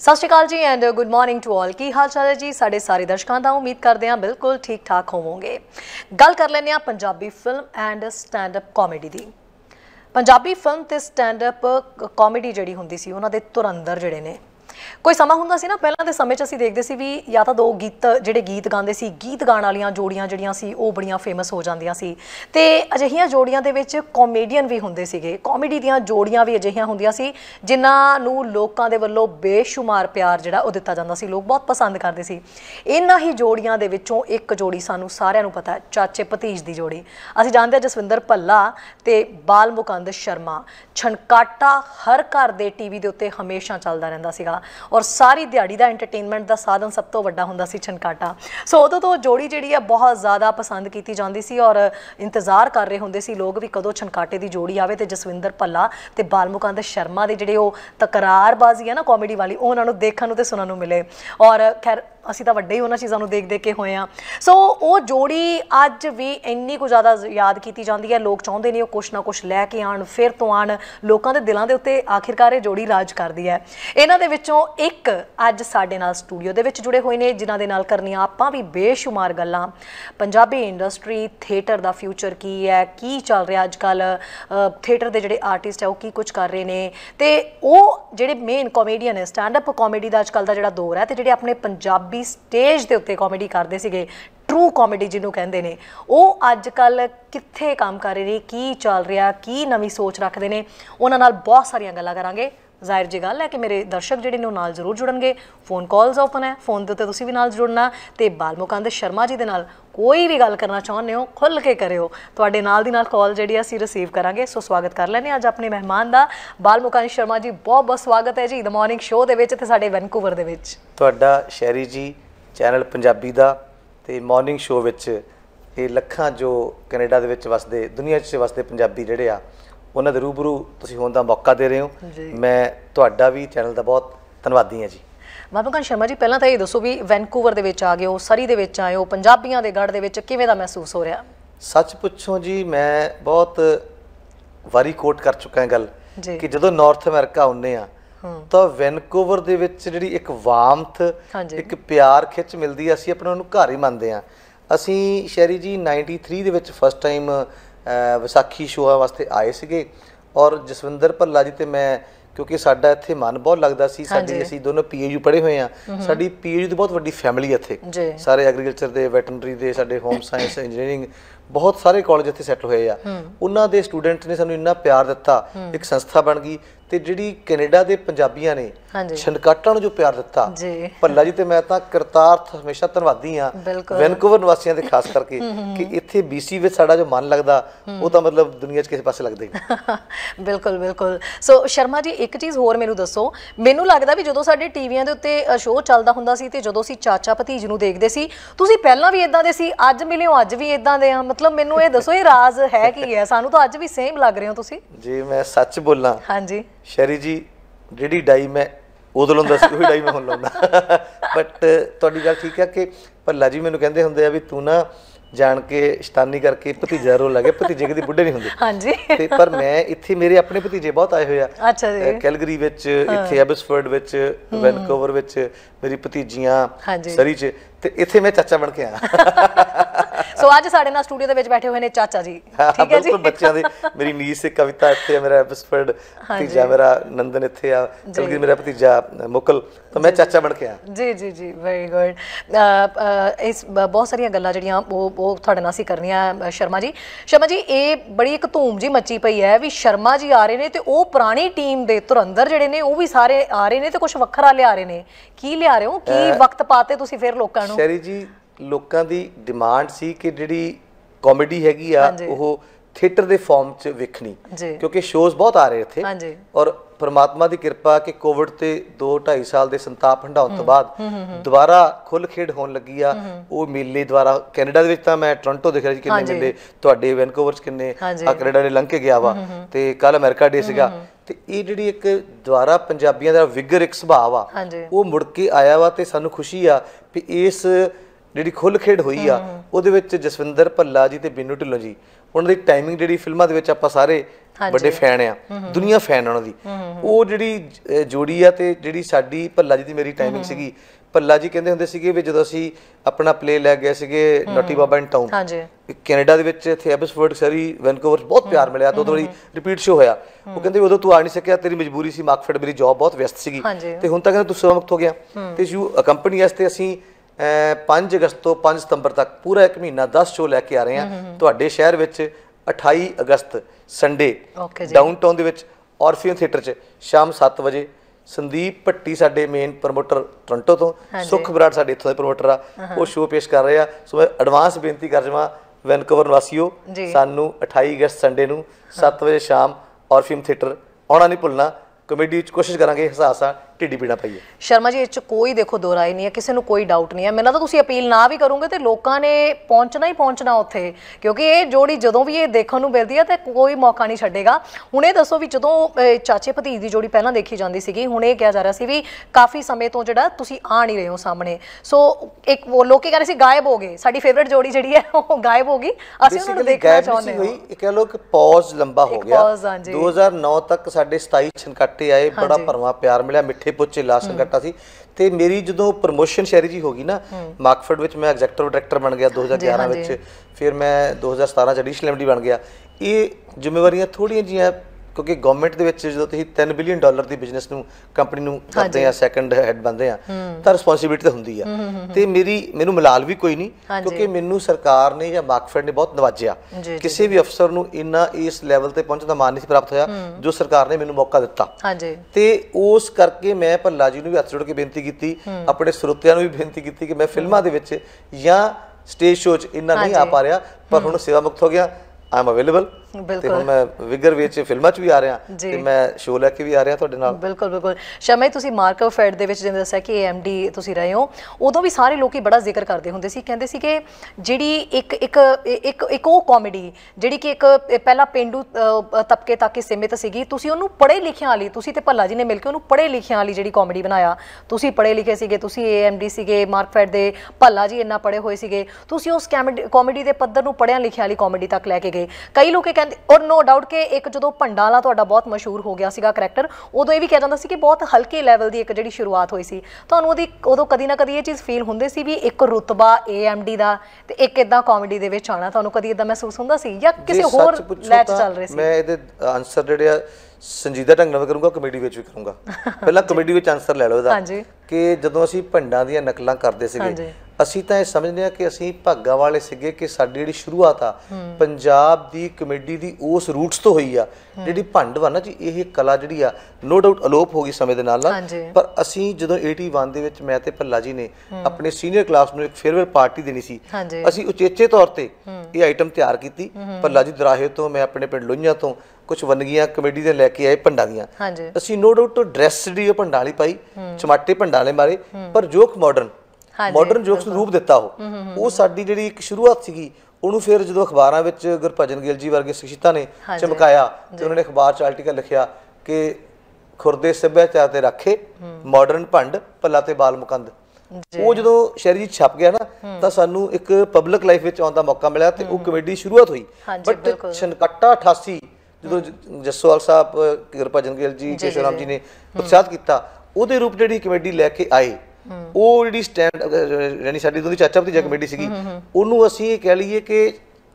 ਸਤਿ ਸ਼੍ਰੀ ਅਕਾਲ ਜੀ and good morning to all ਕੀ ਹਾਲ ਚਾਲ ਹੈ ਜੀ ਸਾਡੇ ਸਾਰੇ ਦਰਸ਼ਕਾਂ ਦਾ ਉਮੀਦ ਕਰਦੇ ਹਾਂ ਬਿਲਕੁਲ ਠੀਕ ਠਾਕ ਹੋਵੋਗੇ ਗੱਲ ਕਰ ਲੈਨੇ ਆ Punjabi film and stand up comedy ਦੀ ਪੰਜਾਬੀ ਫਿਲਮ ਤੇ ਸਟੈਂਡ ਅਪ ਕਾਮੇਡੀ ਜਿਹੜੀ ਹੁੰਦੀ ਸੀ ਉਹਨਾਂ ਦੇ ਤੁਰੰਦਰ ਜਿਹੜੇ ਨੇ ਕੋਈ ਸਮਾਂ ਹੁੰਦਾ ਸੀ ਨਾ ਪਹਿਲਾਂ ਦੇ ਸਮੇਂ 'ਚ ਅਸੀਂ ਦੇਖਦੇ ਸੀ ਵੀ ਜਾਂ ਤਾਂ ਦੋ ਗੀਤ ਜਿਹੜੇ ਗੀਤ ਗਾਉਂਦੇ ਸੀ ਗੀਤ ਗਾਣ ਵਾਲੀਆਂ ਜੋੜੀਆਂ ਜਿਹੜੀਆਂ ਸੀ ਉਹ ਬੜੀਆਂ ਫੇਮਸ ਹੋ ਜਾਂਦੀਆਂ ਸੀ ਤੇ ਅਜਿਹੀਆਂ ਜੋੜੀਆਂ ਦੇ ਵਿੱਚ ਕਾਮੇਡੀਅਨ ਵੀ ਹੁੰਦੇ ਸੀਗੇ ਕਾਮੇਡੀ ਦੀਆਂ ਜੋੜੀਆਂ ਵੀ ਅਜਿਹੀਆਂ ਹੁੰਦੀਆਂ ਸੀ ਜਿਨ੍ਹਾਂ ਨੂੰ ਲੋਕਾਂ ਦੇ ਵੱਲੋਂ ਬੇਸ਼ੁਮਾਰ ਪਿਆਰ ਜਿਹੜਾ ਉਹ ਦਿੱਤਾ ਜਾਂਦਾ ਸੀ ਲੋਕ ਬਹੁਤ ਪਸੰਦ ਕਰਦੇ ਸੀ ਇਹਨਾਂ ਹੀ ਜੋੜੀਆਂ ਦੇ ਵਿੱਚੋਂ ਇੱਕ ਜੋੜੀ ਸਾਨੂੰ ਸਾਰਿਆਂ ਨੂੰ ਪਤਾ ਚਾਚੇ ਭਤੀਜ ਦੀ ਜੋੜੀ ਅਸੀਂ ਜਾਣਦੇ ਹਾਂ ਜਸਵਿੰਦਰ ਭੱਲਾ ਤੇ ਬਾਲ ਮੁਕੰਦ ਸ਼ਰਮਾ ਛਣਕਾਟਾ ਹਰ ਘਰ ਦੇ ਟੀਵੀ ਦੇ ਉੱਤੇ ਹਮੇਸ਼ਾ ਚੱਲਦਾ ਰਹਿੰਦਾ ਸੀਗਾ ਔਰ ਸਾਰੀ ਦਿਹਾੜੀ ਦਾ ਐਂਟਰਟੇਨਮੈਂਟ ਦਾ ਸਾਧਨ ਸਭ ਤੋਂ ਵੱਡਾ ਹੁੰਦਾ ਸੀ ਛਨਕਾਟਾ ਸੋ ਉਦੋਂ ਤੋਂ ਜੋੜੀ ਜਿਹੜੀ ਆ ਬਹੁਤ ਜ਼ਿਆਦਾ ਪਸੰਦ ਕੀਤੀ ਜਾਂਦੀ ਸੀ ਔਰ ਇੰਤਜ਼ਾਰ ਕਰ ਰਹੇ ਹੁੰਦੇ ਸੀ ਲੋਕ ਵੀ ਕਦੋਂ ਛਨਕਾਟੇ ਦੀ ਜੋੜੀ ਆਵੇ ਤੇ ਜਸਵਿੰਦਰ ਭੱਲਾ ਤੇ ਬਾਲਮੁਕੰਦ ਸ਼ਰਮਾ ਦੇ ਜਿਹੜੇ ਉਹ ਤਕਰਾਰਬਾਜ਼ੀ ਹੈ ਨਾ ਕਾਮੇਡੀ ਵਾਲੀ ਉਹਨਾਂ ਨੂੰ ਦੇਖਣ ਨੂੰ ਤੇ ਸੁਣਨ ਨੂੰ ਮਿਲੇ ਔਰ ਖੈਰ ਅਸੀਂ ਤਾਂ ਵੱਡੇ ਹੀ ਉਹਨਾਂ ਚੀਜ਼ਾਂ ਨੂੰ ਦੇਖ ਦੇਖ ਕੇ ਹੋਏ ਆ ਸੋ ਉਹ ਜੋੜੀ ਅੱਜ ਵੀ ਇੰਨੀ ਕੁ ਜ਼ਿਆਦਾ ਯਾਦ ਕੀਤੀ ਜਾਂਦੀ ਹੈ ਲੋਕ ਚਾਹੁੰਦੇ ਨੇ ਉਹ ਕੁਛ ਨਾ ਕੁਛ ਲੈ ਕੇ ਆਣ ਫਿਰ ਤੋਂ ਆਣ ਲੋਕਾਂ ਦੇ ਦਿਲਾਂ ਦੇ ਉੱਤੇ ਆਖਿਰਕਾਰ ਇਹ ਜੋੜੀ ਰਾਜ ਕਰਦੀ ਹੈ ਇਹਨਾਂ ਦੇ ਵਿੱਚੋਂ ਵਿੱਚੋਂ ਇੱਕ ਅੱਜ ਸਾਡੇ ਨਾਲ ਸਟੂਡੀਓ ਦੇ ਵਿੱਚ ਜੁੜੇ ਹੋਏ ਨੇ ਜਿਨ੍ਹਾਂ ਦੇ ਨਾਲ ਕਰਨੀਆਂ ਆਪਾਂ ਵੀ ਬੇਸ਼ੁਮਾਰ ਗੱਲਾਂ ਪੰਜਾਬੀ ਇੰਡਸਟਰੀ ਥੀਏਟਰ ਦਾ ਫਿਊਚਰ ਕੀ ਹੈ ਕੀ ਚੱਲ ਰਿਹਾ ਅੱਜ ਕੱਲ ਥੀਏਟਰ ਦੇ ਜਿਹੜੇ ਆਰਟਿਸਟ ਹੈ ਉਹ ਕੀ ਕੁਝ ਕਰ ਰਹੇ ਨੇ ਤੇ ਉਹ ਜਿਹੜੇ ਮੇਨ ਕਾਮੇਡੀਅਨ ਹੈ ਸਟੈਂਡ ਅਪ ਕਾਮੇਡੀ ਦਾ ਅੱਜ ਕੱਲ ਦਾ ਜਿਹੜਾ ਦੌਰ ਹੈ ਤੇ ਜਿਹੜੇ ਆਪਣੇ ਪੰਜਾਬੀ ਸਟੇਜ ਦੇ ਉੱਤੇ ਕਾਮੇਡੀ ਕਰਦੇ ਸੀਗੇ ਟਰੂ ਕਾਮੇਡੀ ਜਿਹਨੂੰ ਕਹਿੰਦੇ ਨੇ ਉਹ ਅੱਜ ਕੱਲ ਕਿੱਥੇ ਕੰਮ ਕਰ ਰਹੇ ਨੇ ਕੀ ਚੱਲ ਰਿਹਾ ਕੀ ਨਵੀਂ ਸੋਚ ਰੱਖਦੇ ਨੇ ਉਹਨਾਂ ਨਾਲ ਬਹੁਤ ਸਾਰੀਆਂ ਗੱਲਾਂ ਕਰਾਂਗੇ ਜ਼ਾਹਿਰ ਜੀ ਗੱਲ ਹੈ ਕਿ ਮੇਰੇ ਦਰਸ਼ਕ ਜਿਹੜੇ ਨੇ ਉਹ ਨਾਲ ਜ਼ਰੂਰ ਜੁੜਨਗੇ ਫੋਨ ਕਾਲਸ ਓਪਨ ਹੈ ਫੋਨ ਦੇ ਉੱਤੇ ਤੁਸੀਂ ਵੀ ਨਾਲ ਜੁੜਨਾ ਤੇ ਬਾਲਮੁਕੰਦ ਸ਼ਰਮਾ ਜੀ ਦੇ ਨਾਲ ਕੋਈ ਵੀ ਗੱਲ ਕਰਨਾ ਚਾਹੁੰਦੇ ਹੋ ਖੁੱਲ ਕੇ ਕਰਿਓ ਤੁਹਾਡੇ ਨਾਲ ਦੀ ਨਾਲ ਕਾਲ ਜਿਹੜੀ ਅਸੀਂ ਰਿਸੀਵ ਕਰਾਂਗੇ ਸੋ ਸਵਾਗਤ ਕਰ ਲੈਨੇ ਅੱਜ ਆਪਣੇ ਮਹਿਮਾਨ ਦਾ ਬਾਲਮੁਕੰਦ ਸ਼ਰਮਾ ਜੀ ਬਹੁਤ ਬਹੁਤ ਸਵਾਗਤ ਹੈ ਜੀ ਦ ਮਾਰਨਿੰਗ ਸ਼ੋਅ ਦੇ ਵਿੱਚ ਤੇ ਸਾਡੇ ਵੈਨਕੂਵਰ ਦੇ ਵਿੱਚ ਤੁਹਾਡਾ ਸ਼ੈਰੀ ਜੀ ਚੈਨਲ ਪੰਜਾਬੀ ਦਾ ਤੇ ਮਾਰਨਿੰਗ ਸ਼ੋਅ ਵਿੱਚ ਇਹ ਲੱਖਾਂ ਜੋ ਕੈਨੇਡਾ ਦੇ ਵਿੱਚ ਵਸਦੇ ਦੁਨੀਆ 'ਚ ਵਸਦੇ ਪੰਜਾਬੀ ਜਿਹੜੇ ਆ ਉਹਨਾਂ ਦੇ ਰੂਬਰੂ ਤੁਸੀਂ ਹੋਣ ਦਾ ਮੌਕਾ ਦੇ ਰਹੇ ਹੋ ਮੈਂ ਤੁਹਾਡਾ ਵੀ ਚੈਨਲ ਦਾ ਬਹੁਤ ਧੰਨਵਾਦੀ ਹਾਂ ਜੀ ਮਾਪਕਨ ਸ਼ਰਮਾ ਜੀ ਪਹਿਲਾਂ ਤਾਂ ਇਹ ਦੱਸੋ ਵੀ ਵੈਨਕੂਵਰ ਦੇ ਵਿੱਚ ਆ ਗਏ ਹੋ ਸਰੀ ਦੇ ਵਿੱਚ ਆਏ ਹੋ ਪੰਜਾਬੀਆਂ ਦੇ ਗੜ ਦੇ ਵਿੱਚ ਕਿਵੇਂ ਦਾ ਮਹਿਸੂਸ ਹੋ ਰਿਹਾ ਸੱਚ ਪੁੱਛੋ ਜੀ ਮੈਂ ਬਹੁਤ ਵਾਰੀ ਕੋਟ ਕਰ ਚੁੱਕਾ ਹਾਂ ਗੱਲ ਕਿ ਜਦੋਂ ਨਾਰਥ ਅਮਰੀਕਾ ਆਉਂਦੇ ਆ ਤਾਂ ਵੈਨਕੂਵਰ ਦੇ ਵਿੱਚ ਜਿਹੜੀ ਇੱਕ ਵਾਮਥ ਇੱਕ ਪਿਆਰ ਖਿੱਚ ਮਿਲਦੀ ਆ ਅਸੀਂ ਆਪਣੇ ਉਹਨੂੰ ਘਰ ਹੀ ਮੰਨਦੇ ਆ ਅਸੀਂ ਸ਼ੈਰੀ ਜੀ 93 ਦੇ ਵਿੱਚ ਫਸਟ ਟਾਈਮ ਵਿਸਾਖੀ ਸ਼ੋਅ ਵਾਸਤੇ ਆਏ ਸੀਗੇ ਔਰ ਜਸਵਿੰਦਰ ਭੱਲਾ ਜੀ ਤੇ ਮੈਂ ਕਿਉਂਕਿ ਸਾਡਾ ਇੱਥੇ ਮਨ ਬਹੁਤ ਲੱਗਦਾ ਸੀ ਸਾਡੀ ਅਸੀਂ ਦੋਨੋਂ ਪੀਏਯੂ ਪੜ੍ਹੇ ਹੋਏ ਆ ਸਾਡੀ ਪੀਏਯੂ ਦੀ ਬਹੁਤ ਵੱਡੀ ਫੈਮਿਲੀ ਇੱਥੇ ਸਾਰੇ ਐਗਰੀਕਲਚਰ ਦੇ ਵੈਟਰਨਰੀ ਦੇ ਸਾਡੇ ਹੋਮ ਸਾਇੰਸ ਇੰਜੀਨੀਅਰਿੰਗ ਬਹੁਤ ਸਾਰੇ ਕਾਲਜ ਇੱਥੇ ਸੈਟਲ ਹੋਏ ਆ ਉਹਨਾਂ ਦੇ ਸਟੂਡੈਂਟ ਨੇ ਸਾਨੂੰ ਇੰਨਾ ਪਿਆਰ ਦਿੱਤਾ ਇੱਕ ਸੰਸਥਾ ਬਣ ਗਈ ਤੇ ਜਿਹੜੀ ਕੈਨੇਡਾ ਦੇ ਪੰਜਾਬੀਆਂ ਨੇ ਛਣਕਾਟਾਂ ਨੂੰ ਜੋ ਪਿਆਰ ਦਿੱਤਾ ਭੱਲਾ ਜੀ ਤੇ ਮੈਂ ਤਾਂ ਕਰਤਾਰਥ ਹਮੇਸ਼ਾ ਧੰਨਵਾਦੀ ਆ ਵੈਨਕੂਵਰ ਨਿਵਾਸੀਆਂ ਦੇ ਖਾਸ ਕਰਕੇ ਕਿ ਇੱਥੇ ਬੀਸੀ ਵਿੱਚ ਸਾਡਾ ਜੋ ਮਨ ਲੱਗਦਾ ਉਹ ਤਾਂ ਮਤਲਬ ਦੁਨੀਆ 'ਚ ਕਿਸੇ ਪਾਸੇ ਲੱਗਦਾ ਹੀ ਬਿਲਕੁਲ ਬਿਲਕੁਲ ਸੋ ਸ਼ਰਮਾ ਜੀ ਇੱਕ ਚੀਜ਼ ਹੋਰ ਮੈਨੂੰ ਦੱਸੋ ਮੈਨੂੰ ਲੱਗਦਾ ਵੀ ਜਦੋਂ ਸਾਡੇ ਟੀਵੀਆਂ ਦੇ ਉੱਤੇ ਸ਼ੋਅ ਚੱਲਦਾ ਹੁੰਦਾ ਸੀ ਤੇ ਜਦੋਂ ਅਸੀਂ ਚਾਚਾ ਭਤੀਜ ਨੂੰ ਦੇਖਦੇ ਸੀ ਤੁਸੀਂ ਪਹਿਲਾਂ ਵੀ ਇਦਾਂ ਦੇ ਸੀ ਅੱਜ ਮਿਲਿਓ ਅੱਜ ਵੀ ਇਦਾਂ ਦੇ ਆ ਮਤਲਬ ਮੈਨੂੰ ਇਹ ਦੱਸੋ ਇਹ ਰਾਜ਼ ਹੈ ਕੀ ਹੈ ਸਾਨੂੰ ਤਾਂ ਅੱਜ ਵੀ ਸੇਮ ਲੱਗ ਰਹੇ ਹੋ ਤੁਸੀਂ ਜੀ ਮੈਂ ਸੱਚ ਬੋਲਾਂ ਹਾਂਜੀ ਸ਼ੈਰੀ ਜੀ ਜਿਹੜੀ ਡਾਈ ਮੈਂ ਉਦੋਂ ਲਾਉਂਦਾ ਸੀ ਡਾਈ ਮੈਂ ਹੁਣ ਲਾਉਂਦਾ ਬਟ ਤੁਹਾਡੀ ਗੱਲ ਠੀਕ ਹੈ ਕਿ ਭੱਲਾ ਜੀ ਮੈਨੂੰ ਕਹਿੰਦੇ ਹੁੰਦੇ ਆ ਵੀ ਤੂੰ ਨਾ ਜਾਣ ਕੇ ਸ਼ਤਾਨੀ ਕਰਕੇ ਭਤੀਜਾ ਰੋ ਲਾਗੇ ਭਤੀਜੇ ਕਦੀ ਬੁੱਢੇ ਨਹੀਂ ਹੁੰਦੇ ਹਾਂਜੀ ਤੇ ਪਰ ਮੈਂ ਇੱਥੇ ਮੇਰੇ ਆਪਣੇ ਭਤੀਜੇ ਬਹੁਤ ਆਏ ਹੋਏ ਆ ਅੱਛਾ ਜੀ ਕੈਲਗਰੀ ਵਿੱਚ ਇੱਥੇ ਐਬਸਫੋਰਡ ਵਿੱਚ ਵੈਨਕੂਵਰ ਵਿੱਚ ਮੇਰੀ ਭਤੀਜੀਆਂ ਸਰੀ 'ਚ ਤੇ ਇੱਥੇ ਮੈਂ ਚਾਚਾ ਬਣ ਕੇ ਆਇਆ ਸੋ ਅੱਜ ਸਾਡੇ ਨਾਲ ਸਟੂਡੀਓ ਦੇ ਵਿੱਚ ਬੈਠੇ ਹੋਏ ਨੇ ਚਾਚਾ ਜੀ ਠੀਕ ਹੈ ਜੀ ਬਿਲਕੁਲ ਬੱਚਿਆਂ ਦੇ ਮੇਰੀ ਨੀਸ ਤੇ ਕਵਿਤਾ ਇੱਥੇ ਆ ਮੇਰਾ ਐਪਸਫਰਡ ਭਤੀਜਾ ਮੇਰਾ ਨੰਦਨ ਇੱਥੇ ਆ ਚਲਗੀ ਮੇਰਾ ਭਤੀਜਾ ਮੁਕਲ ਤਾਂ ਮੈਂ ਚਾਚਾ ਬਣ ਕੇ ਆ ਜੀ ਜੀ ਜੀ ਵੈਰੀ ਗੁੱਡ ਇਸ ਬਹੁਤ ਸਾਰੀਆਂ ਗੱਲਾਂ ਜਿਹੜੀਆਂ ਉਹ ਉਹ ਤੁਹਾਡੇ ਨਾਲ ਸੀ ਕਰਨੀਆਂ ਸ਼ਰਮਾ ਜੀ ਸ਼ਰਮਾ ਜੀ ਇਹ ਬੜੀ ਇੱਕ ਧੂਮ ਜੀ ਮੱਚੀ ਪਈ ਹੈ ਵੀ ਸ਼ਰਮਾ ਜੀ ਆ ਰਹੇ ਨੇ ਤੇ ਉਹ ਪੁਰਾਣੀ ਟੀਮ ਦੇ ਤੁਰੰਦਰ ਜਿਹੜੇ ਨੇ ਉਹ ਵੀ ਸਾਰੇ ਆ ਰਹੇ ਨੇ ਤੇ ਕੁਝ ਵੱਖਰਾ ਲਿਆ ਰਹੇ ਨੇ ਕੀ ਲਿਆ ਰਹੇ ਹੋ ਕੀ ਵਕਤ ਪਾਤੇ ਤੁਸੀਂ ਫਿਰ ਲੋਕਾਂ ਨੂੰ ਸ਼ੈਰੀ ਜੀ ਲੋਕਾਂ ਦੀ ਡਿਮਾਂਡ ਸੀ ਕਿ ਜਿਹੜੀ ਕਾਮੇਡੀ ਹੈਗੀ ਆ ਉਹ ਥੀਏਟਰ ਦੇ ਫਾਰਮ 'ਚ ਵੇਖਣੀ ਕਿਉਂਕਿ ਸ਼ੋਜ਼ ਬਹੁਤ ਆ ਰਹੇ ਇੱਥੇ ਔਰ ਪਰਮਾਤਮਾ ਦੀ ਕਿਰਪਾ ਕਿ ਕੋਵਿਡ ਤੇ 2 2.5 ਸਾਲ ਦੇ ਸੰਤਾਪ ਹੰਡਾਉਣ ਤੋਂ ਬਾਅਦ ਦੁਬਾਰਾ ਖੁੱਲ ਖੇਡ ਹੋਣ ਲੱਗੀ ਆ ਉਹ ਮੇਲੇ ਦੁਆਰਾ ਕੈਨੇਡਾ ਦੇ ਵਿੱਚ ਤਾਂ ਮੈਂ ਟੋਰਾਂਟੋ ਦੇਖ ਰਿਹਾ ਜੀ ਕਿੰਨੇ ਮੇਲੇ ਤੁਹਾਡੇ ਵੈਨਕੂਵਰ 'ਚ ਕਿੰਨੇ ਆ ਕੈਨੇਡਾ ਦੇ ਲੰਘ ਕੇ ਗਿਆ ਵਾ ਤੇ ਕੱਲ ਅਮਰੀਕਾ ਡੇ ਸੀਗਾ ਤੇ ਇਹ ਜਿਹੜੀ ਇੱਕ ਦੁਆਰਾ ਪੰਜਾਬੀਆਂ ਦਾ ਵਿਗਰ ਇੱਕ ਸੁਭਾਅ ਆ ਉਹ ਮੁੜ ਕੇ ਆਇਆ ਵਾ ਤੇ ਸਾਨੂੰ ਖੁਸ਼ੀ ਆ ਕਿ ਇਸ ਜਿਹੜੀ ਖੁੱਲ ਖੇਡ ਹੋਈ ਆ ਉਹਦੇ ਵਿੱਚ ਜਸਵਿੰਦਰ ਭੱਲਾ ਜੀ ਤੇ ਬਿੰਨੂ ਢਿੱਲੋਂ ਜੀ ਉਹਨਾਂ ਦੀ ਟਾਈਮਿੰਗ ਜਿਹੜੀ ਫਿਲਮਾਂ ਦੇ ਵਿੱਚ ਆਪਾਂ ਸਾਰੇ ਵੱਡੇ ਫੈਨ ਆ ਦੁਨੀਆ ਫੈਨ ਉਹਨਾਂ ਦੀ ਉਹ ਜਿਹੜੀ ਜੋੜੀ ਆ ਤੇ ਜਿਹੜੀ ਸਾਡੀ ਭੱਲਾ ਜੀ ਦੀ ਮੇਰੀ ਟਾਈਮਿੰਗ ਸੀਗੀ ਭੱਲਾ ਜੀ ਕਹਿੰਦੇ ਹੁੰਦੇ ਸੀਗੇ ਵੀ ਜਦੋਂ ਅਸੀਂ ਆਪਣਾ ਪਲੇ ਲੈ ਗਏ ਸੀਗੇ ਨੋਟੀ ਬਾਬਾ ਇਨ ਟਾਊਨ ਹਾਂਜੀ ਕੈਨੇਡਾ ਦੇ ਵਿੱਚ ਇੱਥੇ ਐਬਸਫੋਰਡ ਸਰੀ ਵੈਨਕੂਵਰ ਬਹੁਤ ਪਿਆਰ ਮਿਲਿਆ ਦੋ ਵਾਰੀ ਰਿਪੀਟ ਸ਼ੋ ਹੋਇਆ ਉਹ ਕਹਿੰਦੇ ਉਦੋਂ ਤੂੰ ਆ ਨਹੀਂ ਸਕਿਆ ਤੇਰੀ ਮਜਬੂਰੀ ਸੀ ਮਾਰਕਫੈਟ ਮੇਰੀ ਜੌਬ ਬਹੁਤ ਵਿਅਸਤ ਸੀਗੀ ਤੇ ਹੁਣ ਤਾਂ ਕਹਿੰਦੇ ਤੂੰ ਸਵਮਕਤ ਹੋ ਗਿਆ ਤੇ ਯੂ ਕੰਪਨੀ ਵਾਸਤੇ ਅਸੀਂ 5 ਅਗਸਤ ਤੋਂ 5 ਸਤੰਬਰ ਤੱਕ ਪੂਰਾ ਇੱਕ ਮਹੀਨਾ 10 ਸ਼ੋ ਲੈ ਕੇ ਆ ਰਹੇ ਹਾਂ ਤੁਹਾਡੇ ਸ਼ਹਿਰ ਵਿੱਚ 28 ਅਗਸਤ ਸੰਡੇ ਡਾਊਨਟਾਊਨ ਦੇ ਵਿੱਚ ਔਰਫੀਅਨ ਥੀਏਟਰ 'ਚ ਸ਼ਾਮ 7 ਵਜੇ ਸੰਦੀਪ ਭੱਟੀ ਸਾਡੇ ਮੇਨ ਪ੍ਰੋਮੋਟਰ ਟ੍ਰਾਂਟੋ ਤੋਂ ਸੁਖ ਬਰਾੜ ਸਾਡੇ ਇੱਥੋਂ ਦੇ ਪ੍ਰੋਮੋਟਰ ਆ ਉਹ ਸ਼ੋਅ ਪੇਸ਼ ਕਰ ਰਹੇ ਆ ਸੋ ਮੈਂ ਐਡਵਾਂਸ ਬੇਨਤੀ ਕਰ ਜਾਵਾਂ ਵੈਨਕੂਵਰ ਵਾਸੀਓ ਸਾਨੂੰ 28 ਅਗਸਤ ਸੰਡੇ ਨੂੰ 7 ਵਜੇ ਸ਼ਾਮ ਔਰ ਫਿਲਮ ਥੀਏਟਰ ਆਉਣਾ ਨਹੀਂ ਭੁੱਲਣਾ ਕਮੇਡੀ ਵਿੱਚ ਕੋਸ਼ਿਸ਼ ਕਰਾਂਗੇ ਹਸਾਸਾ ਢਿੱਡੀ ਪੀੜਾ ਪਈ ਹੈ ਸ਼ਰਮਾ ਜੀ ਇਹ ਚ ਕੋਈ ਦੇਖੋ ਦੋਰਾਈ ਨਹੀਂ ਹੈ ਕਿਸੇ ਨੂੰ ਕੋਈ ਡਾਊਟ ਨਹੀਂ ਹੈ ਮੈਨੂੰ ਤਾਂ ਤੁਸੀਂ ਅਪੀਲ ਨਾ ਵੀ ਕਰੋਗੇ ਤੇ ਲੋਕਾਂ ਨੇ ਪਹੁੰਚਣਾ ਹੀ ਪਹੁੰਚਣਾ ਉੱਥੇ ਕਿਉਂਕਿ ਇਹ ਜੋੜੀ ਜਦੋਂ ਵੀ ਇਹ ਦੇਖਣ ਨੂੰ ਮਿਲਦੀ ਹੈ ਤੇ ਕੋਈ ਮੌਕਾ ਨਹੀਂ ਛੱਡੇਗਾ ਹੁਣ ਇਹ ਦੱਸੋ ਵੀ ਜਦੋਂ ਚਾਚੇ ਭਤੀਜ ਦੀ ਜੋੜੀ ਪਹਿਲਾਂ ਦੇਖੀ ਜਾਂਦੀ ਸੀਗੀ ਹੁਣ ਇਹ ਕਿਹਾ ਜਾ ਰਿਹਾ ਸੀ ਵੀ ਕਾਫੀ ਸਮੇਂ ਤੋਂ ਜਿਹੜਾ ਤੁਸੀਂ ਆ ਨਹੀਂ ਰਹੇ ਹੋ ਸਾਹਮਣੇ ਸੋ ਇੱਕ ਉਹ ਲੋਕੀ ਕਹਿੰਦੇ ਸੀ ਗਾਇਬ ਹੋ ਗਏ ਸਾਡੀ ਫੇਵਰਿਟ ਜੋੜੀ ਜਿਹੜੀ ਹੈ ਉਹ ਗਾਇਬ ਹੋ ਗਈ ਅਸੀਂ ਉਹਨਾਂ ਨੂੰ ਦੇਖਣਾ ਚਾਹੁੰਦੇ ਹਾਂ ਇਹ ਕਹ ਲੋ ਕਿ ਪੌਜ਼ ਲੰਬਾ ਹੋ ਗਿਆ 2009 ਤੱਕ ਸਾਡੇ 27 ਛਨਕਾਟੇ ਆਏ ਬੜਾ ਭਰਵਾ ਪਿਆਰ ਮਿਲਿਆ ਮਿੱਠੇ ਮਿੱਠੇ ਪੁੱਛੇ ਲਾ ਸੰਗਟਾ ਸੀ ਤੇ ਮੇਰੀ ਜਦੋਂ ਪ੍ਰੋਮੋਸ਼ਨ ਸ਼ੈਰੀ ਜੀ ਹੋ ਗਈ ਨਾ ਮਾਰਕਫਰਡ ਵਿੱਚ ਮੈਂ ਐਗਜ਼ੈਕਟਿਵ ਡਾਇਰੈਕਟਰ ਬਣ ਗਿਆ 2011 ਵਿੱਚ ਫਿਰ ਮੈਂ 2017 ਚ ਐਡੀਸ਼ਨਲ ਐਮਡੀ ਬਣ ਗਿਆ ਇਹ ਜ਼ਿੰਮੇਵਾਰੀਆਂ ਥੋੜੀਆਂ ਜੀਆਂ ਕਿਉਂਕਿ ਗਵਰਨਮੈਂਟ ਦੇ ਵਿੱਚ ਜਦੋਂ ਤੁਸੀਂ 3 ਬਿਲੀਅਨ ਡਾਲਰ ਦੀ ਬਿਜ਼ਨਸ ਨੂੰ ਕੰਪਨੀ ਨੂੰ ਕਰਦੇ ਆ ਸੈਕੰਡ ਹੈਡ ਬੰਦੇ ਆ ਤਾਂ ਰਿਸਪੌਂਸਿਬਿਲਟੀ ਤਾਂ ਹੁੰਦੀ ਆ ਤੇ ਮੇਰੀ ਮੈਨੂੰ ਮਲਾਲ ਵੀ ਕੋਈ ਨਹੀਂ ਕਿਉਂਕਿ ਮੈਨੂੰ ਸਰਕਾਰ ਨੇ ਜਾਂ ਮਾਰਕਫੈਡ ਨੇ ਬਹੁਤ ਨਵਾਜਿਆ ਕਿਸੇ ਵੀ ਅਫਸਰ ਨੂੰ ਇੰਨਾ ਇਸ ਲੈਵਲ ਤੇ ਪਹੁੰਚਣ ਦਾ ਮਾਣ ਨਹੀਂ ਪ੍ਰਾਪਤ ਹੋਇਆ ਜੋ ਸਰਕਾਰ ਨੇ ਮੈਨੂੰ ਮੌਕਾ ਦਿੱਤਾ ਹਾਂਜੀ ਤੇ ਉਸ ਕਰਕੇ ਮੈਂ ਭੱਲਾ ਜੀ ਨੂੰ ਵੀ ਹੱਥ ਜੋੜ ਕੇ ਬੇਨਤੀ ਕੀਤੀ ਆਪਣੇ ਸਰੋਤਿਆਂ ਨੂੰ ਵੀ ਬੇਨਤੀ ਕੀਤੀ ਕਿ ਮੈਂ ਫਿਲਮਾਂ ਦੇ ਵਿੱਚ ਜਾਂ ਸਟੇਜ ਸ਼ੋਅ 'ਚ ਇੰਨਾ ਨਹੀਂ ਆ ਪਾ ਰਿਹਾ ਪਰ ਹੁਣ ਸੇਵਾ ਮੁਕਤ ਹੋ ਗਿਆ ਆਮ ਅਵੇਲੇਬਲ ਤੇ ਹੁਣ ਮੈਂ ਵਿਗਰ ਵਿੱਚ ਫਿਲਮਾਂ 'ਚ ਵੀ ਆ ਰਿਹਾ ਤੇ ਮੈਂ ਸ਼ੋਅ ਲੈ ਕੇ ਵੀ ਆ ਰਿਹਾ ਤੁਹਾਡੇ ਨਾਲ ਬਿਲਕੁਲ ਬਿਲਕੁਲ ਸ਼ਮੇ ਤੁਸੀਂ ਮਾਰਕਰ ਫੈਡ ਦੇ ਵਿੱਚ ਜਿੰਦੇ ਦੱਸਿਆ ਕਿ ਐਮਡੀ ਤੁਸੀਂ ਰਹੇ ਹੋ ਉਦੋਂ ਵੀ ਸਾਰੇ ਲੋਕੀ ਬੜਾ ਜ਼ਿਕਰ ਕਰਦੇ ਹੁੰਦੇ ਸੀ ਕਹਿੰਦੇ ਸੀ ਕਿ ਜਿਹੜੀ ਇੱਕ ਇੱਕ ਇੱਕ ਇੱਕ ਉਹ ਕਾਮੇਡੀ ਜਿਹੜੀ ਕਿ ਇੱਕ ਪਹਿਲਾ ਪਿੰਡੂ ਤਬਕੇ ਤੱਕ ਹੀ ਸੀਮਿਤ ਸੀਗੀ ਤੁਸੀਂ ਉਹਨੂੰ ਪੜੇ ਲਿਖਿਆਂ ਵਾਲੀ ਤੁਸੀਂ ਤੇ ਭੱਲਾ ਜੀ ਨੇ ਮਿਲ ਕੇ ਉਹਨੂੰ ਪੜੇ ਲਿਖਿਆਂ ਵਾਲੀ ਜਿਹੜੀ ਕਾਮੇਡੀ ਬਣਾਇਆ ਤੁਸੀਂ ਪੜੇ ਲਿਖੇ ਸੀਗੇ ਤੁਸੀਂ ਏਐਮਡੀ ਸੀਗੇ ਮਾਰਕ ਫੈਡ ਦੇ ਭੱਲਾ ਜੀ ਇੰਨਾ ਪੜੇ ਹੋਏ ਸੀਗੇ ਤੁਸੀਂ ਉਸ ਕਾਮੇਡੀ ਦੇ ਪੱਧਰ ਨੂੰ ਪੜਿਆਂ ਲਿਖਿਆਂ ਵਾਲੀ ਕਾਮੇਡੀ ਤੱਕ ਲੈ ਕੇ ਗਏ ਕਈ ਲੋਕੇ ਕਹਿੰਦੇ ਔਰ ਨੋ ਡਾਊਟ ਕਿ ਇੱਕ ਜਦੋਂ ਭੰਡਾਲਾ ਤੁਹਾਡਾ ਬਹੁਤ ਮਸ਼ਹੂਰ ਹੋ ਗਿਆ ਸੀਗਾ ਕੈਰੈਕਟਰ ਉਦੋਂ ਇਹ ਵੀ ਕਿਹਾ ਜਾਂਦਾ ਸੀ ਕਿ ਬਹੁਤ ਹਲਕੇ ਲੈਵਲ ਦੀ ਇੱਕ ਜਿਹੜੀ ਸ਼ੁਰੂਆਤ ਹੋਈ ਸੀ ਤੁਹਾਨੂੰ ਉਹਦੀ ਉਦੋਂ ਕਦੀ ਨਾ ਕਦੀ ਇਹ ਚੀਜ਼ ਫੀਲ ਹੁੰਦੀ ਸੀ ਵੀ ਇੱਕ ਰੁਤਬਾ ਏਐਮਡੀ ਦਾ ਤੇ ਇੱਕ ਇਦਾਂ ਕਾਮੇਡੀ ਦੇ ਵਿੱਚ ਆਣਾ ਤੁਹਾਨੂੰ ਕਦੀ ਇਦਾਂ ਮਹਿਸੂਸ ਹੁੰਦਾ ਸੀ ਜਾਂ ਕਿਸੇ ਹੋਰ ਲੈਚ ਚੱਲ ਰਹੇ ਸੀ ਮੈਂ ਇਹਦੇ ਆਨਸਰ ਜਿਹੜੇ ਆ ਸੰਜੀਦਾ ਢੰਗ ਨਾਲ ਕਰੂੰਗਾ ਕਮੇਡੀ ਵਿੱਚ ਵੀ ਕਰੂੰਗਾ ਪਹਿਲਾਂ ਕਮੇਡੀ ਵਿੱਚ ਆਨਸਰ ਲੈ ਲਓ ਇਹਦਾ ਹਾਂਜੀ ਕਿ ਜਦੋਂ ਅਸੀਂ ਭੰਡਾਂ ਦੀਆਂ ਨਕਲਾਂ ਕਰਦੇ ਸੀਗੇ ਅਸੀਂ ਤਾਂ ਇਹ ਸਮਝਦੇ ਹਾਂ ਕਿ ਅਸੀਂ ਭਾਗਾ ਵਾਲੇ ਸਿੱਗੇ ਕਿ ਸਾਡੀ ਜਿਹੜੀ ਸ਼ੁਰੂਆਤ ਆ ਪੰਜਾਬ ਦੀ ਕਮੇਡੀ ਦੀ ਉਸ ਰੂਟਸ ਤੋਂ ਹੋਈ ਆ ਜਿਹੜੀ ਭੰਡ ਵਾ ਨਾ ਜੀ ਇਹ ਕਲਾ ਜਿਹੜੀ ਆ ਨੋ ਡਾਊਟ ਅਲੋਪ ਹੋ ਗਈ ਸਮੇਂ ਦੇ ਨਾਲ ਨਾਲ ਪਰ ਅਸੀਂ ਜਦੋਂ 81 ਦੇ ਵਿੱਚ ਮੈਂ ਤੇ ਭੱਲਾ ਜੀ ਨੇ ਆਪਣੇ ਸੀਨੀਅਰ ਕਲਾਸ ਨੂੰ ਇੱਕ ਫੇਅਰਵੈਲ ਪਾਰਟੀ ਦੇਣੀ ਸੀ ਅਸੀਂ ਉਚੇਚੇ ਤੌਰ ਤੇ ਇਹ ਆਈਟਮ ਤਿਆਰ ਕੀਤੀ ਭੱਲਾ ਜੀ ਦਰਾਹੇ ਤੋਂ ਮੈਂ ਆਪਣੇ ਪਿੰਡ ਲੋਹੀਆਂ ਤੋਂ ਕੁਝ ਵੰਗੀਆਂ ਕਮੇਡੀ ਦੇ ਲੈ ਕੇ ਆਏ ਭੰਡਾਂ ਦੀਆਂ ਅਸੀਂ ਨੋ ਡਾਊਟ ਡਰੈਸ ਜਿਹੜੀ ਉਹ ਭੰਡਾਂ ਵਾਲੀ ਪਾਈ ਚਮਾਟੇ ਭੰਡਾਂ ਵਾਲੇ ਮਾਰੇ ਪਰ ਜੋਕ ਮਾਡਰਨ ਮਾਡਰਨ ਜੋਕਸ ਨੂੰ ਰੂਪ ਦਿੱਤਾ ਉਹ ਉਹ ਸਾਡੀ ਜਿਹੜੀ ਇੱਕ ਸ਼ੁਰੂਆਤ ਸੀਗੀ ਉਹਨੂੰ ਫਿਰ ਜਦੋਂ ਅਖਬਾਰਾਂ ਵਿੱਚ ਗੁਰਭਜਨ ਗਿੱਲ ਜੀ ਵਰਗੇ ਸ਼ਖਸੀਤਾ ਨੇ ਚਮਕਾਇਆ ਤੇ ਉਹਨਾਂ ਨੇ ਅਖਬਾਰ 'ਚ ਆਰਟੀਕਲ ਲਿਖਿਆ ਕਿ ਖੁਰਦੇ ਸੱਭਿਆਚਾਰ ਤੇ ਰੱਖੇ ਮਾਡਰਨ ਭੰਡ ਪੱਲਾ ਤੇ ਬਾਲ ਮੁਕੰਦ ਉਹ ਜਦੋਂ ਸ਼ਹਿਰੀ ਜੀ ਛਪ ਗਿਆ ਨਾ ਤਾਂ ਸਾਨੂੰ ਇੱਕ ਪਬਲਿਕ ਲਾਈਫ ਵਿੱਚ ਆਉਣ ਦਾ ਮੌਕਾ ਮਿਲਿਆ ਤੇ ਉਹ ਕਮੇਡੀ ਸ਼ੁਰੂਆਤ ਹੋਈ ਬਟ ਛਨਕਟਾ 88 ਜਦੋਂ ਜਸਵਾਲ ਸਾਹਿਬ ਕਿਰਪਾ ਜਨਗੇਲ ਜੀ ਕੇਸ਼ਵਰਾਮ ਜੀ ਨੇ ਉਤਸ਼ਾਹਤ ਕੀਤਾ ਉਹਦੇ ਰੂਪ ਜਿਹੜੀ ਕਮੇਡੀ ਲੈ ਕੇ ਆਏ ਉਹ ਜਿਹੜੀ ਸਟੈਂਡ ਯਾਨੀ ਸਾਡੀ ਉਹਦੀ ਚਾਚਾ ਭਤੀਜਾ ਕਮੇਟੀ ਸੀਗੀ ਉਹਨੂੰ ਅਸੀਂ ਇਹ ਕਹਿ ਲਈਏ ਕਿ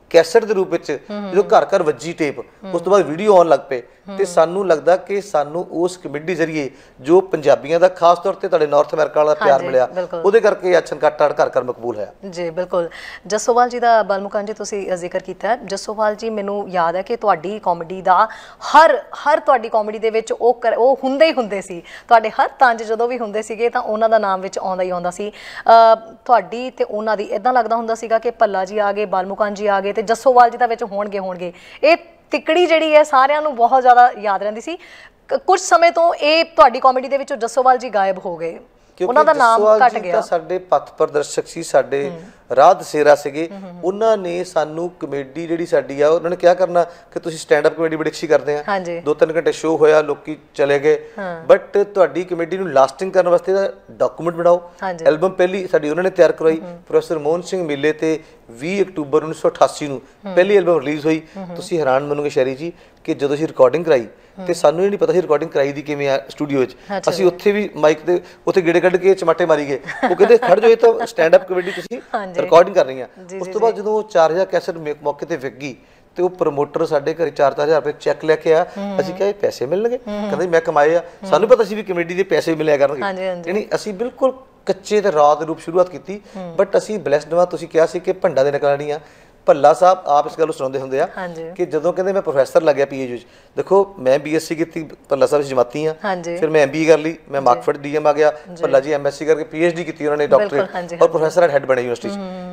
ਕੈਸਟ ਦੇ ਰੂਪ ਵਿੱਚ ਜਦੋਂ ਘਰ ਘਰ ਵੱਜੀ ਟੇਪ ਉਸ ਤੋਂ ਬਾਅਦ ਵੀਡੀਓ ਆਉਣ ਲੱਗ ਪਏ ਤੇ ਸਾਨੂੰ ਲੱਗਦਾ ਕਿ ਸਾਨੂੰ ਉਸ ਕਮੇਟੀ ਜ਼ਰੀਏ ਜੋ ਪੰਜਾਬੀਆਂ ਦਾ ਖਾਸ ਤੌਰ ਤੇ ਤੁਹਾਡੇ ਨਾਰਥ ਅਮਰੀਕਾ ਵਾਲਾ ਪਿਆਰ ਮਿਲਿਆ ਉਹਦੇ ਕਰਕੇ ਅਚਨ ਕੱਟੜ ਕਰ ਕਰ ਮਕਬੂਲ ਹੋਇਆ ਜੀ ਬਿਲਕੁਲ ਜਸੋਵਾਲ ਜੀ ਦਾ ਬਲਮੁਕਾਂ ਜੀ ਤੁਸੀਂ ਜ਼ਿਕਰ ਕੀਤਾ ਜਸੋਵਾਲ ਜੀ ਮੈਨੂੰ ਯਾਦ ਹੈ ਕਿ ਤੁਹਾਡੀ ਕਾਮੇਡੀ ਦਾ ਹਰ ਹਰ ਤੁਹਾਡੀ ਕਾਮੇਡੀ ਦੇ ਵਿੱਚ ਉਹ ਉਹ ਹੁੰਦੇ ਹੀ ਹੁੰਦੇ ਸੀ ਤੁਹਾਡੇ ਹਰ ਤਾਂਜ ਜਦੋਂ ਵੀ ਹੁੰਦੇ ਸੀਗੇ ਤਾਂ ਉਹਨਾਂ ਦਾ ਨਾਮ ਵਿੱਚ ਆਉਂਦਾ ਹੀ ਆਉਂਦਾ ਸੀ ਤੁਹਾਡੀ ਤੇ ਉਹਨਾਂ ਦੀ ਇਦਾਂ ਲੱਗਦਾ ਹੁੰਦਾ ਸੀਗਾ ਕਿ ਭੱਲਾ ਜੀ ਆ ਗਏ ਬਲਮੁਕਾਂ ਜੀ ਆ ਗਏ ਤੇ ਜਸੋਵਾਲ ਜੀ ਦਾ ਵਿੱਚ ਹੋਣਗੇ ਹੋਣਗੇ ਇਹ ਤਿਕੜੀ ਜਿਹੜੀ ਹੈ ਸਾਰਿਆਂ ਨੂੰ ਬਹੁਤ ਜ਼ਿਆਦਾ ਯਾਦ ਰਹਿੰਦੀ ਸੀ ਕੁਝ ਸਮੇਂ ਤੋਂ ਇਹ ਤੁਹਾਡੀ ਕਾਮੇਡੀ ਦੇ ਵਿੱਚੋਂ ਜਸੋਵਾਲ ਜੀ ਗਾਇਬ ਹੋ ਗਏ ਉਹਨਾਂ ਦਾ ਨਾਮ ਘਟ ਗਿਆ ਤਾਂ ਸਾਡੇ ਪੱਥ ਪ੍ਰਦਰਸ਼ਕ ਸੀ ਸਾਡੇ ਰਾਹ ਦਸੇਰਾ ਸੀਗੇ ਉਹਨਾਂ ਨੇ ਸਾਨੂੰ ਕਮੇਡੀ ਜਿਹੜੀ ਸਾਡੀ ਆ ਉਹਨਾਂ ਨੇ ਕਿਹਾ ਕਰਨਾ ਕਿ ਤੁਸੀਂ ਸਟੈਂਡ ਅਪ ਕਮੇਡੀ ਬੜੀ ਅੱਛੀ ਕਰਦੇ ਆ ਦੋ ਤਿੰਨ ਘੰਟੇ ਸ਼ੋਅ ਹੋਇਆ ਲੋਕੀ ਚਲੇ ਗਏ ਬਟ ਤੁਹਾਡੀ ਕਮੇਡੀ ਨੂੰ ਲਾਸਟਿੰਗ ਕਰਨ ਵਾਸਤੇ ਦਾ ਡਾਕੂਮੈਂਟ ਬਣਾਓ ਐਲਬਮ ਪਹਿਲੀ ਸਾਡੀ ਉਹਨਾਂ ਨੇ ਤਿਆਰ ਕਰਵਾਈ ਪ੍ਰੋਫੈਸਰ ਮੋਹਨ ਸਿੰਘ ਮਿਲੇ ਤੇ 20 ਅਕਤੂਬਰ 1988 ਨੂੰ ਪਹਿਲੀ ਐਲਬਮ ਰਿਲੀਜ਼ ਹੋਈ ਤੁਸੀਂ ਹੈਰਾਨ ਮੰਨੋਗੇ ਸ਼ੈਰੀ ਜੀ ਕਿ ਜਦੋਂ ਅਸੀਂ ਰਿਕਾਰਡਿੰਗ ਕਰਾਈ ਤੇ ਸਾਨੂੰ ਇਹ ਨਹੀਂ ਪਤਾ ਸੀ ਰਿਕਾਰਡਿੰਗ ਕਰਾਈ ਦੀ ਕਿਵੇਂ ਆ ਸਟੂਡੀਓ ਵਿੱਚ ਅਸੀਂ ਉੱਥੇ ਵੀ ਮਾਈਕ ਦੇ ਉੱਥੇ ਗੇੜੇ ਕੱਢ ਕੇ ਚਮਾਟੇ ਮਾਰੀ ਗਏ ਉਹ ਕਹਿੰਦੇ ਖੜ ਜਾਓ ਇਹ ਤਾਂ ਸਟੈਂਡ ਅਪ ਕਮੇਟੀ ਤੁਸੀਂ ਰਿਕਾਰਡਿੰਗ ਕਰ ਰਹੀਆਂ ਉਸ ਤੋਂ ਬਾਅਦ ਜਦੋਂ ਉਹ 4000 ਕੈਸਟ ਮੌਕੇ ਤੇ ਵਿਕ ਗਈ ਤੇ ਉਹ ਪ੍ਰੋਮੋਟਰ ਸਾਡੇ ਘਰੇ 4-4000 ਰੁਪਏ ਚੈੱਕ ਲੈ ਕੇ ਆ ਅਸੀਂ ਕਿਹਾ ਇਹ ਪੈਸੇ ਮਿਲਣਗੇ ਕਹਿੰਦੇ ਮੈਂ ਕਮਾਏ ਆ ਸਾਨੂੰ ਪਤਾ ਸੀ ਵੀ ਕਮੇਟੀ ਦੇ ਪੈਸੇ ਮਿਲਿਆ ਕਰਨਗੇ ਯਾਨੀ ਅਸੀਂ ਬਿਲਕੁਲ ਕੱਚੇ ਤੇ ਰਾਤ ਰੂਪ ਸ਼ੁਰੂਆਤ ਕੀਤੀ ਬਟ ਅਸੀਂ ਬਲੈਸਡ ਵਾ ਤੁਸੀਂ ਕਿਹਾ ਸੀ ਕਿ ਭੰਡਾ ਦੇ ਨਿਕਲਣੀ ਆ ਭੱਲਾ ਸਾਹਿਬ ਆਪ ਇਸ ਗੱਲ ਨੂੰ ਸੁਣਾਉਂਦੇ ਹੁੰਦੇ ਆ ਕਿ ਜਦੋਂ ਕਹਿੰਦੇ ਮੈਂ ਪ੍ਰੋਫੈਸਰ ਲੱਗਿਆ ਪੀਏਯੂ ਚ ਦੇਖੋ ਮੈਂ ਬੀਐਸਸੀ ਕੀਤੀ ਭੱਲਾ ਸਾਹਿਬ ਵਿੱਚ ਜਮਾਤੀ ਆ ਫਿਰ ਮੈਂ ਐਮਬੀ ਕਰ ਲਈ ਮੈਂ ਮਾਰਕਫਟ ਡੀਐਮ ਆ ਗਿਆ ਭੱਲਾ ਜੀ ਐਮਐਸਸੀ ਕਰਕੇ ਪੀਐਚਡੀ ਕੀਤੀ ਉਹਨਾਂ ਨੇ ਡਾਕਟਰੇਟ ਔਰ ਪ੍ਰੋਫੈਸਰ ਹੈਡ ਬਣੇ ਯੂਨੀਵਰਸਿਟੀ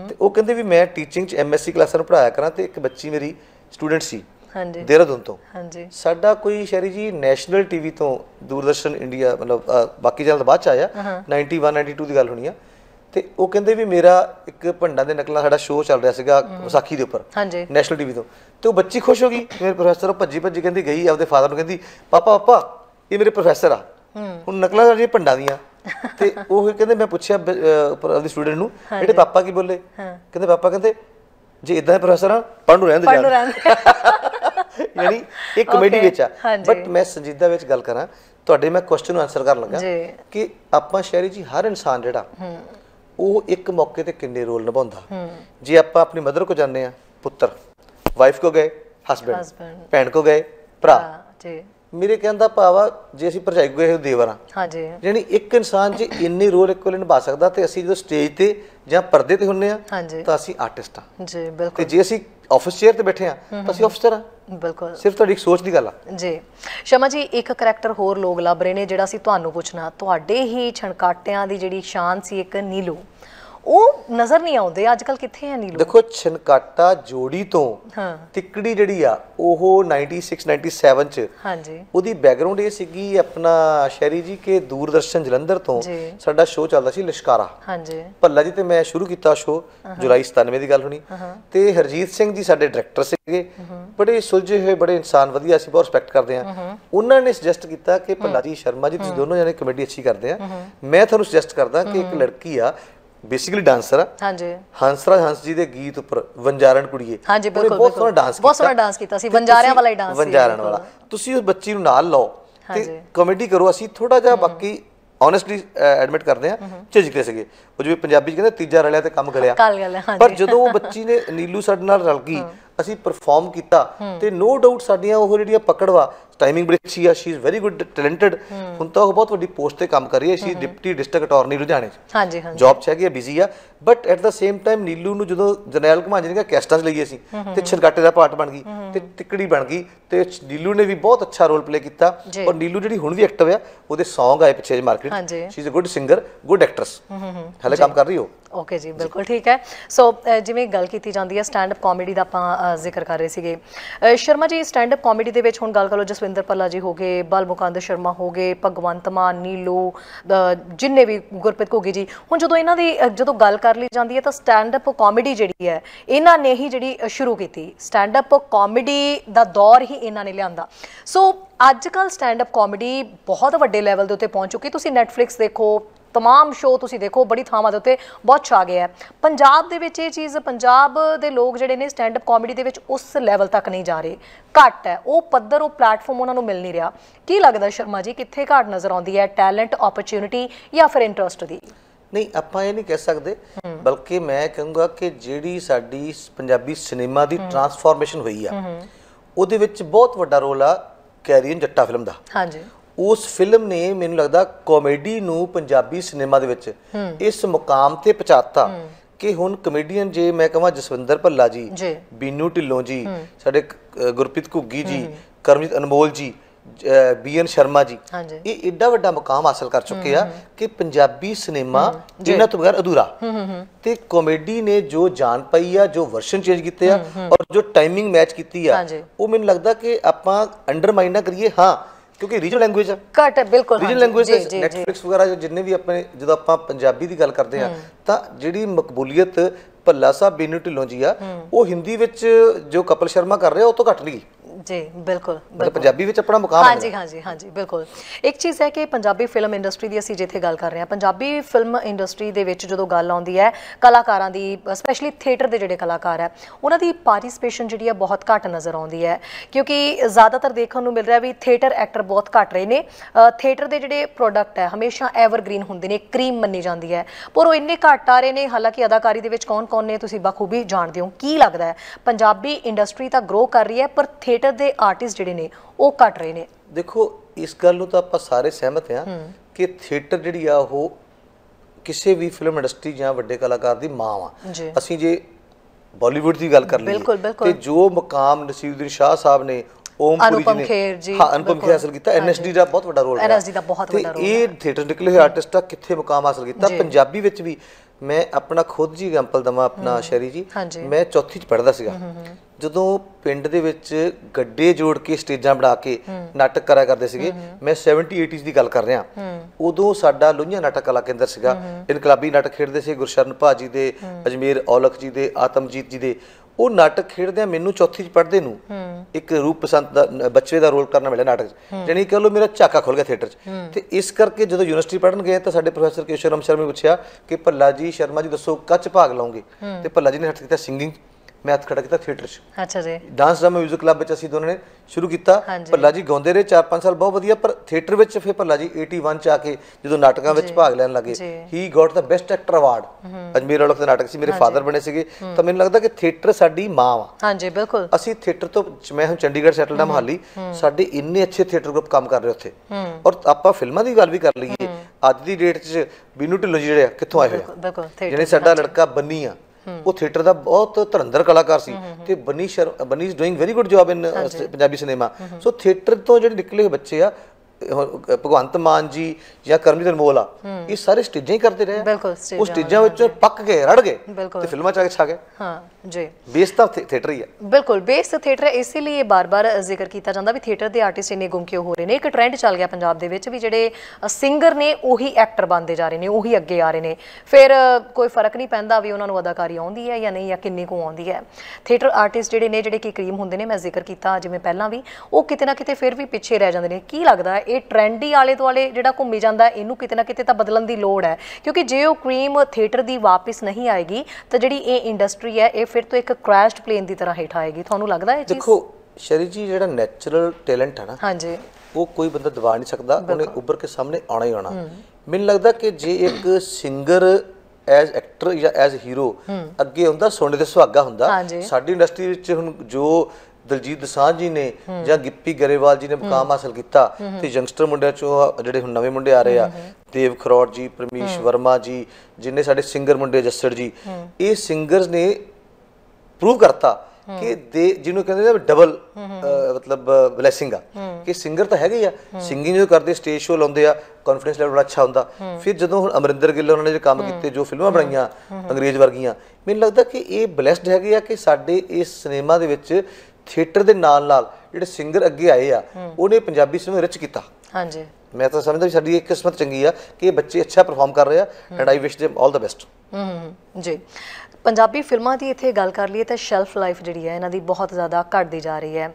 ਤੇ ਉਹ ਕਹਿੰਦੇ ਵੀ ਮੈਂ ਟੀਚਿੰਗ ਚ ਐਮਐਸਸੀ ਕਲਾਸਾਂ ਨੂੰ ਪੜਾਇਆ ਕਰਾਂ ਤੇ ਇੱਕ ਬੱਚੀ ਮੇਰੀ ਸਟੂਡੈਂਟ ਸੀ ਹਾਂਜੀ ਦੇਹਰਾਦੂਨ ਤੋਂ ਹਾਂਜੀ ਸਾਡਾ ਕੋਈ ਸ਼ਰੀ ਜੀ ਨੈਸ਼ਨਲ ਟੀਵੀ ਤੋਂ ਦੂਰਦਰਸ਼ਨ ਇੰਡੀਆ ਮਤਲਬ ਬਾਕੀ ਚੈਨਲ ਬਾਅਦ ਚ ਆਇਆ 91 92 ਦੀ ਗੱਲ ਹੋਣੀ ਆ ਤੇ ਉਹ ਕਹਿੰਦੇ ਵੀ ਮੇਰਾ ਇੱਕ ਭੰਡਾ ਦੇ ਨਕਲਾਂ ਸਾਡਾ ਸ਼ੋਅ ਚੱਲ ਰਿਹਾ ਸੀਗਾ ਵਿਸਾਖੀ ਦੇ ਉੱਪਰ ਹਾਂਜੀ ਨੈਸ਼ਨਲ ਟੀਵੀ ਤੋਂ ਤੇ ਉਹ ਬੱਚੀ ਖੁਸ਼ ਹੋ ਗਈ ਫਿਰ ਪ੍ਰੋਫੈਸਰ ਭੱਜੀ ਭੱਜੀ ਕਹਿੰਦੀ ਗਈ ਆਪਦੇ ਫਾਦਰ ਨੂੰ ਕਹਿੰਦੀ ਪਾਪਾ ਪਾਪਾ ਇਹ ਮੇਰੇ ਪ੍ਰੋਫੈਸਰ ਆ ਹੁਣ ਨਕਲਾਂ ਸਾਡੇ ਭੰਡਾ ਦੀਆਂ ਤੇ ਉਹ ਕਹਿੰਦੇ ਮੈਂ ਪੁੱਛਿਆ ਆਪਦੇ ਸਟੂਡੈਂਟ ਨੂੰ ਜਿਹੜੇ ਪਾਪਾ ਕੀ ਬੋਲੇ ਕਹਿੰਦੇ ਪਾਪਾ ਕਹਿੰਦੇ ਜੇ ਇਦਾਂ ਹੈ ਪ੍ਰੋਫੈਸਰ ਆ ਪੜ੍ਹਨ ਨੂੰ ਰਹਿਣ ਪੜ੍ਹਨ ਨੂੰ ਯਾਨੀ ਇਹ ਕਮੇਡੀ ਵਿੱਚ ਆ ਬਟ ਮੈਂ ਸੰਜੀਦਾ ਵਿੱਚ ਗੱਲ ਕਰਾਂ ਤੁਹਾਡੇ ਮੈਂ ਕੁਐਸਚਨ ਨੂੰ ਆਨਸਰ ਕਰਨ ਲੱਗਾ ਕਿ ਆਪਾਂ ਸ਼ਹਿਰੀ ਜੀ ਹਰ ਇਨਸਾਨ ਜਿਹੜਾ ਉਹ ਇੱਕ ਮੌਕੇ ਤੇ ਕਿੰਨੇ ਰੋਲ ਨਿਭਾਉਂਦਾ ਜੇ ਆਪਾਂ ਆਪਣੀ ਮਦਰ ਕੋ ਜਾਣਦੇ ਆ ਪੁੱਤਰ ਵਾਈਫ ਕੋ ਗਏ ਹਸਬੰਡ ਭੈਣ ਕੋ ਗਏ ਭਰਾ ਜੀ ਮੇਰੇ ਕਹਿੰਦਾ ਭਾਵਾ ਜੇ ਅਸੀਂ ਪਰਚਾਈ ਗਏ ਹੋ ਦੇਵਰਾਂ ਹਾਂਜੀ ਯਾਨੀ ਇੱਕ ਇਨਸਾਨ 'ਚ ਇੰਨੇ ਰੋਲ ਇਕੁਅਲ ਨਿਭਾ ਸਕਦਾ ਤੇ ਅਸੀਂ ਜਦੋਂ ਸਟੇਜ ਤੇ ਜਾਂ ਪਰਦੇ ਤੇ ਹੁੰਨੇ ਆ ਤਾਂ ਅਸੀਂ ਆਰਟਿਸਟ ਆ ਜੀ ਬਿਲਕੁਲ ਤੇ ਜੇ ਅਸੀਂ ਆਫਿਸ ਚੇਅਰ ਤੇ ਬੈਠੇ ਆ ਤਾਂ ਅਸੀਂ ਅਫਸਰ ਆ ਬਿਲਕੁਲ ਸਿਰਫ ਤੁਹਾਡੀ ਇੱਕ ਸੋਚ ਦੀ ਗੱਲ ਆ ਜੀ ਸ਼ਮਾ ਜੀ ਇੱਕ ਕੈਰੈਕਟਰ ਹੋਰ ਲੋਗ ਲੱਭ ਰਹੇ ਨੇ ਜਿਹੜਾ ਅਸੀਂ ਤੁਹਾਨੂੰ ਪੁੱਛਣਾ ਤੁਹਾਡੇ ਹੀ ਛਣਕਾਟਿਆਂ ਦੀ ਜਿਹੜੀ ਸ਼ਾਨ ਸੀ ਇੱਕ ਨੀਲੂ ਉਹ ਨਜ਼ਰ ਨਹੀਂ ਆਉਂਦੇ ਅੱਜ ਕੱਲ ਕਿੱਥੇ ਹੈ ਨੀਲੂ ਦੇਖੋ ਛਨਕਾਟਾ ਜੋੜੀ ਤੋਂ ਹਾਂ ਤਿੱਕੜੀ ਜਿਹੜੀ ਆ ਉਹ 96 97 ਚ ਹਾਂਜੀ ਉਹਦੀ ਬੈਕਗ੍ਰਾਉਂਡ ਇਹ ਸੀਗੀ ਆਪਣਾ ਸ਼ੈਰੀ ਜੀ ਕੇ ਦੂਰਦਰਸ਼ਨ ਜਲੰਧਰ ਤੋਂ ਸਾਡਾ ਸ਼ੋਅ ਚੱਲਦਾ ਸੀ ਲਸ਼ਕਾਰਾ ਹਾਂਜੀ ਭੱਲਾ ਜੀ ਤੇ ਮੈਂ ਸ਼ੁਰੂ ਕੀਤਾ ਸ਼ੋਅ ਜੁਲਾਈ 97 ਦੀ ਗੱਲ ਹੋਣੀ ਤੇ ਹਰਜੀਤ ਸਿੰਘ ਜੀ ਸਾਡੇ ਡਾਇਰੈਕਟਰ ਸੀਗੇ ਬੜੇ ਸੁਲਝੇ ਹੋਏ ਬੜੇ ਇਨਸਾਨ ਵਧੀਆ ਸੀ ਬਹੁਤ ਰਿਸਪੈਕਟ ਕਰਦੇ ਆ ਉਹਨਾਂ ਨੇ ਸੁਜੈਸਟ ਕੀਤਾ ਕਿ ਭੱਲਾ ਜੀ ਸ਼ਰਮਾ ਜੀ ਤੁਸੀਂ ਦੋਨੋਂ ਜਣੇ ਕਮੇਡੀ ਅੱਛੀ ਕਰਦੇ ਆ ਮੈਂ ਤੁਹਾਨੂੰ ਸੁਜੈਸਟ ਕਰਦਾ ਕਿ ਇੱਕ ਲੜਕੀ ਆ ਬੇਸਿਕਲੀ ਡਾਂਸਰ ਆ ਹਾਂਜੀ ਹੰਸਰਾ ਹੰਸ ਜੀ ਦੇ ਗੀਤ ਉੱਪਰ ਵੰਜਾਰਨ ਕੁੜੀਏ ਹਾਂਜੀ ਬਿਲਕੁਲ ਬਹੁਤ ਸੋਹਣਾ ਡਾਂਸ ਕੀਤਾ ਬਹੁਤ ਸੋਹਣਾ ਡਾਂਸ ਕੀਤਾ ਸੀ ਵੰਜਾਰਿਆਂ ਵਾਲਾ ਹੀ ਡਾਂਸ ਸੀ ਵੰਜਾਰਨ ਵਾਲਾ ਤੁਸੀਂ ਉਸ ਬੱਚੀ ਨੂੰ ਨਾਲ ਲਾਓ ਤੇ ਕਮੇਡੀ ਕਰੋ ਅਸੀਂ ਥੋੜਾ ਜਿਹਾ ਬਾਕੀ ਓਨੈਸਟਲੀ ਐਡਮਿਟ ਕਰਦੇ ਆ ਝਿਜਕੇ ਸੀਗੇ ਉਹ ਜਿਵੇਂ ਪੰਜਾਬੀ ਚ ਕਹਿੰਦੇ ਤੀਜਾ ਰਲਿਆ ਤੇ ਕੰਮ ਗਲਿਆ ਪਰ ਜਦੋਂ ਉਹ ਬੱਚੀ ਨੇ ਨੀਲੂ ਸਾਡੇ ਨਾਲ ਰਲ ਗਈ ਅਸੀਂ ਪਰਫਾਰਮ ਕੀਤਾ ਤੇ ਨੋ ਡਾਊਟ ਸਾਡੀਆਂ ਉਹ ਜਿਹੜੀਆਂ ਪਕੜਵਾ ਟਾਈਮਿੰਗ ਬੜੀ ਅੱਛੀ ਆ she is very good talented ਹੁਣ ਤਾਂ ਉਹ ਬਹੁਤ ਵੱਡੀ ਪੋਸਟ ਤੇ ਕੰਮ ਕਰ ਰਹੀ ਹੈ ਸ਼ੀ ਡਿਪਟੀ ਡਿਸਟ੍ਰਿਕਟ ਅਟਾਰਨੀ ਲੁਧਿਆਣੇ ਚ ਹਾਂਜੀ ਹਾਂਜੀ ਜੌਬ ਚ ਹੈਗੀ ਆ ਬਿਜ਼ੀ ਆ but at the same time Neelu ਨੂੰ ਜਦੋਂ ਜਰਨੈਲ ਘਮਾਂਜੇ ਨੇ ਕਿਹਾ ਕੈਸਟਾਂ ਚ ਲਈਏ ਸੀ ਤੇ ਛਿਲਕਾਟੇ ਦਾ ਪਾਰਟ ਬਣ ਗਈ ਤੇ ਟਿੱਕੜੀ ਬਣ ਗਈ ਤੇ ਨੀਲੂ ਨੇ ਵੀ ਬਹੁਤ ਅੱਛਾ ਰੋਲ ਪਲੇ ਕੀਤਾ ਔਰ ਨੀਲੂ ਜਿਹੜੀ ਹੁਣ ਵੀ ਐਕਟਿਵ ਆ ਉਹਦੇ Song ਆਏ ਪਿੱਛੇ market she is a good singer good actress ਹਲੇ ਕੰਮ ਕਰ ਰਹੀ ਹੋ ਓਕੇ ਜੀ ਬਿਲਕੁਲ ਠੀਕ ਹੈ ਸੋ ਜਿਵੇਂ ਗੱਲ ਕੀਤੀ ਜਾਂਦੀ ਹੈ ਸਟੈਂਡ ਅਪ ਕਾਮੇਡੀ ਦਾ ਆਪਾਂ ਜ਼ਿਕਰ ਕਰ ਰਹੇ ਸੀਗੇ ਸ਼ਰਮਾ ਜੀ ਸਟੈਂਡ ਅਪ ਕਾਮੇਡੀ ਦੇ ਵਿੱਚ ਹੁਣ ਗੱਲ ਕਰੋ ਜਸਵਿੰਦਰ ਭੁਪਿੰਦਰ ਪੱਲਾ ਜੀ ਹੋਗੇ ਬਲਮੁਕੰਦ ਸ਼ਰਮਾ ਹੋਗੇ ਭਗਵੰਤ ਮਾਨ ਨੀਲੋ ਜਿੰਨੇ ਵੀ ਗੁਰਪ੍ਰੀਤ ਕੋਗੀ ਜੀ ਹੁਣ ਜਦੋਂ ਇਹਨਾਂ ਦੀ ਜਦੋਂ ਗੱਲ ਕਰ ਲਈ ਜਾਂਦੀ ਹੈ ਤਾਂ ਸਟੈਂਡ ਅਪ ਕਾਮੇਡੀ ਜਿਹੜੀ ਹੈ ਇਹਨਾਂ ਨੇ ਹੀ ਜਿਹੜੀ ਸ਼ੁਰੂ ਕੀਤੀ ਸਟੈਂਡ ਅਪ ਕਾਮੇਡੀ ਦਾ ਦੌਰ ਹੀ ਇਹਨਾਂ ਨੇ ਲਿਆਂਦਾ ਸੋ ਅੱਜ ਕੱਲ ਸਟੈਂਡ ਅਪ ਕਾਮੇਡੀ ਬਹੁਤ ਵੱਡੇ ਲੈਵਲ ਦੇ ਉੱਤੇ ਪਹੁੰਚ ਚੁੱਕੀ ਤੁਸੀਂ ਨੈਟਫਲਿਕਸ ਦੇਖੋ ਤਮਾਮ ਸ਼ੋ ਤੁਸੀਂ ਦੇਖੋ ਬੜੀ ਥਾਵਾਂ ਦੇ ਉੱਤੇ ਬਹੁਤ ਛਾ ਗਿਆ ਹੈ ਪੰਜਾਬ ਦੇ ਵਿੱਚ ਇਹ ਚੀਜ਼ ਪੰਜਾਬ ਦੇ ਲੋਕ ਜਿਹੜੇ ਨੇ ਸਟੈਂਡ ਅਪ ਕਾਮੇਡੀ ਦੇ ਵਿੱਚ ਉਸ ਲੈਵਲ ਤੱਕ ਨਹੀਂ ਜਾ ਰਹੇ ਘੱਟ ਹੈ ਉਹ ਪੱਧਰ ਉਹ ਪਲੇਟਫਾਰਮ ਉਹਨਾਂ ਨੂੰ ਮਿਲ ਨਹੀਂ ਰਿਹਾ ਕੀ ਲੱਗਦਾ ਸ਼ਰਮਾ ਜੀ ਕਿੱਥੇ ਘਾਟ ਨਜ਼ਰ ਆਉਂਦੀ ਹੈ ਟੈਲੈਂਟ ਓਪਰਚ्युनिटी ਜਾਂ ਫਿਰ ਇੰਟਰਸਟ ਦੀ ਨਹੀਂ ਆਪਾਂ ਇਹ ਨਹੀਂ ਕਹਿ ਸਕਦੇ ਬਲਕਿ ਮੈਂ ਕਹੂੰਗਾ ਕਿ ਜਿਹੜੀ ਸਾਡੀ ਪੰਜਾਬੀ ਸਿਨੇਮਾ ਦੀ ਟਰਾਂਸਫਾਰਮੇਸ਼ਨ ਹੋਈ ਆ ਉਹਦੇ ਵਿੱਚ ਬਹੁਤ ਵੱਡਾ ਰੋਲ ਆ ਕੈਰੀਅਨ ਜੱਟਾ ਫਿਲਮ ਦਾ ਹਾਂਜੀ ਉਸ ਫਿਲਮ ਨੇ ਮੈਨੂੰ ਲੱਗਦਾ ਕਾਮੇਡੀ ਨੂੰ ਪੰਜਾਬੀ ਸਿਨੇਮਾ ਦੇ ਵਿੱਚ ਇਸ ਮੁਕਾਮ ਤੇ ਪਹੁੰਚਾਤਾ ਕਿ ਹੁਣ ਕਾਮੇਡੀਅਨ ਜੇ ਮੈਂ ਕਹਾਂ ਜਸਵਿੰਦਰ ਭੱਲਾ ਜੀ ਬੀਨੂ ਢਿੱਲੋਂ ਜੀ ਸਾਡੇ ਗੁਰਪ੍ਰੀਤ ਘੁੱਗੀ ਜੀ ਕਰਮਜੀਤ ਅਨਮੋਲ ਜੀ ਬੀਐਨ ਸ਼ਰਮਾ ਜੀ ਇਹ ਐਡਾ ਵੱਡਾ ਮੁਕਾਮ ਹਾਸਲ ਕਰ ਚੁੱਕੇ ਆ ਕਿ ਪੰਜਾਬੀ ਸਿਨੇਮਾ ਜਿੰਨਾ ਤੋਂ ਬਗੈਰ ਅਧੂਰਾ ਤੇ ਕਾਮੇਡੀ ਨੇ ਜੋ ਜਾਣ ਪਈ ਆ ਜੋ ਵਰਸ਼ਨ ਚੇਂਜ ਕੀਤੇ ਆ ਔਰ ਜੋ ਟਾਈਮਿੰਗ ਮੈਚ ਕੀਤੀ ਆ ਉਹ ਮੈਨੂੰ ਲੱਗਦਾ ਕਿ ਆਪਾਂ ਅੰਡਰਮਾਈਨ ਨਾ ਕਰੀਏ ਹਾਂ ਕਿਉਂਕਿ ਰੀਜਨਲ ਲੈਂਗੁਏਜ ਹੈ ਘਟ ਬਿਲਕੁਲ ਰੀਜਨਲ ਲੈਂਗੁਏਜ ਨੈਟਫਲਿਕਸ ਵਗੈਰਾ ਜਿੰਨੇ ਵੀ ਆਪਣੇ ਜਦੋਂ ਆਪਾਂ ਪੰਜਾਬੀ ਦੀ ਗੱਲ ਕਰਦੇ ਆ ਤਾਂ ਜਿਹੜੀ ਮਕਬੂਲੀਅਤ ਭੱਲਾ ਸਾਹਿਬ ਬੀਨੂ ਢਿੱਲੋਂ ਜੀ ਆ ਉਹ ਹਿੰਦੀ ਵਿੱਚ ਜੋ ਕਪਲ ਸ਼ਰਮਾ ਕਰ ਰਿਹਾ ਉਹ ਤੋਂ ਘੱਟ ਨਹੀਂ ਜੀ ਬਿਲਕੁਲ ਮਤਲਬ ਪੰਜਾਬੀ ਵਿੱਚ ਆਪਣਾ ਮੁਕਾਮ ਹੈ ਹਾਂਜੀ ਹਾਂਜੀ ਹਾਂਜੀ ਬਿਲਕੁਲ ਇੱਕ ਚੀਜ਼ ਹੈ ਕਿ ਪੰਜਾਬੀ ਫਿਲਮ ਇੰਡਸਟਰੀ ਦੀ ਅਸੀਂ ਜਿੱਥੇ ਗੱਲ ਕਰ ਰਹੇ ਹਾਂ ਪੰਜਾਬੀ ਫਿਲਮ ਇੰਡਸਟਰੀ ਦੇ ਵਿੱਚ ਜਦੋਂ ਗੱਲ ਆਉਂਦੀ ਹੈ ਕਲਾਕਾਰਾਂ ਦੀ ਸਪੈਸ਼ਲੀ ਥੀਏਟਰ ਦੇ ਜਿਹੜੇ ਕਲਾਕਾਰ ਹੈ ਉਹਨਾਂ ਦੀ ਪਾਰਟਿਸਪੇਸ਼ਨ ਜਿਹੜੀ ਹੈ ਬਹੁਤ ਘੱਟ ਨਜ਼ਰ ਆਉਂਦੀ ਹੈ ਕਿਉਂਕਿ ਜ਼ਿਆਦਾਤਰ ਦੇਖਣ ਨੂੰ ਮਿਲ ਰਿਹਾ ਵੀ ਥੀਏਟਰ ਐਕਟਰ ਬਹੁਤ ਘੱਟ ਰਹੇ ਨੇ ਥੀਏਟਰ ਦੇ ਜਿਹੜੇ ਪ੍ਰੋਡਕਟ ਹੈ ਹਮੇਸ਼ਾ ਐਵਰਗ੍ਰੀਨ ਹੁੰਦੇ ਨੇ ਕ੍ਰੀਮ ਮੰਨੀ ਜਾਂਦੀ ਹੈ ਪਰ ਉਹ ਇੰਨੇ ਘੱਟ ਆ ਰਹੇ ਨੇ ਹਾਲਾਂਕਿ ਅਦਾਕਾਰੀ ਦੇ ਵਿੱਚ ਕੌਣ-ਕੌਣ ਨੇ ਤੁਸੀਂ ਬਖੂਬੀ ਜਾਣਦੇ ਹੋ ਕੀ ਲੱਗਦਾ ਹੈ ਪੰਜਾਬੀ ਇੰਡਸਟਰੀ ਤਾਂ ਗਰੋ ਕਰ ਰਹੀ ਹੈ ਪਰ ਥੀਏਟਰ ਥੀਏਟਰ ਦੇ ਆਰਟਿਸਟ ਜਿਹੜੇ ਨੇ ਉਹ ਘਟ ਰਹੇ ਨੇ ਦੇਖੋ ਇਸ ਗੱਲ ਨੂੰ ਤਾਂ ਆਪਾਂ ਸਾਰੇ ਸਹਿਮਤ ਆ ਕਿ ਥੀਏਟਰ ਜਿਹੜੀ ਆ ਉਹ ਕਿਸੇ ਵੀ ਫਿਲਮ ਇੰਡਸਟਰੀ ਜਾਂ ਵੱਡੇ ਕਲਾਕਾਰ ਦੀ ਮਾਂ ਆ ਅਸੀਂ ਜੇ ਬਾਲੀਵੁੱਡ ਦੀ ਗੱਲ ਕਰ ਲਈਏ ਤੇ ਜੋ ਮਕਾਮ ਨਸੀਰੁਦੀਨ ਸ਼ਾਹ ਸਾਹਿਬ ਨੇ ਓਮਪੁਰੀ ਜੀ ਨੇ ਹਾਂ ਅਨੁਪਮ ਖੇਰ ਹਾਸਲ ਕੀਤਾ ਐਨਐਸਡੀ ਦਾ ਬਹੁਤ ਵੱਡਾ ਰੋਲ ਹੈ ਐਨਐਸਡੀ ਦਾ ਬਹੁਤ ਵੱਡਾ ਰੋਲ ਹੈ ਇਹ ਥੀਏਟਰ ਨਿਕਲੇ ਹੋਏ ਆਰਟਿਸਟ ਆ ਕਿੱਥੇ ਮਕਾਮ ਹਾਸਲ ਕੀਤਾ ਪੰਜਾਬੀ ਵਿੱਚ ਵੀ ਮੈਂ ਆਪਣਾ ਖੁਦ ਜੀ ਐਗਜ਼ਾਮਪਲ ਦਵਾਂ ਆਪਣਾ ਸ਼ਰੀ ਜੀ ਮੈਂ ਚੌਥੀ ਚ ਪੜਦਾ ਸੀਗਾ ਜਦੋਂ ਪਿੰਡ ਦੇ ਵਿੱਚ ਗੱਡੇ ਜੋੜ ਕੇ ਸਟੇਜਾਂ ਬਣਾ ਕੇ ਨਾਟਕ ਕਰਾ ਕਰਦੇ ਸੀਗੇ ਮੈਂ 70 80s ਦੀ ਗੱਲ ਕਰ ਰਿਹਾ ਉਦੋਂ ਸਾਡਾ ਲੋਹੀਆਂ ਨਾਟਕ ਕਲਾ ਕੇਂਦਰ ਸੀਗਾ ਇਨਕਲਾਬੀ ਨਾਟਕ ਖੇਡਦੇ ਸੀ ਗੁਰਸ਼ਰਨ ਭਾਜੀ ਦੇ ਅਜਮੇਰ ਔਲਖ ਜੀ ਦੇ ਆਤਮਜੀਤ ਜੀ ਦੇ ਉਹ ਨਾਟਕ ਖੇਡਦੇ ਆ ਮੈਨੂੰ ਚੌਥੀ ਚ ਪੜਦੇ ਨੂੰ ਇੱਕ ਰੂਪ ਪਸੰਦ ਦਾ ਬੱਚੇ ਦਾ ਰੋਲ ਕਰਨਾ ਮਿਲਿਆ ਨਾਟਕ ਚ ਯਾਨੀ ਕਿ ਲੋ ਮੇਰਾ ਝਾਕਾ ਖੁੱਲ ਗਿਆ ਥੀਏਟਰ ਚ ਤੇ ਇਸ ਕਰਕੇ ਜਦੋਂ ਯੂਨੀਵਰਸਿਟੀ ਪੜ੍ਹਨ ਗਏ ਤਾਂ ਸਾਡੇ ਪ੍ਰੋਫੈਸਰ ਕੇਸ਼ਵਰਮ ਸ਼ਰਮਾ ਨੇ ਪੁੱਛਿਆ ਕਿ ਭੱਲਾ ਜੀ ਸ਼ਰਮਾ ਜੀ ਦੱਸੋ ਕੱਚ ਭਾਗ ਲਾਉਂਗੇ ਤੇ ਭੱਲਾ ਜੀ ਨੇ ਹੱਥ ਕੀਤਾ ਸਿੰਗਿੰਗ ਮੈਂ ਹੱਥ ਖੜਾ ਕੀਤਾ ਥੀਏਟਰ 'ਚ ਅੱਛਾ ਜੀ ਡਾਂਸ ਦਾ ਮਿਊਜ਼ਿਕ ਕਲੱਬ ਵਿੱਚ ਅਸੀਂ ਦੋਨਾਂ ਨੇ ਸ਼ੁਰੂ ਕੀਤਾ ਭੱਲਾ ਜੀ ਗਾਉਂਦੇ ਰਹੇ 4-5 ਸਾਲ ਬਹੁਤ ਵਧੀਆ ਪਰ ਥੀਏਟਰ ਵਿੱਚ ਫਿਰ ਭੱਲਾ ਜੀ 81 ਚ ਆ ਕੇ ਜਦੋਂ ਨਾਟਕਾਂ ਵਿੱਚ ਭਾਗ ਲੈਣ ਲੱਗੇ ਹੀ got the best actor award Ajmer ਵਾਲਾ ਦਾ ਨਾਟਕ ਸੀ ਮੇਰੇ ਫਾਦਰ ਬਣੇ ਸੀਗੇ ਤਾਂ ਮੈਨੂੰ ਲੱਗਦਾ ਕਿ ਥੀਏਟਰ ਸਾਡੀ ਮਾਂ ਵਾ ਹਾਂਜੀ ਬਿਲਕੁਲ ਅਸੀਂ ਥੀਏਟਰ ਤੋਂ ਮੈਂ ਹੁਣ ਚੰਡੀਗੜ੍ਹ ਸੈਟਲਡ ਦਾ ਮਹਾਲੀ ਸਾਡੇ ਇੰਨੇ ਅੱਛੇ ਥੀਏਟਰ ਗਰੁੱਪ ਕੰਮ ਕਰ ਰਹੇ ਉੱਥੇ ਔਰ ਆਪਾਂ ਫਿਲਮਾਂ ਦੀ ਗੱਲ ਵੀ ਕਰ ਲਈਏ ਅੱਜ ਦੀ ਡੇਟ 'ਚ ਬਿਨੂ ਢਿੱਲੋਂ ਜਿਹੜੇ ਕਿੱਥੋਂ ਆਏ ਹੋਏ ਬਿਲਕੁਲ ਜਿਹੜੇ ਸਾਡਾ ਲੜਕਾ ਬੰਨੀ ਆ ਉਹ ਥੀਏਟਰ ਦਾ ਬਹੁਤ ਧਰੰਦਰ ਕਲਾਕਾਰ ਸੀ ਤੇ ਬਨੀ ਸ਼ਰ Bunny is doing very good job in Punjabi cinema so theatre ਤੋਂ ਜਿਹੜੇ ਨਿਕਲੇ ਹੋਏ ਬੱਚੇ ਆ ਭਗਵੰਤ ਮਾਨ ਜੀ ਜਾਂ ਕਰਮਜੀਤ ਅਨਮੋਲ ਇਹ ਸਾਰੇ ਸਟੇਜਾਂ ਹੀ ਕਰਦੇ ਰਹੇ ਬਿਲਕੁਲ ਉਹ ਸਟੇਜਾਂ ਵਿੱਚ ਪੱਕ ਗਏ ਰੜ ਗਏ ਤੇ ਫਿਲਮਾਂ ਚ ਆ ਕੇ ਛਾ ਗਏ ਹਾਂ ਜੀ ਬੇਸ ਤਾਂ ਥੀਏਟਰ ਹੀ ਆ ਬਿਲਕੁਲ ਬੇਸ ਤਾਂ ਥੀਏਟਰ ਹੈ ਇਸੇ ਲਈ ਬਾਰ-ਬਾਰ ਜ਼ਿਕਰ ਕੀਤਾ ਜਾਂਦਾ ਵੀ ਥੀਏਟਰ ਦੇ ਆਰਟਿਸਟ ਇੰਨੇ ਗੁੰਮ ਕਿਉਂ ਹੋ ਰਹੇ ਨੇ ਇੱਕ ਟ੍ਰੈਂਡ ਚੱਲ ਗਿਆ ਪੰਜਾਬ ਦੇ ਵਿੱਚ ਵੀ ਜਿਹੜੇ ਸਿੰਗਰ ਨੇ ਉਹੀ ਐਕਟਰ ਬਣਦੇ ਜਾ ਰਹੇ ਨੇ ਉਹੀ ਅੱਗੇ ਆ ਰਹੇ ਨੇ ਫਿਰ ਕੋਈ ਫਰਕ ਨਹੀਂ ਪੈਂਦਾ ਵੀ ਉਹਨਾਂ ਨੂੰ ਅਦਾਕਾਰੀ ਆਉਂਦੀ ਹੈ ਜਾਂ ਨਹੀਂ ਜਾਂ ਕਿੰਨੀ ਕੁ ਆਉਂਦੀ ਹੈ ਥੀਏਟਰ ਆਰਟਿਸਟ ਜਿਹੜੇ ਨੇ ਜਿਹੜੇ ਕਿ ਕਰੀਮ ਹੁੰਦੇ ਨੇ ਮੈਂ ਜ਼ਿਕਰ ਕੀਤਾ ਜਿਵੇਂ ਪਹਿਲਾਂ ਵੀ ਉਹ ਕਿਤੇ ਨਾ ਕਿਤੇ ਫਿਰ ਵੀ ਪਿੱਛੇ ਰਹਿ ਜਾਂਦੇ ਨੇ ਕੀ ਲੱਗਦਾ ਇਹ ਟ੍ਰੈਂਡ ਹੀ ਆਲੇ ਦੁਆਲੇ ਜਿਹੜਾ ਘੁੰਮੀ ਜਾਂਦਾ ਇਹਨੂੰ ਕਿਤੇ ਨਾ ਕਿਤੇ ਤਾਂ ਬਦਲਣ ਦੀ ਲੋੜ ਹੈ ਕਿਉਂਕਿ ਜੇ ਉਹ ਕ੍ਰੀਮ ਥੀਏਟਰ ਦੀ ਵਾਪਸ ਨਹੀਂ ਆਏਗੀ ਤਾਂ ਜਿਹੜੀ ਇਹ ਇੰਡਸਟਰੀ ਹੈ ਇਹ ਫਿਰ ਤੋਂ ਇੱਕ ਕ੍ਰੈਸ਼ਡ ਪਲੇਨ ਦੀ ਤਰ੍ਹਾਂ ਹੇਠ ਆਏਗੀ ਤੁਹਾਨੂੰ ਲੱਗਦਾ ਇਹ ਚੀਜ਼ ਦੇਖੋ ਸ਼ਰੀ ਜੀ ਜਿਹੜਾ ਨੇਚਰਲ ਟੈਲੈਂਟ ਹੈ ਨਾ ਹਾਂਜੀ ਉਹ ਕੋਈ ਬੰਦਾ ਦਬਾ ਨਹੀਂ ਸਕਦਾ ਉਹਨੇ ਉੱਪਰ ਕੇ ਸਾਹਮਣੇ ਆਉਣਾ ਹੀ ਆਉਣਾ ਮੈਨੂੰ ਲੱਗਦਾ ਕਿ ਜੇ ਇੱਕ ਸਿੰਗਰ ਐਜ਼ ਐਕਟਰ ਜਾਂ ਐਜ਼ ਹੀਰੋ ਅੱਗੇ ਹੁੰਦਾ ਸੋਨੇ ਦੇ ਸੁਹਾਗਾ ਹੁੰਦਾ ਸਾਡੀ ਇੰਡਸਟਰੀ ਵਿੱਚ ਹੁਣ ਜੋ ਦਲਜੀਤ ਦਸਾਂ ਜੀ ਨੇ ਜਾਂ ਗਿੱਪੀ ਗਰੇਵਾਲ ਜੀ ਨੇ ਮਕਾਮ ਹਾਸਲ ਕੀਤਾ ਤੇ ਯੰਗਸਟਰ ਮੁੰਡਿਆਂ ਚੋਂ ਜਿਹੜੇ ਹੁਣ ਨਵੇਂ ਮੁੰਡੇ ਆ ਰਹੇ ਆ ਦੇਵ ਖਰੋੜ ਜੀ ਪਰਮੇਸ਼ ਵਰਮਾ ਜੀ ਜਿਨੇ ਸਾਡੇ ਸਿੰਗਰ ਮੁੰਡੇ ਜੱਸੜ ਜੀ ਇਹ ਸਿੰਗਰਸ ਨੇ ਪ੍ਰੂਵ ਕਰਤਾ ਕਿ ਦੇ ਜਿਹਨੂੰ ਕਹਿੰਦੇ ਨੇ ਡਬਲ ਮਤਲਬ ਬਲੇਸਿੰਗ ਆ ਕਿ ਸਿੰਗਰ ਤਾਂ ਹੈਗੇ ਆ ਸਿੰਗਿੰਗ ਜਦੋਂ ਕਰਦੇ ਸਟੇਜ ਸ਼ੋਅ ਲਾਉਂਦੇ ਆ ਕੰਫੀਡੈਂਸ ਲੈਵਲ ਬੜਾ ਅੱਛਾ ਹੁੰਦਾ ਫਿਰ ਜਦੋਂ ਹੁਣ ਅਮਰਿੰਦਰ ਗਿੱਲ ਉਹਨਾਂ ਨੇ ਜੋ ਕੰਮ ਕੀਤੇ ਜੋ ਫਿਲਮਾਂ ਬਣਾਈਆਂ ਅੰਗਰੇਜ਼ ਵਰਗੀਆਂ ਮੈਨੂੰ ਲੱਗਦਾ ਕਿ ਇਹ ਬਲੇਸਡ ਹੈਗੇ ਆ ਕਿ ਸਾਡੇ ਇਸ ਸਿਨੇਮਾ ਦੇ ਵਿੱਚ ਥੀਏਟਰ ਦੇ ਨਾਲ ਨਾਲ ਜਿਹੜੇ ਸਿੰਗਰ ਅੱਗੇ ਆਏ ਆ ਉਹਨੇ ਪੰਜਾਬੀ ਸਿਨੇਮਾ ਰਿਚ ਕੀਤਾ ਹਾਂਜੀ ਮੈਂ ਤਾਂ ਸਮਝਦਾ ਸਾਡੀ ਇੱਕ ਕਿਸਮਤ ਚੰਗੀ ਆ ਕਿ ਇਹ ਬੱਚੇ ਅੱਛਾ ਪਰਫਾਰਮ ਕਰ ਰਹੇ ਆ and I wish them all the best ਹੂੰ ਜੀ ਪੰਜਾਬੀ ਫਿਲਮਾਂ ਦੀ ਇੱਥੇ ਗੱਲ ਕਰ ਲਈਏ ਤਾਂ ਸ਼ੈਲਫ ਲਾਈਫ ਜਿਹੜੀ ਹੈ ਇਹਨਾਂ ਦੀ ਬਹੁਤ ਜ਼ਿਆਦਾ ਘਟਦੀ ਜਾ ਰਹੀ ਹੈ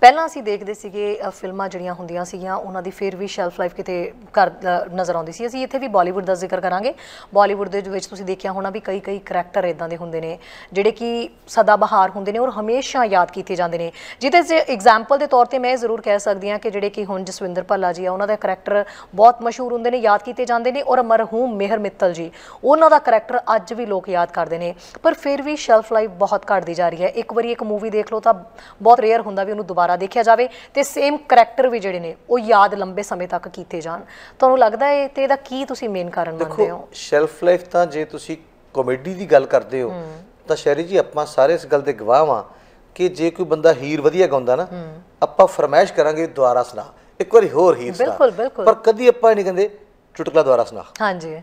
ਪਹਿਲਾਂ ਅਸੀਂ ਦੇਖਦੇ ਸੀਗੇ ਫਿਲਮਾਂ ਜਿਹੜੀਆਂ ਹੁੰਦੀਆਂ ਸੀਗੀਆਂ ਉਹਨਾਂ ਦੀ ਫਿਰ ਵੀ ਸ਼ੈਲਫ ਲਾਈਫ ਕਿਤੇ ਕਰ ਨਜ਼ਰ ਆਉਂਦੀ ਸੀ ਅਸੀਂ ਇੱਥੇ ਵੀ ਬਾਲੀਵੁੱਡ ਦਾ ਜ਼ਿਕਰ ਕਰਾਂਗੇ ਬਾਲੀਵੁੱਡ ਦੇ ਵਿੱਚ ਤੁਸੀਂ ਦੇਖਿਆ ਹੋਣਾ ਵੀ ਕਈ ਕਈ ਕੈਰੈਕਟਰ ਇਦਾਂ ਦੇ ਹੁੰਦੇ ਨੇ ਜਿਹੜੇ ਕਿ ਸਦਾ ਬਹਾਰ ਹੁੰਦੇ ਨੇ ਔਰ ਹਮੇਸ਼ਾ ਯਾਦ ਕੀਤੇ ਜਾਂਦੇ ਨੇ ਜਿਹਦੇ ਜੇ ਐਗਜ਼ਾਮਪਲ ਦੇ ਤੌਰ ਤੇ ਮੈਂ ਜ਼ਰੂਰ ਕਹਿ ਸਕਦੀ ਹਾਂ ਕਿ ਜਿਹੜੇ ਕਿ ਹੁਣ ਜਸਵਿੰਦਰ ਭੱਲਾ ਜੀ ਆ ਉਹਨਾਂ ਦਾ ਕੈਰੈਕਟਰ ਬਹੁਤ ਮਸ਼ਹੂਰ ਹੁੰਦੇ ਨੇ ਯਾਦ ਕੀਤੇ ਜਾਂਦੇ ਨੇ ਔਰ ਮਰਹੂਮ ਮਿਹਰ ਮਿੱਤਲ ਜੀ ਉਹਨਾਂ ਦਾ ਕੈਰੈਕਟਰ ਅੱਜ ਵੀ ਲੋਕ ਯਾਦ ਕਰਦੇ ਨੇ ਪਰ ਫਿਰ ਵੀ ਸ਼ੈਲਫ ਲਾਈਫ ਬਹੁਤ ਘਟਦੀ ਜਾ ਰਹੀ ਹੈ ਇੱਕ ਵਾਰੀ ਇੱਕ ਮੂਵੀ ਦੇਖ ਲਓ ਤਾਂ ਬਹੁਤ ਰੇਅਰ ਹੁੰਦਾ ਵੀ ਉਹਨੂੰ ਦੁਬਾਰਾ ਦੇਖਿਆ ਜਾਵੇ ਤੇ ਸੇਮ ਕੈਰੈਕਟਰ ਵੀ ਜਿਹੜੇ ਨੇ ਉਹ ਯਾਦ ਲੰਬੇ ਸਮੇਂ ਤੱਕ ਕੀਤੇ ਜਾਣ ਤੁਹਾਨੂੰ ਲੱਗਦਾ ਹੈ ਤੇ ਇਹਦਾ ਕੀ ਤੁਸੀਂ ਮੇਨ ਕਾਰਨ ਮੰਨਦੇ ਹੋ ਦੇਖੋ ਸ਼ੈਲਫ ਲਾਈਫ ਤਾਂ ਜੇ ਤੁਸੀਂ ਕਾਮੇਡੀ ਦੀ ਗੱਲ ਕਰਦੇ ਹੋ ਤਾਂ ਸ਼ੈਰੀ ਜੀ ਆਪਾਂ ਸਾਰੇ ਇਸ ਗੱਲ ਦੇ ਗਵਾਹ ਆ ਕਿ ਜੇ ਕੋਈ ਬੰਦਾ ਹੀਰ ਵਧੀਆ ਗਾਉਂਦਾ ਨਾ ਆਪਾਂ ਫਰਮਾਇਸ਼ ਕਰਾਂਗੇ ਦੁਆਰਾ ਸੁਣਾ ਇੱਕ ਵਾਰੀ ਹੋਰ ਹੀਰ ਸੁਣਾ ਪਰ ਕਦੀ ਆਪਾਂ ਨਹੀਂ ਕਹਿੰਦੇ ਚੁਟਕਲਾ ਦੁਆਰਾ ਸੁਣਾ ਹਾਂਜੀ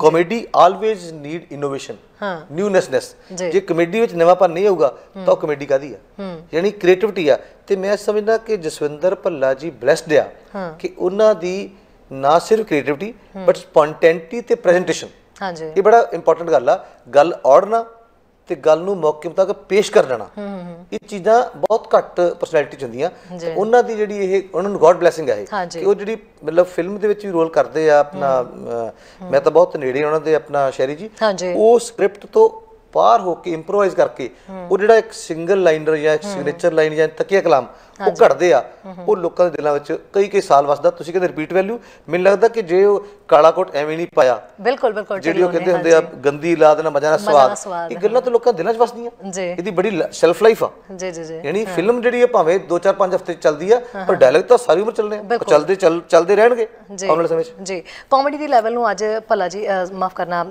ਕਾਮੇਡੀ ਆਲਵੇਜ਼ ਨੀਡ ਇਨੋਵੇਸ਼ਨ ਹਾਂ ਨਿਊਨੈਸਨੈਸ ਜੇ ਕਾਮੇਡੀ ਵਿੱਚ ਨਵਾਂਪਨ ਨਹੀਂ ਹੋਊਗਾ ਤਾਂ ਉਹ ਕਾਮੇਡੀ ਕਾਦੀ ਆ ਯਾਨੀ ਕ੍ਰੀਏਟੀਵਿਟੀ ਆ ਤੇ ਮੈਂ ਸਮਝਦਾ ਕਿ ਜਸਵਿੰਦਰ ਭੱਲਾ ਜੀ ਬlesed ਆ ਕਿ ਉਹਨਾਂ ਦੀ ਨਾ ਸਿਰਫ ਕ੍ਰੀਏਟੀਵਿਟੀ ਬਟ ਸਪੌਂਟੈਨਿਟੀ ਤੇ ਪ੍ਰੈਜੈਂਟੇਸ਼ਨ ਹਾਂਜੀ ਇਹ ਬੜਾ ਇੰਪੋਰਟੈਂਟ ਗੱਲ ਆ ਗੱਲ ਔੜਨਾ ਤੇ ਗੱਲ ਨੂੰ ਮੌਕੇ ਮੁਤਾਬਕ ਪੇਸ਼ ਕਰ ਲੈਣਾ ਇਹ ਚੀਜ਼ਾਂ ਬਹੁਤ ਘੱਟ ਪਰਸਨੈਲਿਟੀ ਚ ਹੁੰਦੀਆਂ ਉਹਨਾਂ ਦੀ ਜਿਹੜੀ ਇਹ ਉਹਨਾਂ ਨੂੰ ਗੋਡ ਬਲੇਸਿੰਗ ਹੈ ਕਿ ਉਹ ਜਿਹੜੀ ਮਤਲਬ ਫਿਲਮ ਦੇ ਵਿੱਚ ਵੀ ਰੋਲ ਕਰਦੇ ਆ ਆਪਣਾ ਮੈਂ ਤਾਂ ਬਹੁਤ ਨੇੜੇ ਉਹਨਾਂ ਦੇ ਆਪਣਾ ਸ਼ੈਰੀ ਜੀ ਉਹ ਸਕ੍ਰਿਪਟ ਤੋਂ ਬਾਹਰ ਹੋ ਕੇ ਇੰਪਰੋਵਾਈਜ਼ ਕਰਕੇ ਉਹ ਜਿਹੜਾ ਇੱਕ ਸਿੰਗਲ ਲਾਈਨਰ ਜਾਂ ਇੱਕ ਸਿਗਨੇਚਰ ਲਾਈਨ ਜਾਂ ਤਕੀਆ ਕਲਾਮ ਉਹ ਘਟਦੇ ਆ ਉਹ ਲੋਕਾਂ ਦੇ ਦਿਲਾਂ ਵਿੱਚ ਕਈ ਕਈ ਸਾਲ ਵਸਦਾ ਤੁਸੀਂ ਕਹਿੰਦੇ ਰਿਪੀਟ ਵੈਲਿਊ ਮੈਨੂੰ ਲੱਗਦਾ ਕਿ ਜੇ ਉਹ ਕਾਲਾ ਕੋਟ ਐਵੇਂ ਨਹੀਂ ਪਾਇਆ ਬਿਲਕੁਲ ਬਿਲਕੁਲ ਜਿਹੜੀ ਉਹ ਕਹਿੰਦੇ ਹੁੰਦੇ ਆ ਗੰਦੀ ਲਾ ਦੇਣਾ ਮਜਾ ਨਾ ਸਵਾਦ ਇਹ ਗੱਲਾਂ ਤਾਂ ਲੋਕਾਂ ਦੇ ਦਿਲਾਂ 'ਚ ਵਸਦੀਆਂ ਜੀ ਇਹਦੀ ਬੜੀ ਸ਼ੈਲਫ ਲਾਈਫ ਆ ਜੀ ਜੀ ਜੀ ਯਾਨੀ ਫਿਲਮ ਜਿਹੜੀ ਆ ਭਾਵੇਂ 2-4-5 ਹਫ਼ਤੇ ਚੱਲਦੀ ਆ ਪਰ ਡਾਇਲੌਗ ਤਾਂ ਸਾਰੀ ਉਮਰ ਚੱਲਦੇ ਆ ਚੱਲਦੇ ਚੱਲਦੇ ਰਹਿਣਗੇ ਆਉਣ ਵਾਲੇ ਸਮੇਂ 'ਚ ਜੀ ਕਾਮੇਡੀ ਦੇ ਲੈਵਲ ਨੂੰ ਅੱਜ ਭੱਲਾ ਜੀ ਮਾਫ ਕਰਨਾ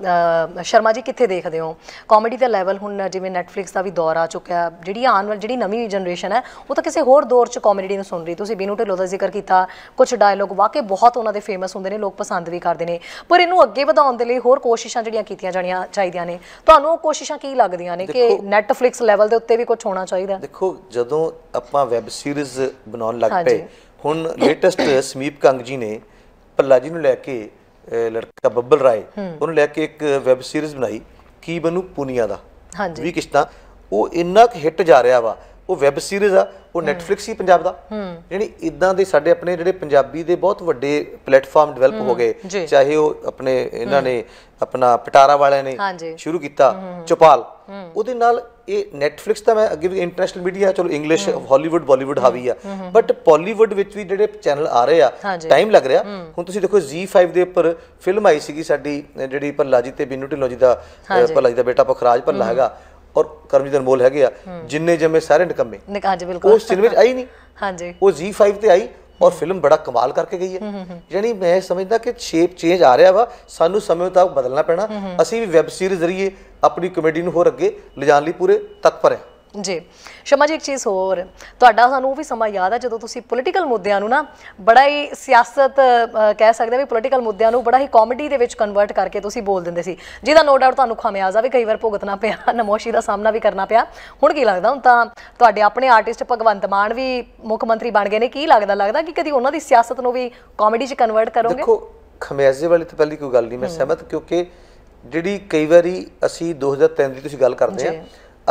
ਸ਼ਰਮਾ ਜੀ ਕਿੱਥੇ ਦੇਖਦੇ ਹੋ ਕਾਮੇਡੀ ਦਾ ਲੈਵਲ ਹੁਣ ਜਿਵੇਂ ਨੈਟਫਲਿਕਸ ਦਾ ਵੀ ਦੌਰ ਆ ਚੁੱਕਿਆ ਜਿਹੜੀ ਆਉਣ ਵਾਲੀ ਜਿਹੜੀ ਨਵੀਂ ਜਨਰੇਸ਼ਨ ਹੈ ਉਹ ਤਾਂ ਕਿਸੇ ਹੋਰ ਦੌਰ 'ਚ ਕਾਮੇਡੀ ਨੂੰ ਸੁਣ ਰਹੀ ਤੁਸੀਂ ਬੀਨੂ ਢਿੱਲੋਂ ਦਾ ਜ਼ਿਕਰ ਕੀਤਾ ਕੁਝ ਡਾਇਲੋਗ ਵਾਕਈ ਬਹੁਤ ਉਹਨਾਂ ਦੇ ਫੇਮਸ ਹੁੰਦੇ ਨੇ ਲੋਕ ਪਸੰਦ ਵੀ ਕਰਦੇ ਨੇ ਪਰ ਇਹਨੂੰ ਅੱਗੇ ਵਧਾਉਣ ਦੇ ਲਈ ਹੋਰ ਕੋਸ਼ਿਸ਼ਾਂ ਜਿਹੜੀਆਂ ਕੀਤੀਆਂ ਜਾਣੀਆਂ ਚਾਹੀਦੀਆਂ ਨੇ ਤੁਹਾਨੂੰ ਉਹ ਕੋਸ਼ਿਸ਼ਾਂ ਕੀ ਲੱਗਦੀਆਂ ਨੇ ਕਿ Netflix ਲੈਵਲ ਦੇ ਉੱਤੇ ਵੀ ਕੁਝ ਹੋਣਾ ਚਾਹੀਦਾ ਦੇਖੋ ਜਦੋਂ ਆਪਾਂ ਵੈਬ ਸੀਰੀਜ਼ ਬਣਾਉਣ ਲੱਗ ਪਏ ਹੁਣ ਲੇਟੈਸਟ ਸਮੀਪ ਕੰਗ ਜੀ ਨੇ ਪੱਲਾ ਜੀ ਨੂੰ ਲੈ ਕੇ ਲੜਕਾ ਬੱਬਲ ਰਾਏ ਉਹਨੂੰ ਲੈ ਕੇ ਇੱਕ ਵੈਬ ਸੀਰੀਜ਼ ਬਣਾਈ ਕੀ ਬਨੂ ਪੁਨੀਆ ਦਾ ਹਾਂਜੀ ਵੀ ਕਿਸ਼ਤਾ ਉਹ ਇੰਨਾ ਕਿ ਹਿੱਟ ਜਾ ਰਿਹਾ ਵਾ ਉਹ ਵੈਬ ਸੀਰੀਜ਼ ਆ ਉਹ ਨੈਟਫਲਿਕਸ ਹੀ ਪੰਜਾਬ ਦਾ ਯਾਨੀ ਇਦਾਂ ਦੇ ਸਾਡੇ ਆਪਣੇ ਜਿਹੜੇ ਪੰਜਾਬੀ ਦੇ ਬਹੁਤ ਵੱਡੇ ਪਲੇਟਫਾਰਮ ਡਿਵੈਲਪ ਹੋ ਗਏ ਚਾਹੇ ਉਹ ਆਪਣੇ ਇਹਨਾਂ ਨੇ ਆਪਣਾ ਪਟਾਰਾ ਵਾਲਿਆਂ ਨੇ ਸ਼ੁਰੂ ਕੀਤਾ ਚੋਪਾਲ ਉਹਦੇ ਨਾਲ ਇਹ ਨੈਟਫਲਿਕਸ ਤਾਂ ਮੈਂ ਅੱਗੇ ਵੀ ਇੰਟਰਨੈਸ਼ਨਲ ਮੀਡੀਆ ਚਲੋ ਇੰਗਲਿਸ਼ ਹਾਲੀਵੁੱਡ ਬਾਲੀਵੁੱਡ ਹਾਵੀ ਆ ਬਟ ਪੋਲੀਵੁੱਡ ਵਿੱਚ ਵੀ ਜਿਹੜੇ ਚੈਨਲ ਆ ਰਹੇ ਆ ਟਾਈਮ ਲੱਗ ਰਿਹਾ ਹੁਣ ਤੁਸੀਂ ਦੇਖੋ Z5 ਦੇ ਉੱਪਰ ਫਿਲਮ ਆਈ ਸੀਗੀ ਸਾਡੀ ਜਿਹੜੀ ਪਰ ਲਾਜੀ ਤੇ ਬਿੰਨੂ ਢਿੱਲੋਂ ਜੀ ਦਾ ਪਰ ਲਾਜੀ ਦਾ ਬੇਟਾ ਪਖਰਾਜ ਭੱਲਾ ਹੈਗਾ ਔਰ ਕਰਮਜੀਤ ਅਨਮੋਲ ਹੈਗੇ ਆ ਜਿੰਨੇ ਜਮੇ ਸਾਰੇ ਨਿਕੰਮੇ ਹਾਂਜੀ ਬਿਲਕੁਲ ਉਸ ਸਿਨੇਮੇ ਵਿੱਚ ਆਈ ਨਹੀਂ ਹਾਂਜੀ ਉਹ ਜੀ 5 ਤੇ ਆਈ ਔਰ ਫਿਲਮ ਬੜਾ ਕਮਾਲ ਕਰਕੇ ਗਈ ਹੈ ਯਾਨੀ ਮੈਂ ਸਮਝਦਾ ਕਿ ਸ਼ੇਪ ਚੇਂਜ ਆ ਰਿਹਾ ਵਾ ਸਾਨੂੰ ਸਮੇਂ ਤੱਕ ਬਦਲਣਾ ਪੈਣਾ ਅਸੀਂ ਵੀ ਵੈਬ ਸੀਰੀਜ਼ ਜ਼ਰੀਏ ਆਪਣੀ ਕਮੇਡੀ ਨੂੰ ਹੋਰ ਅੱਗੇ ਲਿਜਾਣ ਲਈ ਪੂਰੇ ਤਤਪਰ ਹਾਂ ਜੀ ਸ਼ਮਾ ਜੀ ਇੱਕ ਚੀਜ਼ ਹੋਰ ਤੁਹਾਡਾ ਸਾਨੂੰ ਉਹ ਵੀ ਸਮਾਂ ਯਾਦ ਆ ਜਦੋਂ ਤੁਸੀਂ ਪੋਲੀਟੀਕਲ ਮੁੱਦਿਆਂ ਨੂੰ ਨਾ ਬੜਾ ਹੀ ਸਿਆਸਤ ਕਹਿ ਸਕਦੇ ਵੀ ਪੋਲੀਟੀਕਲ ਮੁੱਦਿਆਂ ਨੂੰ ਬੜਾ ਹੀ ਕਾਮੇਡੀ ਦੇ ਵਿੱਚ ਕਨਵਰਟ ਕਰਕੇ ਤੁਸੀਂ ਬੋਲ ਦਿੰਦੇ ਸੀ ਜਿਹਦਾ ਨੋ ਡਾਊਟ ਤੁਹਾਨੂੰ ਖਮਿਆਜ਼ਾ ਵੀ ਕਈ ਵਾਰ ਭੁਗਤਣਾ ਪਿਆ ਨਮੋਸ਼ੀ ਦਾ ਸਾਹਮਣਾ ਵੀ ਕਰਨਾ ਪਿਆ ਹੁਣ ਕੀ ਲੱਗਦਾ ਹੁਣ ਤਾਂ ਤੁਹਾਡੇ ਆਪਣੇ ਆਰਟਿਸਟ ਭਗਵੰਤ ਮਾਨ ਵੀ ਮੁੱਖ ਮੰਤਰੀ ਬਣ ਗਏ ਨੇ ਕੀ ਲੱਗਦਾ ਲੱਗਦਾ ਕਿ ਕਦੀ ਉਹਨਾਂ ਦੀ ਸਿਆਸਤ ਨੂੰ ਵੀ ਕਾਮੇਡੀ 'ਚ ਕਨਵਰਟ ਕਰੋਗੇ ਦੇਖੋ ਖਮਿਆਜ਼ੇ ਵਾਲੀ ਤਾਂ ਪਹਿਲੀ ਕੋਈ ਗੱਲ ਨਹੀਂ ਮੈਂ ਸਹਿਮਤ ਕਿਉਂਕਿ ਜਿਹੜੀ ਕਈ ਵਾਰੀ ਅਸੀਂ 2003 ਦੀ ਤੁਸੀਂ ਗੱਲ ਕਰਦੇ ਆ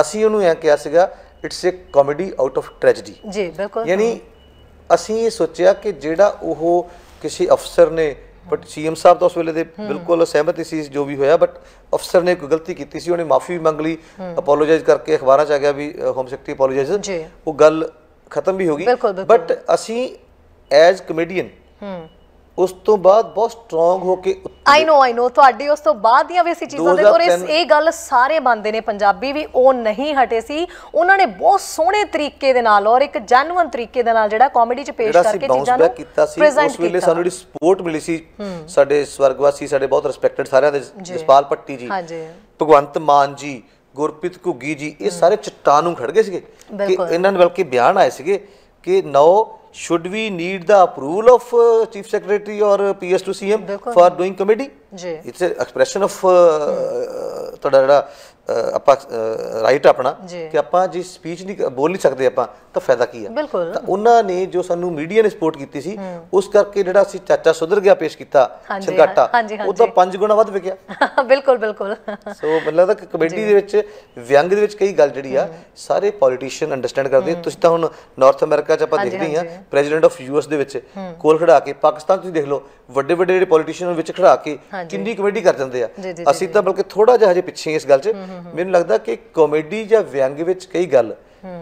ਅਸੀਂ ਉਹਨੂੰ ਇਹ ਕਿਹਾ ਸੀਗਾ it's a comedy out of tragedy ਜੀ ਬਿਲਕੁਲ ਯਾਨੀ ਅਸੀਂ ਇਹ ਸੋਚਿਆ ਕਿ ਜਿਹੜਾ ਉਹ ਕਿਸੇ ਅਫਸਰ ਨੇ ਬਟ ਸੀਐਮ ਸਾਹਿਬ ਤਾਂ ਉਸ ਵੇਲੇ ਦੇ ਬਿਲਕੁਲ ਸਹਿਮਤੀ ਸੀ ਜੋ ਵੀ ਹੋਇਆ ਬਟ ਅਫਸਰ ਨੇ ਕੋਈ ਗਲਤੀ ਕੀਤੀ ਸੀ ਉਹਨੇ ਮਾਫੀ ਮੰਗ ਲਈ ਅਪੋਲੋਜਾਈਜ਼ ਕਰਕੇ ਅਖਬਾਰਾਂ 'ਚ ਆ ਗਿਆ ਵੀ ਹੋਮ ਸੈਕਟਰੀ ਅਪੋਲੋਜਾਈਜ਼ ਉਹ ਗੱਲ ਖਤਮ ਵੀ ਹੋ ਗਈ ਬਟ ਅਸੀਂ ਐਜ਼ ਕਮੇਡੀਅਨ ਉਸ ਤੋਂ ਬਾਅਦ ਬਹੁਤ ਸਟਰੋਂਗ ਹੋ ਕੇ ਆਈ نو ਆਈ نو ਤੁਹਾਡੀ ਉਸ ਤੋਂ ਬਾਅਦ ਦੀਆਂ ਵੀ ਅਸੀਂ ਚੀਜ਼ਾਂ ਦੇ ਕੋਲ ਇਹ ਗੱਲ ਸਾਰੇ ਮੰਨਦੇ ਨੇ ਪੰਜਾਬੀ ਵੀ ਉਹ ਨਹੀਂ ਹਟੇ ਸੀ ਉਹਨਾਂ ਨੇ ਬਹੁਤ ਸੋਹਣੇ ਤਰੀਕੇ ਦੇ ਨਾਲ ਔਰ ਇੱਕ ਜੈਨੂਨ ਤਰੀਕੇ ਦੇ ਨਾਲ ਜਿਹੜਾ ਕਾਮੇਡੀ ਚ ਪੇਸ਼ ਕਰਕੇ ਚੀਜ਼ਾਂ ਨੂੰ ਕੀਤਾ ਸੀ ਉਸ ਵੇਲੇ ਸਾਨੂੰ ਜਿਹੜੀ ਸਪੋਰਟ ਮਿਲੀ ਸੀ ਸਾਡੇ ਸਵਰਗਵਾਸੀ ਸਾਡੇ ਬਹੁਤ ਰਿਸਪੈਕਟਡ ਸਾਰਿਆਂ ਦੇ ਜਸਪਾਲ ਪੱਟੀ ਜੀ ਹਾਂਜੀ ਭਗਵੰਤ ਮਾਨ ਜੀ ਗੁਰਪ੍ਰੀਤ ਘੁੱਗੀ ਜੀ ਇਹ ਸਾਰੇ ਚਟਾਨ ਨੂੰ ਖੜ ਗਏ ਸੀਗੇ ਕਿ ਇਹਨਾਂ ਨੇ ਬਲਕਿ ਬਿਆਨ ਆਏ ਸੀਗੇ ਕਿ ਨੌ should we need the approval of uh, chief secretary or uh, PS to CM for doing committee? It's an expression of uh, hmm. ਆਪਾਂ ਰਾਈਟ ਆਪਣਾ ਕਿ ਆਪਾਂ ਜੀ ਸਪੀਚ ਨਹੀਂ ਬੋਲ ਨਹੀਂ ਸਕਦੇ ਆਪਾਂ ਤਾਂ ਫਾਇਦਾ ਕੀ ਆ ਤਾਂ ਉਹਨਾਂ ਨੇ ਜੋ ਸਾਨੂੰ ਮੀਡੀਆ ਨੇ ਸਪੋਰਟ ਕੀਤੀ ਸੀ ਉਸ ਕਰਕੇ ਜਿਹੜਾ ਅਸੀਂ ਚਾਚਾ ਸੁਧਰ ਗਿਆ ਪੇਸ਼ ਕੀਤਾ ਉਹ ਤਾਂ 5 ਗੁਣਾ ਵੱਧ ਵਿਕਿਆ ਬਿਲਕੁਲ ਬਿਲਕੁਲ ਸੋ ਮਤਲਬ ਤਾਂ ਕਮੇਡੀ ਦੇ ਵਿੱਚ ਵਿਅੰਗ ਦੇ ਵਿੱਚ ਕਈ ਗੱਲ ਜਿਹੜੀ ਆ ਸਾਰੇ ਪੋਲੀਟੀਸ਼ੀਅਨ ਅੰਡਰਸਟੈਂਡ ਕਰਦੇ ਤੁਸੀਂ ਤਾਂ ਹੁਣ ਨਾਰਥ ਅਮਰੀਕਾ 'ਚ ਆਪਾਂ ਦੇਖਦੇ ਹੀ ਆ ਪ੍ਰੈਜ਼ੀਡੈਂਟ ਆਫ ਯੂਐਸ ਦੇ ਵਿੱਚ ਕੋਲ ਖੜਾ ਕੇ ਪਾਕਿਸਤਾਨ ਤੁਸੀਂ ਦੇਖ ਲਓ ਵੱਡੇ ਵੱਡੇ ਜਿਹੜੇ ਪੋਲੀਟੀਸ਼ੀਅਨ ਵਿੱਚ ਖੜਾ ਕੇ ਕਿੰਨੀ ਕਮੇਡੀ ਕਰ ਜਾਂਦੇ ਆ ਅਸੀਂ ਤਾਂ ਬਲਕਿ ਥੋੜਾ ਜਿਹਾ ਹਜੇ ਪਿੱਛੇ ਇਸ ਗੱਲ 'ਚ ਮੈਨੂੰ ਲੱਗਦਾ ਕਿ ਕਾਮੇਡੀ ਜਾਂ ਵਿਅੰਗ ਵਿੱਚ ਕਈ ਗੱਲ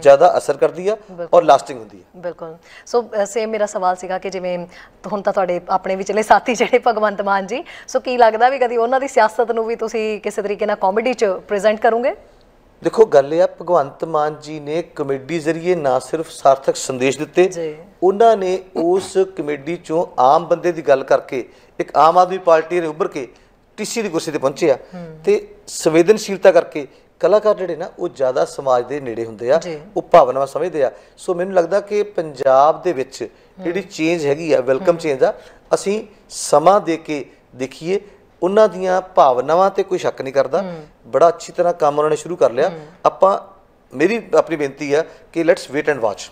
ਜ਼ਿਆਦਾ ਅਸਰ ਕਰਦੀ ਆ ਔਰ ਲਾਸਟਿੰਗ ਹੁੰਦੀ ਆ ਬਿਲਕੁਲ ਸੋ ਸੇਮ ਮੇਰਾ ਸਵਾਲ ਸੀਗਾ ਕਿ ਜਿਵੇਂ ਹੁਣ ਤਾਂ ਤੁਹਾਡੇ ਆਪਣੇ ਵਿਚਲੇ ਸਾਥੀ ਜਿਹੜੇ ਭਗਵੰਤ ਮਾਨ ਜੀ ਸੋ ਕੀ ਲੱਗਦਾ ਵੀ ਕਦੀ ਉਹਨਾਂ ਦੀ ਸਿਆਸਤ ਨੂੰ ਵੀ ਤੁਸੀਂ ਕਿਸੇ ਤਰੀਕੇ ਨਾਲ ਕਾਮੇਡੀ 'ਚ ਪ੍ਰੈਜ਼ੈਂਟ ਕਰੋਗੇ ਦੇਖੋ ਗੱਲ ਇਹ ਆ ਭਗਵੰਤ ਮਾਨ ਜੀ ਨੇ ਕਮੇਡੀ ਜ਼ਰੀਏ ਨਾ ਸਿਰਫ ਸਾਰਥਕ ਸੰਦੇਸ਼ ਦਿੱਤੇ ਉਹਨਾਂ ਨੇ ਉਸ ਕਮੇਡੀ ਚੋਂ ਆਮ ਬੰਦੇ ਦੀ ਗੱਲ ਕਰਕੇ ਇੱਕ ਆਮ ਆਦਮੀ ਪਾਰਟੀ ਦੇ ਉੱਭਰ ਕੇ ਤੀਸਰੀ ਦੀ ਕੁਰਸੀ ਤੇ ਪਹੁੰਚੇ ਆ ਤੇ ਸੰਵੇਦਨਸ਼ੀਲਤਾ ਕਰਕੇ ਕਲਾਕਾਰ ਜਿਹੜੇ ਨਾ ਉਹ ਜ਼ਿਆਦਾ ਸਮਾਜ ਦੇ ਨੇੜੇ ਹੁੰਦੇ ਆ ਉਹ ਭਾਵਨਾਵਾਂ ਸਮਝਦੇ ਆ ਸੋ ਮੈਨੂੰ ਲੱਗਦਾ ਕਿ ਪੰਜਾਬ ਦੇ ਵਿੱਚ ਜਿਹੜੀ ਚੇਂਜ ਹੈਗੀ ਆ ਵੈਲਕਮ ਚੇਂਜ ਆ ਅਸੀਂ ਸਮਾਂ ਦੇ ਕੇ ਦੇਖੀਏ ਉਹਨਾਂ ਦੀਆਂ ਭਾਵਨਾਵਾਂ ਤੇ ਕੋਈ ਸ਼ੱਕ ਨਹੀਂ ਕਰਦਾ ਬੜਾ ਅੱਛੀ ਤਰ੍ਹਾਂ ਕੰਮ ਉਹਨਾਂ ਨੇ ਸ਼ੁਰੂ ਕਰ ਲਿਆ ਆਪਾਂ ਮੇਰੀ ਆਪਣੀ ਬੇਨਤੀ ਆ ਕਿ ਲੈਟਸ ਵੇਟ ਐਂਡ ਵਾਚ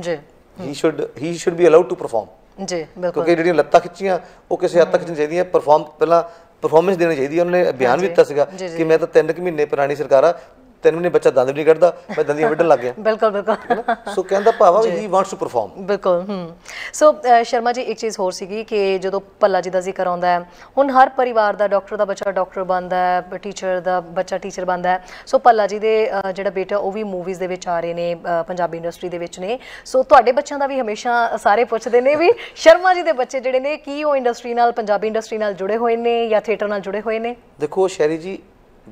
ਜੀ he should he should be allowed to perform ਜੀ ਬਿਲਕੁਲ ਕਿਉਂਕਿ ਜਿਹੜੀਆਂ ਲੱਤਾਂ ਖਿੱਚੀਆਂ ਉਹ ਕਿਸੇ ਹੱਦ ਤੱਕ ਨਹੀਂ ਚਾਹੀਦੀਆਂ ਪਰਫਾਰਮ ਪਹਿਲਾਂ ਪਰਫਾਰਮੈਂਸ ਦੇਣੀ ਚਾਹੀਦੀ ਹੈ ਉਹਨਾਂ ਨੇ ਬਿਆਨ ਵੀ ਦਿੱਤਾ ਸੀਗਾ ਕਿ ਮੈਂ ਤਾਂ 3 ਮਹੀਨੇ ਪੁਰਾਣੀ ਸਰਕਾਰ ਆ ਤੈਨੂੰ ਨਹੀਂ ਬੱਚਾ ਦੰਦ ਵੀ ਨਹੀਂ ਕੱਢਦਾ ਮੈਂ ਦੰਦੀਆਂ ਵੱਢਣ ਲੱਗ ਗਿਆ ਬਿਲਕੁਲ ਬਿਲਕੁਲ ਸੋ ਕਹਿੰਦਾ Bhawa he wants to perform ਬਿਲਕੁਲ ਹਮ ਸੋ ਸ਼ਰਮਾ ਜੀ ਇੱਕ ਚੀਜ਼ ਹੋਰ ਸੀਗੀ ਕਿ ਜਦੋਂ ਪੱਲਾ ਜੀ ਦਾ ਜ਼ਿਕਰ ਆਉਂਦਾ ਹੈ ਹੁਣ ਹਰ ਪਰਿਵਾਰ ਦਾ ਡਾਕਟਰ ਦਾ ਬੱਚਾ ਡਾਕਟਰ ਬਣਦਾ ਹੈ ਟੀਚਰ ਦਾ ਬੱਚਾ ਟੀਚਰ ਬਣਦਾ ਹੈ ਸੋ ਪੱਲਾ ਜੀ ਦੇ ਜਿਹੜਾ ਬੇਟਾ ਉਹ ਵੀ ਮੂਵੀਜ਼ ਦੇ ਵਿੱਚ ਆ ਰਹੇ ਨੇ ਪੰਜਾਬੀ ਇੰਡਸਟਰੀ ਦੇ ਵਿੱਚ ਨੇ ਸੋ ਤੁਹਾਡੇ ਬੱਚਿਆਂ ਦਾ ਵੀ ਹਮੇਸ਼ਾ ਸਾਰੇ ਪੁੱਛਦੇ ਨੇ ਵੀ ਸ਼ਰਮਾ ਜੀ ਦੇ ਬੱਚੇ ਜਿਹੜੇ ਨੇ ਕੀ ਉਹ ਇੰਡਸਟਰੀ ਨਾਲ ਪੰਜਾਬੀ ਇੰਡਸਟਰੀ ਨਾਲ ਜੁੜੇ ਹੋਏ ਨੇ ਜਾਂ ਥੀਏਟਰ ਨਾਲ ਜੁੜੇ ਹੋਏ ਨੇ ਦੇਖੋ ਸ਼ੈਰੀ ਜੀ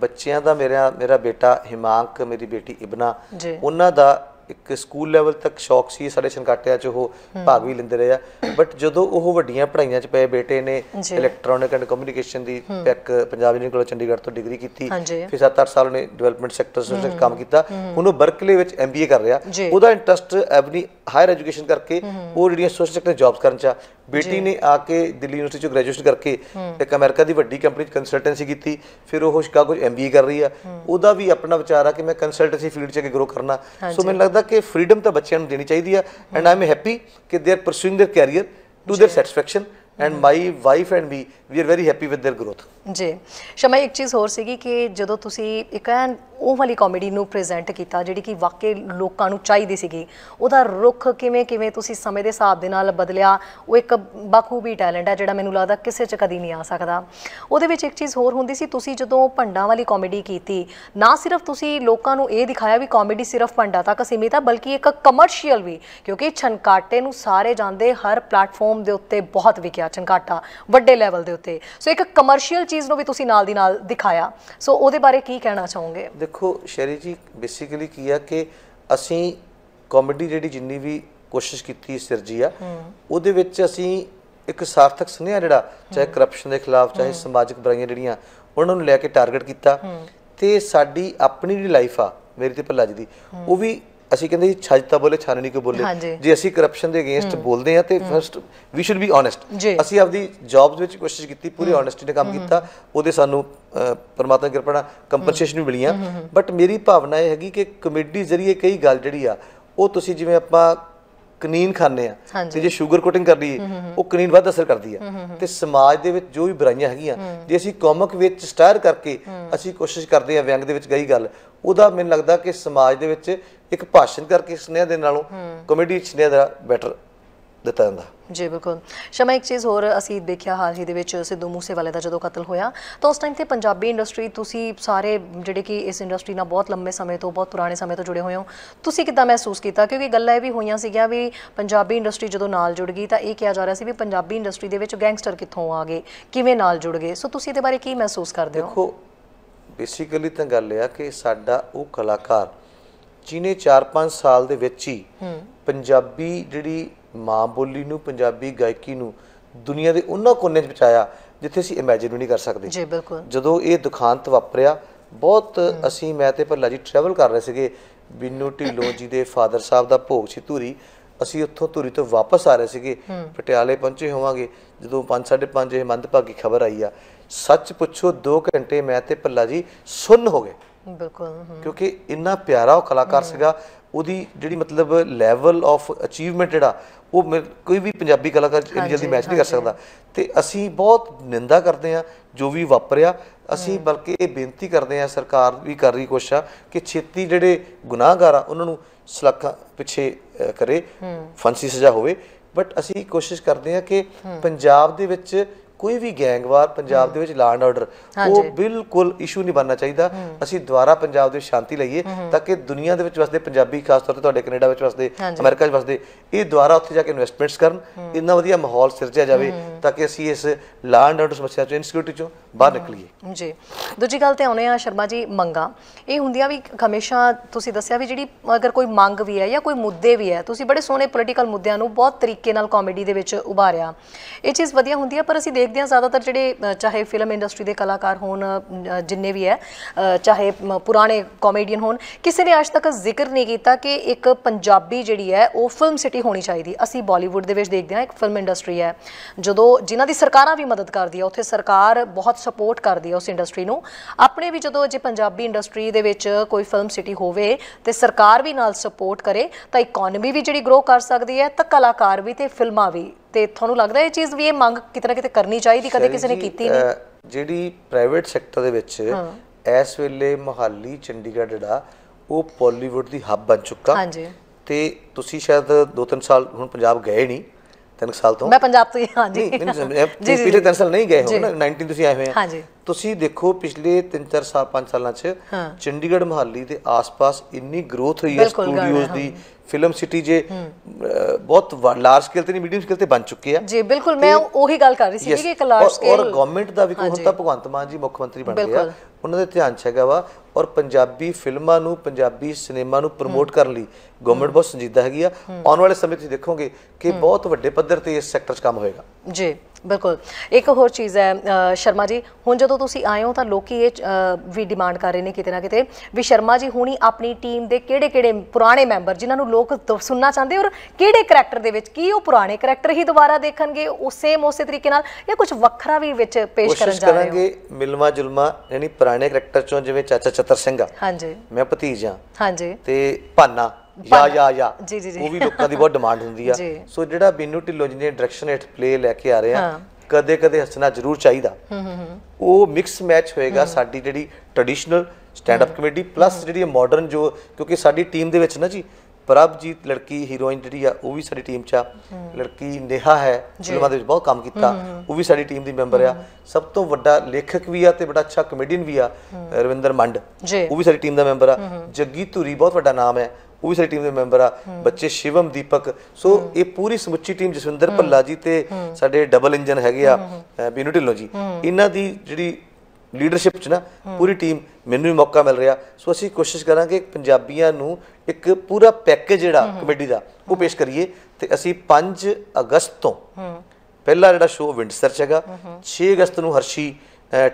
ਬੱਚਿਆਂ ਦਾ ਮੇਰਾ ਮੇਰਾ ਬੇਟਾ ਹਿਮਾਂਕ ਮੇਰੀ ਬੇਟੀ ਇਬਨਾ ਉਹਨਾਂ ਦਾ ਇੱਕ ਸਕੂਲ ਲੈਵਲ ਤੱਕ ਸ਼ੌਕ ਸੀ ਸਾਡੇ ਛਨਕਾਟਿਆਂ 'ਚ ਉਹ ਭਾਗ ਵੀ ਲੈਂਦੇ ਰਹੇ ਆ ਬਟ ਜਦੋਂ ਉਹ ਵੱਡੀਆਂ ਪੜ੍ਹਾਈਆਂ 'ਚ ਪਏ ਬੇਟੇ ਨੇ ਇਲੈਕਟ੍ਰੋਨਿਕ ਐਂਡ ਕਮਿਊਨੀਕੇਸ਼ਨ ਦੀ ਪੈਕ ਪੰਜਾਬ ਯੂਨੀਵਰਸਿਟੀ ਕੋਲੋਂ ਚੰਡੀਗੜ੍ਹ ਤੋਂ ਡਿਗਰੀ ਕੀਤੀ ਫਿਰ 7-8 ਸਾਲ ਉਹਨੇ ਡਿਵੈਲਪਮੈਂਟ ਸੈਕਟਰ ਵਿੱਚ ਕੰਮ ਕੀਤਾ ਉਹਨੂੰ ਬਰਕਲੇ ਵਿੱਚ ਐਮਬੀਏ ਕਰ ਰਿਹਾ ਉਹਦਾ ਇੰਟਰਸਟ ਐਵਨੀ ਹਾਇਰ ਐਜੂਕੇਸ਼ਨ ਕਰਕੇ ਉਹ ਜਿਹੜੀਆਂ ਸੋਸ਼ਲ ਸੈਕਟਰ ਜੌਬਸ ਕਰਨ 'ਚ ਬੇਟੀ ਨੇ ਆ ਕੇ ਦਿੱਲੀ ਯੂਨੀਵਰਸਿਟੀ ਚੋਂ ਗ੍ਰੈਜੂਏਸ਼ਨ ਕਰਕੇ ਇੱਕ ਅਮਰੀਕਾ ਦੀ ਵੱਡੀ ਕੰਪਨੀ 'ਚ ਕੰਸਲਟੈਂਸੀ ਕੀਤੀ ਫਿਰ ਉਹ ਸ਼ਿਕਾਗੋ 'ਚ ਐਮਬੀਏ ਕਰ ਰਹੀ ਆ ਉਹਦਾ ਵੀ ਆਪਣਾ ਵਿਚਾਰ ਆ ਕਿ ਮੈਂ ਕੰਸਲਟੈਂਸੀ ਫੀਲਡ 'ਚ ਅੱਗੇ ਗਰੋ ਕਰਨਾ ਸੋ ਮੈਨੂੰ ਲੱਗਦਾ ਕਿ ਫਰੀडम ਤਾਂ ਬੱਚਿਆਂ ਨੂੰ ਦੇਣੀ ਚਾਹੀਦੀ ਆ ਐਂਡ ਆਮ ਹੈਪੀ ਕਿ they are pursuing their career to their satisfaction and my wife and we we are very happy with their growth ਜੀ ਸ਼ਮਾ ਇੱਕ ਚੀਜ਼ ਹੋਰ ਸੀਗੀ ਕਿ ਜਦੋਂ ਤੁਸੀਂ ਇੱਕ ਐਨ ਉਹ ਵਾਲੀ ਕਾਮੇਡੀ ਨੂੰ ਪ੍ਰੈਜ਼ੈਂਟ ਕੀਤਾ ਜਿਹੜੀ ਕਿ ਵਾਕਈ ਲੋਕਾਂ ਨੂੰ ਚਾਹੀਦੀ ਸੀਗੀ ਉਹਦਾ ਰੁਖ ਕਿਵੇਂ ਕਿਵੇਂ ਤੁਸੀਂ ਸਮੇਂ ਦੇ ਹਿਸਾਬ ਦੇ ਨਾਲ ਬਦਲਿਆ ਉਹ ਇੱਕ ਬਾਖੂਬੀ ਟੈਲੈਂਟ ਹੈ ਜਿਹੜਾ ਮੈਨੂੰ ਲੱਗਦਾ ਕਿਸੇ 'ਚ ਕਦੀ ਨਹੀਂ ਆ ਸਕਦਾ ਉਹਦੇ ਵਿੱਚ ਇੱਕ ਚੀਜ਼ ਹੋਰ ਹੁੰਦੀ ਸੀ ਤੁਸੀਂ ਜਦੋਂ ਭੰਡਾ ਵਾਲੀ ਕਾਮੇਡੀ ਕੀਤੀ ਨਾ ਸਿਰਫ ਤੁਸੀਂ ਲੋਕਾਂ ਨੂੰ ਇਹ ਦਿਖਾਇਆ ਵੀ ਕਾਮੇਡੀ ਸਿਰਫ ਭੰਡਾ ਤੱਕ ਸੀਮਿਤ ਆ ਬਲਕਿ ਇੱਕ ਕਮਰਸ਼ੀਅਲ ਵੀ ਕਿਉਂਕਿ ਛਨਕਾਟੇ ਨੂੰ ਸਾਰੇ ਜਾਣਦੇ ਹਰ ਪਲੇਟਫਾਰਮ ਦੇ ਉੱਤੇ ਬਹੁਤ ਵਿਕਿਆ ਗਿਆ ਚੰਗਾਟਾ ਵੱਡੇ ਲੈਵਲ ਦੇ ਉੱਤੇ ਸੋ ਇੱਕ ਕਮਰਸ਼ੀਅਲ ਚੀਜ਼ ਨੂੰ ਵੀ ਤੁਸੀਂ ਨਾਲ ਦੀ ਨਾਲ ਦਿਖਾਇਆ ਸੋ ਉਹਦੇ ਬਾਰੇ ਕੀ ਕਹਿਣਾ ਚਾਹੋਗੇ ਦੇਖੋ ਸ਼ੈਰੀ ਜੀ ਬੇਸਿਕਲੀ ਕੀ ਆ ਕਿ ਅਸੀਂ ਕਾਮੇਡੀ ਜਿਹੜੀ ਜਿੰਨੀ ਵੀ ਕੋਸ਼ਿਸ਼ ਕੀਤੀ ਸਿਰਜੀ ਆ ਉਹਦੇ ਵਿੱਚ ਅਸੀਂ ਇੱਕ ਸਾਰਥਕ ਸੁਨੇਹਾ ਜਿਹੜਾ ਚਾਹੇ ਕਰਪਸ਼ਨ ਦੇ ਖਿਲਾਫ ਚਾਹੇ ਸਮਾਜਿਕ ਬੁਰਾਈਆਂ ਜਿਹੜੀਆਂ ਉਹਨਾਂ ਨੂੰ ਲੈ ਕੇ ਟਾਰਗੇਟ ਕੀਤਾ ਤੇ ਸਾਡੀ ਆਪਣੀ ਜਿਹੜੀ ਲਾਈਫ ਆ ਮੇਰੀ ਤੇ ਭੱਲਾ ਜੀ ਦੀ ਉਹ ਵੀ ਅਸੀਂ ਕਹਿੰਦੇ ਜੀ ਛੱਜ ਤਾਂ ਬੋਲੇ ਛਾਨਣੀ ਕਿਉਂ ਬੋਲੇ ਜੇ ਅਸੀਂ ਕਰਪਸ਼ਨ ਦੇ ਅਗੇਂਸਟ ਬੋਲਦੇ ਆ ਤੇ first we should be honest ਅਸੀਂ ਆਪਦੀ ਜੌਬਸ ਵਿੱਚ ਕੋਸ਼ਿਸ਼ ਕੀਤੀ ਪੂਰੀ ਓਨੈਸਟੀ ਨਾਲ ਕੰਮ ਕੀਤਾ ਉਹਦੇ ਸਾਨੂੰ ਪਰਮਾਤਮਾ ਦੀ ਕਿਰਪਾ ਨਾਲ ਕੰਪਨਸੇਸ਼ਨ ਵੀ ਮਿਲੀਆਂ ਬਟ ਮੇਰੀ ਭਾਵਨਾ ਇਹ ਹੈਗੀ ਕਿ ਕਮੇਡੀ ਜ਼ਰੀਏ ਕਈ ਗੱਲ ਜਿਹੜੀ ਆ ਉਹ ਤੁਸੀਂ ਜਿਵੇਂ ਆਪਾਂ ਕਨੀਨ ਖਾਂਦੇ ਆ ਤੇ ਜੇ ਸ਼ੂਗਰ ਕੋਟਿੰਗ ਕਰ ਲਈਏ ਉਹ ਕਨੀਨ ਵੱਧ ਅਸਰ ਕਰਦੀ ਆ ਤੇ ਸਮਾਜ ਦੇ ਵਿੱਚ ਜੋ ਵੀ ਬੁਰਾਈਆਂ ਹੈਗੀਆਂ ਜੇ ਅਸੀਂ ਕਾਮਿਕ ਵਿੱਚ ਸਟਾਰ ਕਰਕੇ ਅਸੀਂ ਕੋਸ਼ਿਸ਼ ਕਰਦੇ ਆ ਵਿਅੰਗ ਦੇ ਵਿੱਚ ਗਈ ਗੱਲ ਉਹਦਾ ਮੈਨੂੰ ਲੱਗਦਾ ਕਿ ਸਮਾਜ ਦੇ ਵਿੱਚ ਇੱਕ ਭਾਸ਼ਣ ਕਰਕੇ ਸੁਨੇਹਾ ਦੇ ਨਾਲੋਂ ਕਮੇਡੀ ਸੁਨੇਹਾ ਦਾ ਬੈਟਰ ਦਿੱਤਾ ਜਾਂਦਾ ਜੀ ਬਿਲਕੁਲ ਸ਼ਮਾ ਇੱਕ ਚੀਜ਼ ਹੋਰ ਅਸੀਂ ਦੇਖਿਆ ਹਾਲ ਹੀ ਦੇ ਵਿੱਚ ਸਿੱਧੂ ਮੂਸੇਵਾਲੇ ਦਾ ਜਦੋਂ ਕਤਲ ਹੋਇਆ ਤਾਂ ਉਸ ਟਾਈਮ ਤੇ ਪੰਜਾਬੀ ਇੰਡਸਟਰੀ ਤੁਸੀਂ ਸਾਰੇ ਜਿਹੜੇ ਕਿ ਇਸ ਇੰਡਸਟਰੀ ਨਾਲ ਬਹੁਤ ਲੰਮੇ ਸਮੇਂ ਤੋਂ ਬਹੁਤ ਪੁਰਾਣੇ ਸਮੇਂ ਤੋਂ ਜੁੜੇ ਹੋਏ ਹੋ ਤੁਸੀਂ ਕਿਦਾਂ ਮਹਿਸੂਸ ਕੀਤਾ ਕਿਉਂਕਿ ਗੱਲਾਂ ਇਹ ਵੀ ਹੋਈਆਂ ਸੀਗੀਆਂ ਵੀ ਪੰਜਾਬੀ ਇੰਡਸਟਰੀ ਜਦੋਂ ਨਾਲ ਜੁੜ ਗਈ ਤਾਂ ਇਹ ਕਿਹਾ ਜਾ ਰਿਹਾ ਸੀ ਵੀ ਪੰਜਾਬੀ ਇੰਡਸਟਰੀ ਦੇ ਵਿੱਚ ਗੈਂਗਸਟਰ ਕਿੱਥੋਂ ਆ ਗਏ ਕਿਵੇਂ ਨਾਲ ਜੁੜ ਗਏ ਸੋ ਤੁਸੀਂ ਇਹਦੇ ਬਾਰੇ ਕੀ ਮਹਿਸੂਸ ਕਰਦੇ ਹੋ ਦੇਖੋ ਬੇਸਿਕਲੀ ਤਾਂ ਗੱਲ ਇਹ ਆ ਕਿ ਸਾਡਾ ਉਹ ਕਲਾਕਾਰ ਜਿਨੇ 4-5 ਸਾਲ ਦੇ ਵਿੱਚ ਹੀ ਪੰਜਾਬੀ ਜਿਹੜੀ ਮਾਂ ਬੋਲੀ ਨੂੰ ਪੰਜਾਬੀ ਗਾਇਕੀ ਨੂੰ ਦੁਨੀਆ ਦੇ ਉਹਨਾਂ ਕੋਨੇ 'ਚ ਪਹੁੰਚਾਇਆ ਜਿੱਥੇ ਅਸੀਂ ਇਮੇਜਿਨ ਵੀ ਨਹੀਂ ਕਰ ਸਕਦੇ ਜੀ ਬਿਲਕੁਲ ਜਦੋਂ ਇਹ ਦੁਖਾਂਤ ਵਾਪਰਿਆ ਬਹੁਤ ਅਸੀਂ ਮੈਂ ਤੇ ਭੱਲਾ ਜੀ ਟਰੈਵਲ ਕਰ ਰਹੇ ਸੀਗੇ ਬਿੰਨੂ ਢਿੱਲੋਂ ਜੀ ਦੇ ਫਾਦਰ ਸਾਹਿਬ ਦਾ ਭੋਗ ਸੀ ਧੂਰੀ ਅਸੀਂ ਉੱਥੋਂ ਧੂਰੀ ਤੋਂ ਵਾਪਸ ਆ ਰਹੇ ਸੀਗੇ ਪਟਿਆਲੇ ਪਹੁੰਚੇ ਹੋਵਾਂਗੇ ਜਦੋਂ 5:30 ਇਹ ਮੰਦਭਾਗੀ ਖਬਰ ਆਈ ਆ ਸੱਚ ਪੁੱਛੋ 2 ਘੰਟੇ ਮੈਂ ਤੇ ਭੱਲਾ ਜੀ ਸੁੰਨ ਹੋ ਗਏ ਬਿਲਕੁਲ ਕਿਉਂਕਿ ਇੰਨਾ ਪਿਆਰਾ ਉਹ ਕਲਾਕਾਰ ਸੀਗਾ ਉਹਦੀ ਜਿਹੜੀ ਮਤਲਬ ਲੈਵਲ ਆਫ ਅਚੀਵਮੈਂਟ ਜਿਹੜਾ ਉਹ ਕੋਈ ਵੀ ਪੰਜਾਬੀ ਕਲਾਕਾਰ ਇੰਨੀ ਜਲਦੀ ਮੈਚ ਨਹੀਂ ਕਰ ਸਕਦਾ ਤੇ ਅਸੀਂ ਬਹੁਤ ਨਿੰਦਾ ਕਰਦੇ ਆ ਜੋ ਵੀ ਵਾਪਰਿਆ ਅਸੀਂ ਬਲਕਿ ਇਹ ਬੇਨਤੀ ਕਰਦੇ ਆ ਸਰਕਾਰ ਵੀ ਕਰ ਰਹੀ ਕੋਸ਼ਿਸ਼ ਆ ਕਿ ਛੇਤੀ ਜਿਹੜੇ ਗੁਨਾਹਗਾਰ ਆ ਉਹਨਾਂ ਨੂੰ ਸਲਾਖਾਂ ਪਿੱਛੇ ਕਰੇ ਫਾਂਸੀ ਸਜ਼ਾ ਹੋਵੇ ਬਟ ਅਸੀਂ ਕੋਸ਼ਿਸ਼ ਕਰਦੇ ਆ ਕਿ ਪੰਜਾਬ ਦੇ ਵਿੱਚ ਕੋਈ ਵੀ ਗੈਂਗਵਾਰ ਪੰਜਾਬ ਦੇ ਵਿੱਚ ਲਾਂਡ ਆਰਡਰ ਉਹ ਬਿਲਕੁਲ ਇਸ਼ੂ ਨਹੀਂ ਬਣਨਾ ਚਾਹੀਦਾ ਅਸੀਂ ਦੁਆਰਾ ਪੰਜਾਬ ਦੇ ਸ਼ਾਂਤੀ ਲਈਏ ਤਾਂ ਕਿ ਦੁਨੀਆ ਦੇ ਵਿੱਚ ਵਸਦੇ ਪੰਜਾਬੀ ਖਾਸ ਤੌਰ ਤੇ ਤੁਹਾਡੇ ਕੈਨੇਡਾ ਵਿੱਚ ਵਸਦੇ ਅਮਰੀਕਾ ਵਿੱਚ ਵਸਦੇ ਇਹ ਦੁਆਰਾ ਉੱਥੇ ਜਾ ਕੇ ਇਨਵੈਸਟਮੈਂਟਸ ਕਰਨ ਇੰਨਾ ਵਧੀਆ ਮਾਹੌਲ ਸਿਰਜਿਆ ਜਾਵੇ ਤਾਂ ਕਿ ਅਸੀਂ ਇਸ ਲਾਂਡ ਆਰਡਰ ਸਮੱਸਿਆ ਤੋਂ ਇਨਸਕਿਉਰਿਟੀ ਚੋਂ ਬਾਹਰ ਨਿਕਲੀਏ ਜੀ ਦੂਜੀ ਗੱਲ ਤੇ ਆਉਨੇ ਆ ਸ਼ਰਮਾ ਜੀ ਮੰਗਾ ਇਹ ਹੁੰਦੀਆਂ ਵੀ ਹਮੇਸ਼ਾ ਤੁਸੀਂ ਦੱਸਿਆ ਵੀ ਜਿਹੜੀ ਅਗਰ ਕੋਈ ਮੰਗ ਵੀ ਹੈ ਜਾਂ ਕੋਈ ਮੁੱਦੇ ਵੀ ਹੈ ਤੁਸੀਂ ਬੜੇ ਸੋਹਣੇ ਪੋਲੀਟੀਕਲ ਮੁੱਦਿਆਂ ਨੂੰ ਬਹੁਤ ਤਰੀਕੇ ਨਾਲ ਕਾਮੇਡੀ ਦੇ ਵਿੱਚ ਉਭਾਰਿਆ ਇਹ ਚੀਜ਼ ਵਧੀਆ ਹੁੰਦੀ ਹੈ ਪਰ ਅਸੀਂ ਦੇਖ ਦੇਖਦੇ ਹਾਂ ਜ਼ਿਆਦਾਤਰ ਜਿਹੜੇ ਚਾਹੇ ਫਿਲਮ ਇੰਡਸਟਰੀ ਦੇ ਕਲਾਕਾਰ ਹੋਣ ਜਿੰਨੇ ਵੀ ਹੈ ਚਾਹੇ ਪੁਰਾਣੇ ਕਾਮੇਡੀਅਨ ਹੋਣ ਕਿਸੇ ਨੇ ਅੱਜ ਤੱਕ ਜ਼ਿਕਰ ਨਹੀਂ ਕੀਤਾ ਕਿ ਇੱਕ ਪੰਜਾਬੀ ਜਿਹੜੀ ਹੈ ਉਹ ਫਿਲਮ ਸਿਟੀ ਹੋਣੀ ਚਾਹੀਦੀ ਅਸੀਂ ਬਾਲੀਵੁੱਡ ਦੇ ਵਿੱਚ ਦੇਖਦੇ ਹਾਂ ਇੱਕ ਫਿਲਮ ਇੰਡਸਟਰੀ ਹੈ ਜਦੋਂ ਜਿਨ੍ਹਾਂ ਦੀ ਸਰਕਾਰਾਂ ਵੀ ਮਦਦ ਕਰਦੀ ਹੈ ਉੱਥੇ ਸਰਕਾਰ ਬਹੁਤ ਸਪੋਰਟ ਕਰਦੀ ਹੈ ਉਸ ਇੰਡਸਟਰੀ ਨੂੰ ਆਪਣੇ ਵੀ ਜਦੋਂ ਜੇ ਪੰਜਾਬੀ ਇੰਡਸਟਰੀ ਦੇ ਵਿੱਚ ਕੋਈ ਫਿਲਮ ਸਿਟੀ ਹੋਵੇ ਤੇ ਸਰਕਾਰ ਵੀ ਨਾਲ ਸਪੋਰਟ ਕਰੇ ਤਾਂ ਇਕਨੋਮੀ ਵੀ ਜਿਹੜੀ ਗਰੋ ਕਰ ਸਕਦੀ ਹੈ ਤਾਂ ਕਲਾਕਾਰ ਵੀ ਤੇ ਫਿਲਮਾਂ ਵੀ ਤੇ ਤੁਹਾਨੂੰ ਲੱਗਦਾ ਇਹ ਚੀਜ਼ ਵੀ ਇਹ ਮੰਗ ਕਿਤੇ ਨਾ ਕਿਤੇ ਕਰਨੀ ਚਾਹੀਦੀ ਕਦੇ ਕਿਸੇ ਨੇ ਕੀਤੀ ਨਹੀਂ ਜਿਹੜੀ ਪ੍ਰਾਈਵੇਟ ਸੈਕਟਰ ਦੇ ਵਿੱਚ ਇਸ ਵੇਲੇ ਮੋਹਾਲੀ ਚੰਡੀਗੜ੍ਹ ਜਿਹੜਾ ਉਹ ਪੋਲੀਵੁੱਡ ਦੀ ਹੱਬ ਬਣ ਚੁੱਕਾ ਹਾਂਜੀ ਤੇ ਤੁਸੀਂ ਸ਼ਾਇਦ 2-3 ਸਾਲ ਹੁਣ ਪੰਜਾਬ ਗਏ ਨਹੀਂ ਤਿੰਨ ਸਾਲ ਤੋਂ ਮੈਂ ਪੰਜਾਬ ਤੋਂ ਹਾਂਜੀ ਨਹੀਂ ਪਿਛਲੇ ਤਿੰਨ ਸਾਲ ਨਹੀਂ ਗਏ ਹੋ ਨਾ 19 ਤੁਸੀਂ ਆਏ ਹੋਏ ਆ ਤੁਸੀਂ ਦੇਖੋ ਪਿਛਲੇ 3-4 ਸਾਲ 5 ਸਾਲਾਂ 'ਚ ਚੰਡੀਗੜ੍ਹ ਮਹਾਲੀ ਦੇ ਆਸ-ਪਾਸ ਇੰਨੀ ਗਰੋਥ ਹੋਈ ਹੈ ਸਟੂਡੀਓਜ਼ ਦੀ ਫਿਲਮ ਸਿਟੀ ਜੇ ਬਹੁਤ ਲਾਰਜ ਸਕੇਲ ਤੇ ਨਹੀਂ ਮੀਡੀਅਮ ਸਕੇਲ ਤੇ ਬਣ ਚੁੱਕੇ ਆ ਜੀ ਬਿਲਕੁਲ ਮੈਂ ਉਹੀ ਗੱਲ ਕਰ ਰਹੀ ਸੀ ਕਿ ਇੱਕ ਲਾਰਜ ਸਕੇਲ ਔਰ ਗਵਰਨਮੈਂਟ ਦਾ ਵੀ ਕੋਈ ਹੁਣ ਤਾਂ ਭਗਵੰਤ ਮਾਨ ਜੀ ਮੁੱਖ ਮੰਤਰੀ ਬਣ ਗਏ ਆ ਉਹਨਾਂ ਦੇ ਧਿਆਨ ਚ ਹੈਗਾ ਵਾ ਔਰ ਪੰਜਾਬੀ ਫਿਲਮਾਂ ਨੂੰ ਪੰਜਾਬੀ ਸਿਨੇਮਾ ਨੂੰ ਪ੍ਰਮੋਟ ਕਰਨ ਲਈ ਗਵਰਨਮੈਂਟ ਬਹੁਤ ਸੰਜੀਦਾ ਹੈਗੀ ਆ ਆਉਣ ਵਾਲੇ ਸਮੇਂ 'ਚ ਦੇਖੋਗੇ ਕਿ ਬਹੁਤ ਵੱਡੇ ਪੱਧਰ ਤੇ ਇਸ ਸੈਕਟਰ 'ਚ ਕੰਮ ਹੋਏਗਾ ਜੀ ਬਿਲਕੁਲ ਇੱਕ ਹੋਰ ਚੀਜ਼ ਹੈ ਸ਼ਰਮਾ ਜੀ ਹੁਣ ਜਦੋਂ ਤੁਸੀਂ ਆਏ ਹੋ ਤਾਂ ਲੋਕੀ ਇਹ ਵੀ ਡਿਮਾਂਡ ਕਰ ਰਹੇ ਨੇ ਕਿਤੇ ਨਾ ਕਿਤੇ ਵੀ ਸ਼ਰਮਾ ਜੀ ਹੁਣੀ ਆਪਣੀ ਟੀਮ ਦੇ ਕਿਹੜੇ-ਕਿਹੜੇ ਪੁਰਾਣੇ ਮੈਂਬਰ ਜਿਨ੍ਹਾਂ ਨੂੰ ਲੋਕ ਸੁਣਨਾ ਚਾਹੁੰਦੇ ਔਰ ਕਿਹੜੇ ਕੈਰੈਕਟਰ ਦੇ ਵਿੱਚ ਕੀ ਉਹ ਪੁਰਾਣੇ ਕੈਰੈਕਟਰ ਹੀ ਦੁਬਾਰਾ ਦੇਖਣਗੇ ਉਹ ਸੇਮ ਉਸੇ ਤਰੀਕੇ ਨਾਲ ਜਾਂ ਕੁਝ ਵੱਖਰਾ ਵੀ ਵਿੱਚ ਪੇਸ਼ ਕਰਨ ਜਾ ਰਹੇ ਹੋ ਕੋਸ਼ਿਸ਼ ਕਰਾਂਗੇ ਮਿਲਵਾ ਜੁਲਮਾ ਯਾਨੀ ਪੁਰਾਣੇ ਕੈਰੈਕਟਰ ਚੋਂ ਜਿਵੇਂ ਚਾਚਾ ਚਤਰ ਸਿੰਘ ਆ ਹਾਂਜੀ ਮੈਂ ਭਤੀਜਾ ਹਾਂਜੀ ਤੇ ਭਾਨਾ ਯਾ ਯਾ ਯਾ ਜੀ ਜੀ ਉਹ ਵੀ ਲੋਕਾਂ ਦੀ ਬਹੁਤ ਡਿਮਾਂਡ ਹੁੰਦੀ ਆ ਸੋ ਜਿਹੜਾ ਬੀਨੂ ਢਿੱਲੋ ਜੀ ਨੇ ਡਾਇਰੈਕਸ਼ਨ ਇਟ ਪਲੇ ਲੈ ਕੇ ਆ ਰਹੇ ਆ ਕਦੇ ਕਦੇ ਹੱਸਣਾ ਜ਼ਰੂਰ ਚਾਹੀਦਾ ਹੂੰ ਹੂੰ ਉਹ ਮਿਕਸ ਮੈਚ ਹੋਏਗਾ ਸਾਡੀ ਜਿਹੜੀ traditional stand up comedy plus ਜਿਹੜੀ ਮਾਡਰਨ ਜੋ ਕਿਉਂਕਿ ਸਾਡੀ ਟੀਮ ਦੇ ਵਿੱਚ ਨਾ ਜੀ ਪ੍ਰਭਜੀਤ ਲੜਕੀ ਹੀਰੋਇਨ ਜਿਹੜੀ ਆ ਉਹ ਵੀ ਸਾਡੀ ਟੀਮ 'ਚ ਆ ਲੜਕੀ ਨੇਹਾ ਹੈ ਫਿਲਮਾਂ ਦੇ ਵਿੱਚ ਬਹੁਤ ਕੰਮ ਕੀਤਾ ਉਹ ਵੀ ਸਾਡੀ ਟੀਮ ਦੀ ਮੈਂਬਰ ਆ ਸਭ ਤੋਂ ਵੱਡਾ ਲੇਖਕ ਵੀ ਆ ਤੇ ਬੜਾ ਅੱਛਾ ਕਮੇਡੀਅਨ ਵੀ ਆ ਰਵਿੰਦਰ ਮੰਡ ਉਹ ਵੀ ਸਾਡੀ ਟੀਮ ਦਾ ਮੈਂਬਰ ਆ ਜੱਗੀ ਧੂਰੀ ਬਹੁਤ ਵੱਡਾ ਨਾਮ ਹੈ ਉਹ ਵੀ ਸਾਡੀ ਟੀਮ ਦੇ ਮੈਂਬਰ ਆ ਬੱਚੇ ਸ਼ਿਵਮ ਦੀਪਕ ਸੋ ਇਹ ਪੂਰੀ ਸਮੁੱਚੀ ਟੀਮ ਜਸਵਿੰਦਰ ਭੱਲਾ ਜੀ ਤੇ ਸਾਡੇ ਡਬਲ ਇੰਜਨ ਹੈਗੇ ਆ ਬੀਨੂ ਢਿੱਲੋਂ ਜੀ ਇਹਨਾਂ ਦੀ ਜਿਹੜੀ ਲੀਡਰਸ਼ਿਪ 'ਚ ਨਾ ਪੂਰੀ ਟੀਮ ਮੈਨੂੰ ਵੀ ਮੌਕਾ ਮਿਲ ਰਿਹਾ ਸੋ ਅਸੀਂ ਕੋਸ਼ਿਸ਼ ਕਰਾਂਗੇ ਪੰਜਾਬੀਆਂ ਨੂੰ ਇੱਕ ਪੂਰਾ ਪੈਕੇਜ ਜਿਹੜਾ ਕਮੇਟੀ ਦਾ ਉਹ ਪੇਸ਼ ਕਰੀਏ ਤੇ ਅਸੀਂ 5 ਅਗਸਤ ਤੋਂ ਪਹਿਲਾ ਜਿਹੜਾ ਸ਼ੋ ਵਿੰਡਸਰ 'ਚ ਹੈਗਾ 6 ਅਗਸਤ ਨੂੰ ਹਰਸ਼ੀ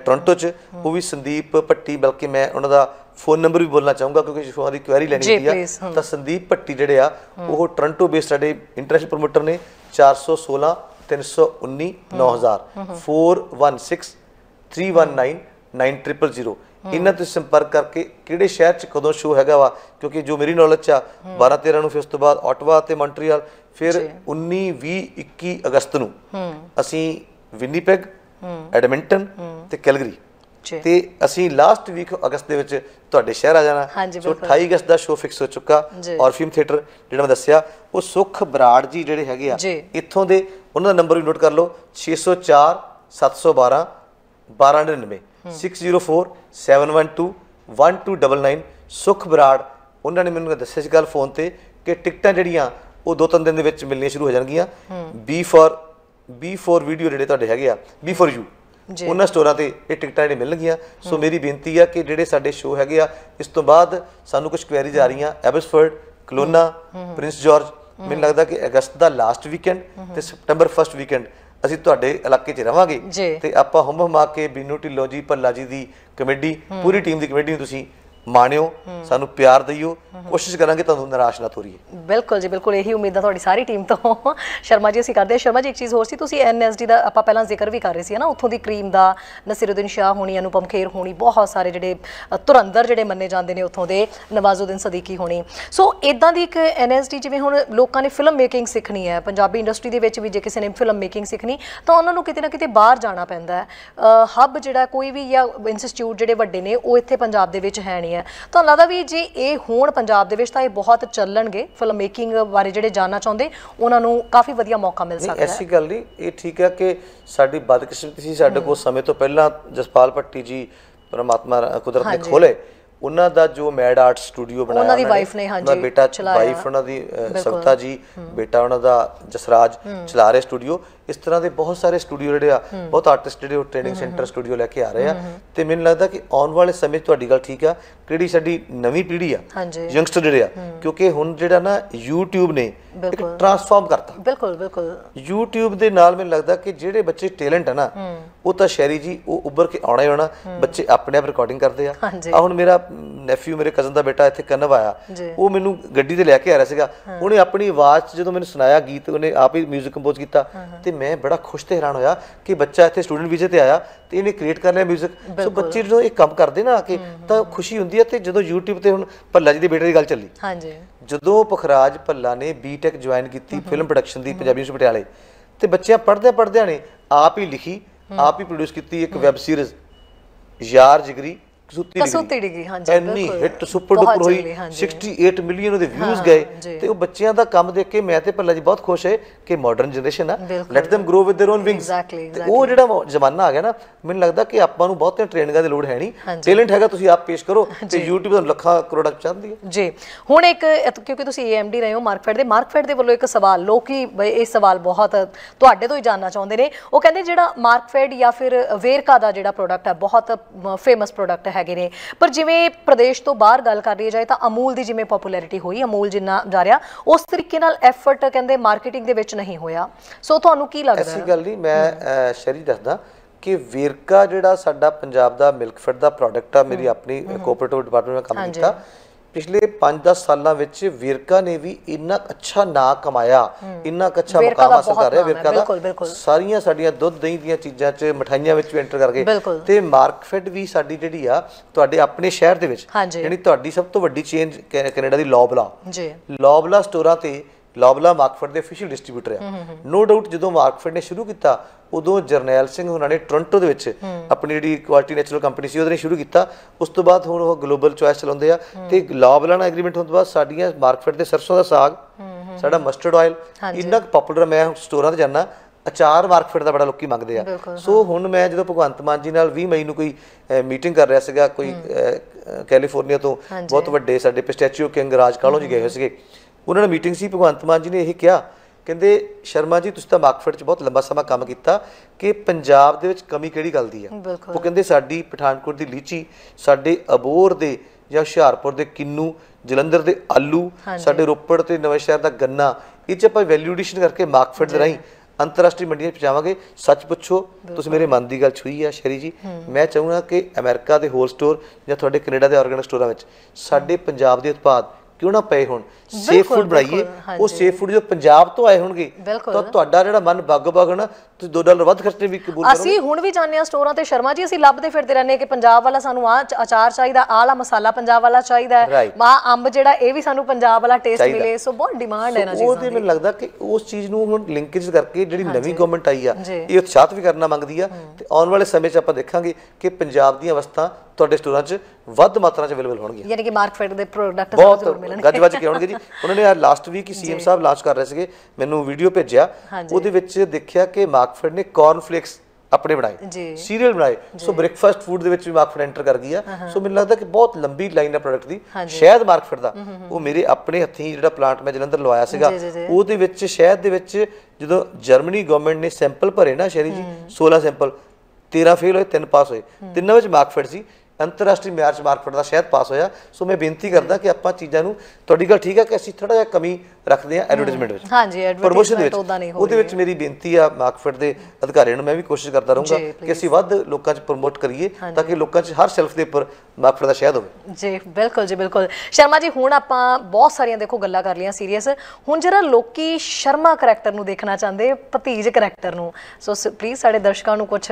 ਟੋਰਾਂਟੋ 'ਚ ਉਹ ਵੀ ਸੰਦੀਪ ਪੱਟੀ ਬਲਕਿ ਮੈਂ ਉਹਨਾਂ ਦਾ ਫੋਨ ਨੰਬਰ ਵੀ ਬੋਲਣਾ ਚਾਹੂੰਗਾ ਕਿਉਂਕਿ ਸ਼ੋਅ ਦੀ ਕੁਐਰੀ ਲੈਣੀ ਹੁੰਦੀ ਆ ਤਾਂ ਸੰਦੀਪ ਪੱਟੀ ਜਿਹੜੇ ਆ ਉਹ ਟੋਰਾਂਟੋ ਬੇਸ ਸਾਡੇ ਇੰਟਰਨੈਸ਼ਨਲ ਪ੍ਰੋਮੋਟਰ ਨੇ 416 319 9000 416 319 9000 ਇਹਨਾਂ ਤੋਂ ਸੰਪਰਕ ਕਰਕੇ ਕਿਹੜੇ ਸ਼ਹਿਰ 'ਚ ਕਦੋਂ ਸ਼ੋਅ ਹੈਗਾ ਵਾ ਕਿਉਂਕਿ ਜੋ ਮੇਰੀ ਨੌਲੇਜ 'ਚ ਆ 12 13 ਨੂੰ ਫਿਰ ਉਸ ਤੋਂ ਬਾਅਦ ਆਟਵਾ ਤੇ ਮੌਂਟਰੀਅਲ ਫਿਰ 19 20 21 ਅਗਸਤ ਨੂੰ ਅਸੀਂ ਵਿਨੀਪੈਗ ਐਡਮਿੰਟਨ ਤੇ ਕੈਲਗਰੀ ਤੇ ਅਸੀਂ ਲਾਸਟ ਵੀਕ ਅਗਸਤ ਦੇ ਵਿੱਚ ਤੁਹਾਡੇ ਸ਼ਹਿਰ ਆ ਜਾਣਾ ਸੋ 28 ਅਗਸਤ ਦਾ ਸ਼ੋਅ ਫਿਕਸ ਹੋ ਚੁੱਕਾ ਫਿਲਮ ਥੀਏਟਰ ਜਿਹੜਾ ਮੈਂ ਦੱਸਿਆ ਉਹ ਸੁਖ ਬਰਾੜ ਜੀ ਜਿਹੜੇ ਹੈਗੇ ਆ ਇੱਥੋਂ ਦੇ ਉਹਨਾਂ ਦਾ ਨੰਬਰ ਵੀ ਨੋਟ ਕਰ ਲਓ 604 712 1299 6047121299 ਸੁਖ ਬਰਾੜ ਉਹਨਾਂ ਨੇ ਮੈਨੂੰ ਦੱਸਿਆ ਸੀ ਗੱਲ ਫੋਨ ਤੇ ਕਿ ਟਿਕਟਾਂ ਜਿਹੜੀਆਂ ਉਹ ਦੋ ਤਿੰਨ ਦਿਨ ਦੇ ਵਿੱਚ ਮਿਲਣੀਆਂ ਸ਼ੁਰੂ ਹੋ ਜਾਣਗੀਆਂ B four B four video ਜਿਹੜੇ ਤੁਹਾਡੇ ਹੈਗੇ ਆ ਬੀ ਫੋਰ ਯੂ ਉਹਨਾਂ ਸਟੋਰਾਂ ਤੇ ਇਹ ਟਿਕਟਾਂ ਜਿਹੜੇ ਮਿਲਣਗੀਆਂ ਸੋ ਮੇਰੀ ਬੇਨਤੀ ਆ ਕਿ ਜਿਹੜੇ ਸਾਡੇ ਸ਼ੋਅ ਹੈਗੇ ਆ ਇਸ ਤੋਂ ਬਾਅਦ ਸਾਨੂੰ ਕੁਝ ਕੁਐਰੀਜ਼ ਆ ਰਹੀਆਂ ਐਬਸਫੋਰਡ ਕਲੋਨਾ ਪ੍ਰਿੰਸ ਜਾਰਜ ਮੈਨੂੰ ਲੱਗਦਾ ਕਿ ਅਗਸਤ ਦਾ ਲਾਸਟ ਵੀਕਐਂਡ ਤੇ ਸਪਟੈਂਬਰ ਫਰਸਟ ਵੀਕਐਂਡ ਅਸੀਂ ਤੁਹਾਡੇ ਇਲਾਕੇ 'ਚ ਰਵਾਂਗੇ ਤੇ ਆਪਾਂ ਹਮ ਹਮਾ ਕੇ ਬੀਨੂ ਢਿੱਲੋਂ ਜੀ ਪੱਲਾ ਜੀ ਦੀ ਕਮੇਟੀ ਪੂਰੀ ਟੀਮ ਦੀ ਕਮੇਟੀ ਨੂੰ ਤੁਸੀਂ ਮਾਣਿਓ ਸਾਨੂੰ ਪਿਆਰ ਦਿਓ ਕੋਸ਼ਿਸ਼ ਕਰਾਂਗੇ ਤੁਹਾਨੂੰ ਨਿਰਾਸ਼ ਨਾ ਤੋਰੀਏ ਬਿਲਕੁਲ ਜੀ ਬਿਲਕੁਲ ਇਹੀ ਉਮੀਦ ਆ ਤੁਹਾਡੀ ਸਾਰੀ ਟੀਮ ਤੋਂ ਸ਼ਰਮਾ ਜੀ ਅਸੀਂ ਕਰਦੇ ਹਾਂ ਸ਼ਰਮਾ ਜੀ ਇੱਕ ਚੀਜ਼ ਹੋਰ ਸੀ ਤੁਸੀਂ ਐਨਐਸਡੀ ਦਾ ਆਪਾਂ ਪਹਿਲਾਂ ਜ਼ਿਕਰ ਵੀ ਕਰ ਰਹੇ ਸੀ ਨਾ ਉੱਥੋਂ ਦੀ ਕਰੀਮ ਦਾ ਨਸੀਰਉਦੀਨ ਸ਼ਾਹ ਹੋਣੀ ਅਨੁਪਮ ਖੇਰ ਹੋਣੀ ਬਹੁਤ ਸਾਰੇ ਜਿਹੜੇ ਤੁਰੰਦਰ ਜਿਹੜੇ ਮੰਨੇ ਜਾਂਦੇ ਨੇ ਉੱਥੋਂ ਦੇ ਨਵਾਜ਼ਉਦੀਨ ਸਦੀਕੀ ਹੋਣੀ ਸੋ ਇਦਾਂ ਦੀ ਇੱਕ ਐਨਐਸਡੀ ਜਿਵੇਂ ਹੁਣ ਲੋਕਾਂ ਨੇ ਫਿਲਮ ਮੇਕਿੰਗ ਸਿੱਖਣੀ ਹੈ ਪੰਜਾਬੀ ਇੰਡਸਟਰੀ ਦੇ ਵਿੱਚ ਵੀ ਜੇ ਕਿਸੇ ਨੇ ਫਿਲਮ ਮੇਕਿੰਗ ਸਿੱਖਣੀ ਤਾਂ ਉਹਨਾਂ ਨੂੰ ਕਿਤੇ ਨਾ ਕਿਤੇ ਬਾਹਰ ਜਾਣਾ ਪੈਂਦਾ ਹੈ ਹੱਬ ਜਿਹੜਾ ਕੋਈ ਵੀ ਜਾਂ ਇੰਸਟੀਚਿਊਟ ਜਿਹੜੇ ਵੱਡੇ ਨੇ ਉਹ ਇੱਥੇ ਪੰਜਾਬ ਦੇ ਵਿੱਚ ਹੈ ਨਹੀਂ ਕਰਨੀ ਹੈ ਤੁਹਾਨੂੰ ਲੱਗਦਾ ਵੀ ਜੇ ਇਹ ਹੋਣ ਪੰਜਾਬ ਦੇ ਵਿੱਚ ਤਾਂ ਇਹ ਬਹੁਤ ਚੱਲਣਗੇ ਫਿਲਮ ਮੇਕਿੰਗ ਬਾਰੇ ਜਿਹੜੇ ਜਾਨਣਾ ਚਾਹੁੰਦੇ ਉਹਨਾਂ ਨੂੰ ਕਾਫੀ ਵਧੀਆ ਮੌਕਾ ਮਿਲ ਸਕਦਾ ਹੈ ਐਸੀ ਗੱਲ ਨਹੀਂ ਇਹ ਠੀਕ ਹੈ ਕਿ ਸਾਡੀ ਬਦਕਿਸਮਤੀ ਸੀ ਸਾਡੇ ਕੋਲ ਸਮੇਂ ਤੋਂ ਪਹਿਲਾਂ ਜਸਪਾਲ ਪੱਟੀ ਜੀ ਪਰਮਾਤਮਾ ਕੁਦਰਤ ਨੇ ਖੋਲੇ ਉਹਨਾਂ ਦਾ ਜੋ ਮੈਡ ਆਰਟ ਸਟੂਡੀਓ ਬਣਾਇਆ ਉਹਨਾਂ ਦੀ ਵਾਈਫ ਨੇ ਹਾਂਜੀ ਬੇਟਾ ਵਾਈਫ ਉਹਨਾਂ ਦੀ ਸਵਤਾ ਜੀ ਬੇਟਾ ਉਹਨਾਂ ਦਾ ਜਸਰਾਜ ਚਲਾ ਰਹੇ ਸਟੂਡੀਓ ਇਸ ਤਰ੍ਹਾਂ ਦੇ ਬਹੁਤ ਸਾਰੇ ਸਟੂਡੀਓ ਜਿਹੜੇ ਆ ਬਹੁਤ ਆਰਟਿਸਟ ਜਿਹੜੇ ਟ੍ਰੇਨਿੰਗ ਸੈਂਟਰ ਸਟੂਡੀਓ ਲੈ ਕੇ ਆ ਰਹੇ ਆ ਤੇ ਮੈਨੂੰ ਲੱਗਦਾ ਕਿ ਆਉਣ ਵਾਲੇ ਸਮੇਂ ਤੁਹਾਡੀ ਗੱਲ ਠੀਕ ਆ ਕਿਹੜੀ ਸਾਡੀ ਨਵੀਂ ਪੀੜ੍ਹੀ ਆ ਯੰਗਸਟਰ ਜਿਹੜੇ ਆ ਕਿਉਂਕਿ ਹੁਣ ਜਿਹੜਾ ਨਾ YouTube ਨੇ ਇੱਕ ਟਰਾਂਸਫਾਰਮ ਕਰਤਾ ਬਿਲਕੁਲ ਬਿਲਕੁਲ YouTube ਦੇ ਨਾਲ ਮੈਨੂੰ ਲੱਗਦਾ ਕਿ ਜਿਹੜੇ ਬੱਚੇ ਟੈਲੈਂਟ ਆ ਨਾ ਉਹ ਤਾਂ ਸ਼ੈਰੀ ਜੀ ਉਹ ਉੱਭਰ ਕੇ ਆਉਣਾ ਹੀ ਆਉਣਾ ਬੱਚੇ ਆਪਣੇ ਆਪ ਰਿਕਾਰਡਿੰਗ ਕਰਦੇ ਆ ਆ ਹੁਣ ਮੇਰਾ ਨੈਫਿਊ ਮੇਰੇ ਕਜ਼ਨ ਦਾ ਬੇਟਾ ਇੱਥੇ ਕਨਵ ਆਇਆ ਉਹ ਮੈਨੂੰ ਗੱਡੀ ਤੇ ਲੈ ਕੇ ਆ ਰਿਹਾ ਸੀਗਾ ਉਹਨੇ ਆਪਣੀ ਆਵਾਜ਼ 'ਚ ਜਦੋਂ ਮੈਨੂੰ ਸੁਣਾਇਆ ਗੀਤ ਉਹਨੇ ਆਪ ਹੀ 뮤직 ਕੰਪੋਜ਼ ਕੀਤਾ ਤੇ ਮੈਂ ਬੜਾ ਖੁਸ਼ ਤੇ ਹੈਰਾਨ ਹੋਇਆ ਕਿ ਬੱਚਾ ਇੱਥੇ ਸਟੂਡੈਂਟ ਵੀਜ਼ੇ ਤੇ ਆਇਆ ਤੇ ਇਹਨੇ ਕ੍ਰੀਏਟ ਕਰ ਲਿਆ 뮤직 ਸੋ ਬੱਚੇ ਜਦੋਂ ਇਹ ਕੰਮ ਕਰਦੇ ਨਾ ਆ ਕੇ ਤਾਂ ਖੁਸ਼ੀ ਹੁੰਦੀ ਹੈ ਤੇ ਜਦੋਂ YouTube ਤੇ ਹੁਣ ਭੱਲਾ ਜੀ ਦੇ ਬੇਟੇ ਦੀ ਗੱਲ ਚੱਲੀ ਹਾਂਜੀ ਜਦੋਂ ਪਖਰਾਜ ਭੱਲਾ ਨੇ ਬੀਟੈਕ ਜੁਆਇਨ ਕੀਤੀ ਫਿਲਮ ਪ੍ਰੋਡਕਸ਼ਨ ਦੀ ਪੰਜਾਬੀ ਯੂਨੀਵਰਸਿਟੀ ਪਟਿਆਲੇ ਤੇ ਬੱਚਿਆਂ ਪੜ੍ਹਦੇ ਪੜਦੇ ਨੇ ਆਪ ਹੀ ਲਿਖੀ ਆਪ ਹੀ ਪ੍ਰੋਡਿਊਸ ਕੀਤੀ ਇੱਕ ਵੈਬ ਸੀਰੀਜ਼ ਯਾਰ ਜਿਗਰੀ ਕਸੂਤੀ ਕਸੂਤੀ ਡਿਗਰੀ ਹਾਂਜੀ ਐਨੀ ਹਿੱਟ ਸੁਪਰ ਡੁਪਰ ਹੋਈ 68 ਮਿਲੀਅਨ ਉਹਦੇ ਵਿਊਜ਼ ਗਏ ਤੇ ਉਹ ਬੱਚਿਆਂ ਦਾ ਕੰਮ ਦੇਖ ਕੇ ਮੈਂ ਤੇ ਪੱਲਾ ਜੀ ਬਹੁਤ ਖੁਸ਼ ਹੈ ਕਿ ਮਾਡਰਨ ਜਨਰੇਸ਼ਨ ਆ let them grow with their own wings ਤੇ ਉਹ ਜਿਹੜਾ ਜ਼ਮਾਨਾ ਆ ਗਿਆ ਨਾ ਮੈਨੂੰ ਲੱਗਦਾ ਕਿ ਆਪਾਂ ਨੂੰ ਬਹੁਤ ਟ੍ਰੇਨਿੰਗਾਂ ਦੀ ਲੋੜ ਹੈ ਨਹੀਂ ਟੈਲੈਂਟ ਹੈਗਾ ਤੁਸੀਂ ਆਪ ਪੇਸ਼ ਕਰੋ ਤੇ YouTube ਤੁਹਾਨੂੰ ਲੱਖਾਂ ਕਰੋੜਾਂ ਚਾਹੁੰਦੀ ਹੈ ਜੀ ਹੁਣ ਇੱਕ ਕਿਉਂਕਿ ਤੁਸੀਂ AMD ਰਹੇ ਹੋ ਮਾਰਕਫੈਡ ਦੇ ਮਾਰਕਫੈਡ ਦੇ ਵੱਲੋਂ ਇੱਕ ਸਵਾਲ ਲੋਕੀ ਇਹ ਸਵਾਲ ਬਹੁਤ ਤੁਹਾਡੇ ਤੋਂ ਹੀ ਜਾਨਣਾ ਚਾਹੁੰਦੇ ਨੇ ਉਹ ਕਹਿੰਦੇ ਜਿਹੜਾ ਮਾਰਕਫੈਡ ਜਾਂ ਫਿਰ ਵੇਰਕਾ ਦਾ ਜਿਹੜਾ ਪ੍ਰੋਡਕਟ ਹੈ ਬਹੁਤ ਫੇਮਸ ਪ੍ਰੋਡਕਟ ਹੈ ਹੈਗੇ ਨੇ ਪਰ ਜਿਵੇਂ ਪ੍ਰਦੇਸ਼ ਤੋਂ ਬਾਹਰ ਗੱਲ ਕਰ ਲਈ ਜਾਏ ਤਾਂ ਅਮੂਲ ਦੀ ਜਿਵੇਂ ਪਪੂਲੈਰਿਟੀ ਹੋਈ ਅਮੂਲ ਜਿੰਨਾ ਜਾ ਰਿਹਾ ਉਸ ਤਰੀਕੇ ਨਾਲ ਐਫਰਟ ਕਹਿੰਦੇ ਮਾਰਕੀਟਿੰਗ ਦੇ ਵਿੱਚ ਨਹੀਂ ਹੋਇਆ ਸੋ ਤੁਹਾਨੂੰ ਕੀ ਲੱਗਦਾ ਹੈ ਐਸੀ ਗੱਲ ਨਹੀਂ ਮੈਂ ਸ਼ਰੀ ਦੱਸਦਾ ਕਿ ਵੀਰਕਾ ਜਿਹੜਾ ਸਾਡਾ ਪੰਜਾਬ ਦਾ ਮਿਲਕਫੈਡ ਦਾ ਪ੍ਰੋਡਕਟ ਆ ਮੇਰੀ ਆਪਣੀ ਕੋਆਪਰੇਟਿਵ ਡਿਪਾਰਟਮੈਂਟ ਵਿੱਚ ਕੰਮ ਕੀਤਾ ਪਿਛਲੇ 5-10 ਸਾਲਾਂ ਵਿੱਚ ਵਿਰਕਾ ਨੇ ਵੀ ਇੰਨਾ ਅੱਛਾ ਨਾਂ ਕਮਾਇਆ ਇੰਨਾ ਅੱਛਾ ਮੁਕਾਮ ਹਾਸਲ ਕਰ ਰਿਹਾ ਵਿਰਕਾ ਦਾ ਸਾਰੀਆਂ ਸਾਡੀਆਂ ਦੁੱਧ ਦਹੀਂ ਦੀਆਂ ਚੀਜ਼ਾਂ 'ਚ ਮਠਾਈਆਂ ਵਿੱਚ ਵੀ ਐਂਟਰ ਕਰ ਗਏ ਤੇ ਮਾਰਕਫੈਡ ਵੀ ਸਾਡੀ ਜਿਹੜੀ ਆ ਤੁਹਾਡੇ ਆਪਣੇ ਸ਼ਹਿਰ ਦੇ ਵਿੱਚ ਯਾਨੀ ਤੁਹਾਡੀ ਸਭ ਤੋਂ ਵੱਡੀ ਚੇਂਜ ਕੈਨੇਡਾ ਦੀ ਲੋਬਲਾ ਜੀ ਲੋਬਲਾ ਸਟੋਰਾਂ ਤੇ ਲਾਬਲਾ ਮਾਰਕਫਰਡ ਦੇ ਅਫੀਸ਼ੀਅਲ ਡਿਸਟ੍ਰੀਬਿਊਟਰ ਆ ਨੋ ਡਾਊਟ ਜਦੋਂ ਮਾਰਕਫਰਡ ਨੇ ਸ਼ੁਰੂ ਕੀਤਾ ਉਦੋਂ ਜਰਨੈਲ ਸਿੰਘ ਉਹਨਾਂ ਨੇ ਟੋਰਾਂਟੋ ਦੇ ਵਿੱਚ ਆਪਣੀ ਜਿਹੜੀ ਕੁਆਲਟੀ ਨੈਚੁਰਲ ਕੰਪਨੀ ਸੀ ਉਹਦੇ ਨੇ ਸ਼ੁਰੂ ਕੀਤਾ ਉਸ ਤੋਂ ਬਾਅਦ ਹੁਣ ਉਹ ਗਲੋਬਲ ਚੁਆਇਸ ਚਲਾਉਂਦੇ ਆ ਤੇ ਲਾਬਲਾ ਨਾਲ ਐਗਰੀਮੈਂਟ ਹੋਣ ਤੋਂ ਬਾਅਦ ਸਾਡੀਆਂ ਮਾਰਕਫਰਡ ਦੇ ਸਰਸੋਂ ਦਾ ਸਾਗ ਸਾਡਾ ਮਸਟਰਡ ਆਇਲ ਇੰਨਾ ਪਪੂਲਰ ਮੈਂ ਸਟੋਰਾਂ ਤੇ ਜਾਣਾ ਅਚਾਰ ਮਾਰਕਫਰਡ ਦਾ ਬੜਾ ਲੋਕੀ ਮੰਗਦੇ ਆ ਸੋ ਹੁਣ ਮੈਂ ਜਦੋਂ ਭਗਵੰਤ ਮਾਨ ਜੀ ਨਾਲ 20 ਮਈ ਨੂੰ ਕੋਈ ਮੀਟਿੰਗ ਕਰ ਰਿਹਾ ਸੀਗਾ ਕੋਈ ਕੈਲੀਫੋਰਨੀਆ ਤੋਂ ਬਹੁਤ ਵੱਡੇ ਸਾਡੇ ਪਿਸਟੈਚੀਓ ਕਿੰਗ ਰਾਜ ਕਾਲੋਂ ਜੀ ਗਏ ਹੋਏ ਸੀਗੇ ਉਹਨਾਂ ਨਾਲ ਮੀਟਿੰਗ ਸੀ ਭਗਵੰਤ ਮਾਨ ਜੀ ਨੇ ਇਹ ਕਿਹਾ ਕਹਿੰਦੇ ਸ਼ਰਮਾ ਜੀ ਤੁਸੀਂ ਤਾਂ ਮਾਰਕਫਟ 'ਚ ਬਹੁਤ ਲੰਬਾ ਸਮਾਂ ਕੰਮ ਕੀਤਾ ਕਿ ਪੰਜਾਬ ਦੇ ਵਿੱਚ ਕਮੀ ਕਿਹੜੀ ਗੱਲ ਦੀ ਆ ਉਹ ਕਹਿੰਦੇ ਸਾਡੀ ਪਠਾਨਕੋਟ ਦੀ ਲੀਚੀ ਸਾਡੇ ਅਬੋਰ ਦੇ ਜਾਂ ਹੁਸ਼ਿਆਰਪੁਰ ਦੇ ਕਿੰਨੂ ਜਲੰਧਰ ਦੇ ਆਲੂ ਸਾਡੇ ਰੋਪੜ ਤੇ ਨਵੇਂ ਸ਼ਹਿਰ ਦਾ ਗੰਨਾ ਇਹ ਚ ਆਪਾਂ ਵੈਲਿਊ ਐਡੀਸ਼ਨ ਕਰਕੇ ਮਾਰਕਫਟ ਦੇ ਰਹੀਂ ਅੰਤਰਰਾਸ਼ਟਰੀ ਮੰਡੀਆਂ 'ਚ ਪਹੁੰਚਾਵਾਂਗੇ ਸੱਚ ਪੁੱਛੋ ਤੁਸੀਂ ਮੇਰੇ ਮਨ ਦੀ ਗੱਲ ਛੁਈ ਆ ਸ਼ਰੀ ਜੀ ਮੈਂ ਚਾਹੁੰਦਾ ਕਿ ਅਮਰੀਕਾ ਦੇ ਹੋਲ ਸਟੋਰ ਜਾਂ ਤੁਹਾਡੇ ਕੈਨੇਡਾ ਦੇ ਆਰਗੈਨਿਕ ਸਟੋਰਾਂ ਵਿੱਚ ਸਾਡੇ ਪੰਜਾਬ ਦੇ ਉਤਪਾਦ ਕਿਉਂ ਨਾ ਪਏ ਹੋਣ ਸੇਫ ਫੂਡ ਬਣਾਈਏ ਉਹ ਸੇਫ ਫੂਡ ਜੋ ਪੰਜਾਬ ਤੋਂ ਆਏ ਹੋਣਗੇ ਤਾਂ ਤੁਹਾਡਾ ਜਿਹੜਾ ਮਨ ਬੱਗ ਬੱਗ ਨਾ ਤੁਸੀਂ 2 ਡਾਲਰ ਵੱਧ ਖਰਚਣੇ ਵੀ ਕਬੂਲ ਕਰੋ ਅਸੀਂ ਹੁਣ ਵੀ ਜਾਂਦੇ ਆ ਸਟੋਰਾਂ ਤੇ ਸ਼ਰਮਾ ਜੀ ਅਸੀਂ ਲੱਭਦੇ ਫਿਰਦੇ ਰਹਿੰਦੇ ਕਿ ਪੰਜਾਬ ਵਾਲਾ ਸਾਨੂੰ ਆ ਅਚਾਰ ਚਾਹੀਦਾ ਆਲਾ ਮਸਾਲਾ ਪੰਜਾਬ ਵਾਲਾ ਚਾਹੀਦਾ ਮਾ ਅੰਬ ਜਿਹੜਾ ਇਹ ਵੀ ਸਾਨੂੰ ਪੰਜਾਬ ਵਾਲਾ ਟੇਸਟ ਮਿਲੇ ਸੋ ਬਹੁਤ ਡਿਮਾਂਡ ਹੈ ਨਾ ਜੀ ਉਹਦੇ ਮੈਨੂੰ ਲੱਗਦਾ ਕਿ ਉਸ ਚੀਜ਼ ਨੂੰ ਹੁਣ ਲਿੰਕੇਜ ਕਰਕੇ ਜਿਹੜੀ ਨਵੀਂ ਗਵਰਨਮੈਂਟ ਆਈ ਆ ਇਹ ਉਤਸ਼ਾਹਤ ਵੀ ਕਰਨਾ ਮੰਗਦੀ ਆ ਤੇ ਆਉਣ ਵਾਲੇ ਸਮੇਂ 'ਚ ਆਪਾਂ ਦੇਖਾਂਗੇ ਕਿ ਪੰਜਾਬ ਦੀਆਂ ਅਵਸਥਾ ਤੁਹਾਡੇ ਸਟੋਰਾਂ 'ਚ ਵੱਧ ਮਾਤਰਾ 'ਚ ਅਵੇਲੇਬਲ ਹੋਣਗੀਆਂ ਯਾਨੀ ਕਿ ਮਾਰਕੀਟ ਦੇ ਪ੍ਰੋਡਕਟ ਬਹੁਤ ਗੱਜ ਵੱਜ ਕੇ ਆਉਣਗੇ ਜੀ ਉਹਨਾਂ ਨੇ ਆ ਲਾਸਟ ਵੀਕ ਹੀ ਸੀਐਮ ਸਾਹਿਬ ਲਾਂਚ ਕਰ ਰਹੇ ਸੀਗੇ ਮੈਨੂੰ ਵੀਡੀਓ ਭੇਜਿਆ ਉਹਦੇ ਵਿੱਚ ਦੇਖਿਆ ਕਿ ਮਾਰਕਫੈਡ ਨੇ ਕਾਰਨਫਲੇਕਸ ਆਪਣੇ ਬਣਾਏ ਸੀਰੀਅਲ ਬਣਾਏ ਸੋ ਬ੍ਰੇਕਫਾਸਟ ਫੂਡ ਦੇ ਵਿੱਚ ਵੀ ਮਾਰਕਫੈਡ ਐਂਟਰ ਕਰ ਗਈ ਆ ਸੋ ਮੈਨੂੰ ਲੱਗਦਾ ਕਿ ਬਹੁਤ ਲੰਬੀ ਲਾਈਨ ਹੈ ਪ੍ਰੋਡਕਟ ਦੀ ਸ਼ਾਇਦ ਮਾਰਕਫੈਡ ਦਾ ਉਹ ਮੇਰੇ ਆਪਣੇ ਹੱਥੀਂ ਜਿਹੜਾ ਪਲਾਂਟ ਮੈਂ ਜਲੰਧਰ ਲਵਾਇਆ ਸੀਗਾ ਉਹਦੇ ਵਿੱਚ ਸ਼ਾਇਦ ਦੇ ਵਿੱਚ ਜਦੋਂ ਜਰਮਨੀ ਗਵਰਨਮੈਂਟ ਨੇ ਸੈਂਪਲ ਭਰੇ ਨਾ ਸ਼ੈਰੀ ਜੀ 16 ਸੈਂਪਲ 13 ਫੇਲ ਹੋਏ 3 ਪਾਸ ਹੋਏ ਤਿੰਨਾਂ ਵਿੱਚ ਮਾਰਕਫੈਡ ਸੀ ਅੰਤਰਰਾਸ਼ਟਰੀ 'ਚ ਮਾਰਕੀਟ ਦਾ ਸ਼ਾਇਦ ਪਾਸ ਹੋਇਆ ਸੋ ਮੈਂ ਬੇਨਤੀ ਕਰਦਾ ਕਿ ਆਪਾਂ ਚੀਜ਼ਾਂ ਨੂੰ ਤੁਹਾਡੀ ਗੱਲ ਠੀਕ ਹੈ ਕਿ ਅਸੀਂ ਥੋੜਾ ਜਿਹਾ ਕਮੀ ਰੱਖਦੇ ਆ ਐਡਵਰਟਾਈਜ਼ਮੈਂਟ ਵਿੱਚ ਹਾਂਜੀ ਐਡਵਰਟਾਈਜ਼ਮੈਂਟ ਉਹਦਾ ਨਹੀਂ ਹੋ ਉਹਦੇ ਵਿੱਚ ਮੇਰੀ ਬੇਨਤੀ ਆ ਮਾਰਕਫਿਟ ਦੇ ਅਧਿਕਾਰੀਆਂ ਨੂੰ ਮੈਂ ਵੀ ਕੋਸ਼ਿਸ਼ ਕਰਦਾ ਰਹੂੰਗਾ ਕਿ ਅਸੀਂ ਵੱਧ ਲੋਕਾਂ 'ਚ ਪ੍ਰਮੋਟ ਕਰੀਏ ਤਾਂ ਕਿ ਲੋਕਾਂ 'ਚ ਹਰ ਸ਼ੈਲਫ ਦੇ ਉੱਪਰ ਮਾਰਕਫਿਟ ਦਾ ਸ਼ਹਿਦ ਹੋਵੇ ਜੀ ਬਿਲਕੁਲ ਜੀ ਬਿਲਕੁਲ ਸ਼ਰਮਾ ਜੀ ਹੁਣ ਆਪਾਂ ਬਹੁਤ ਸਾਰੀਆਂ ਦੇਖੋ ਗੱਲਾਂ ਕਰ ਲੀਆਂ ਸੀਰੀਅਸ ਹੁਣ ਜਿਹੜਾ ਲੋਕੀ ਸ਼ਰਮਾ ਕੈਰੈਕਟਰ ਨੂੰ ਦੇਖਣਾ ਚਾਹੁੰਦੇ ਭਤੀਜ ਕੈਰੈਕਟਰ ਨੂੰ ਸੋ ਪਲੀਜ਼ ਸਾਡੇ ਦਰਸ਼ਕਾਂ ਨੂੰ ਕੁਝ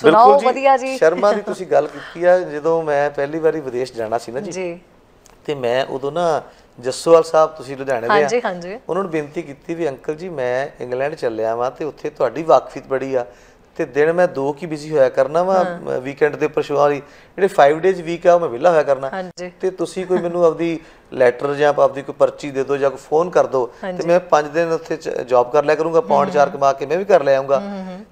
ਸੁਣਾਓ ਵਧੀਆ ਜੀ ਸ਼ਰਮਾ ਦੀ ਤੁਸੀਂ ਗੱਲ ਕੀਤੀ ਆ ਜਦੋਂ ਮੈਂ ਪਹਿਲੀ ਵਾਰੀ ਵਿਦੇਸ਼ ਜਾਣਾ ਸੀ ਨਾ ਜੀ ਜੀ ਤੇ ਮੈਂ ਉਦੋਂ ਨਾ ਜੱਸੋਵਾਲ ਸਾਹਿਬ ਤੁਸੀਂ ਲੁਧਿਆਣੇ ਦੇ ਆ ਹਾਂਜੀ ਹਾਂਜੀ ਉਹਨਾਂ ਨੂੰ ਬੇਨਤੀ ਕੀਤੀ ਵੀ ਅੰਕਲ ਜੀ ਮੈਂ ਇੰਗਲੈਂਡ ਚੱਲਿਆ ਵਾਂ ਤੇ ਉੱਥੇ ਤੁਹਾਡੀ ਵਾਕਫੀਤ ਬੜੀ ਆ ਤੇ ਦਿਨ ਮੈਂ ਦੋ ਕੀ ਬਿਜ਼ੀ ਹੋਇਆ ਕਰਨਾ ਵਾ ਵੀਕਐਂਡ ਦੇ ਉੱਪਰ ਸ਼ੁਰੂਆਤੀ ਜਿਹੜੇ 5 ਡੇਜ਼ ਵੀਕ ਆ ਉਹ ਮੈਂ ਵਿਲਾ ਹੋਇਆ ਕਰਨਾ ਤੇ ਤੁਸੀਂ ਕੋਈ ਮੈਨੂੰ ਆਪਦੀ ਲੈਟਰ ਜਾਂ ਆਪਦੀ ਕੋਈ ਪਰਚੀ ਦੇ ਦਿਓ ਜਾਂ ਕੋਈ ਫੋਨ ਕਰ ਦਿਓ ਤੇ ਮੈਂ 5 ਦਿਨ ਉੱਥੇ ਜੌਬ ਕਰ ਲਿਆ ਕਰੂੰਗਾ ਪੌਂਡ 4 ਕਮਾ ਕੇ ਮੈਂ ਵੀ ਕਰ ਲਿਆ ਆਉਂਗਾ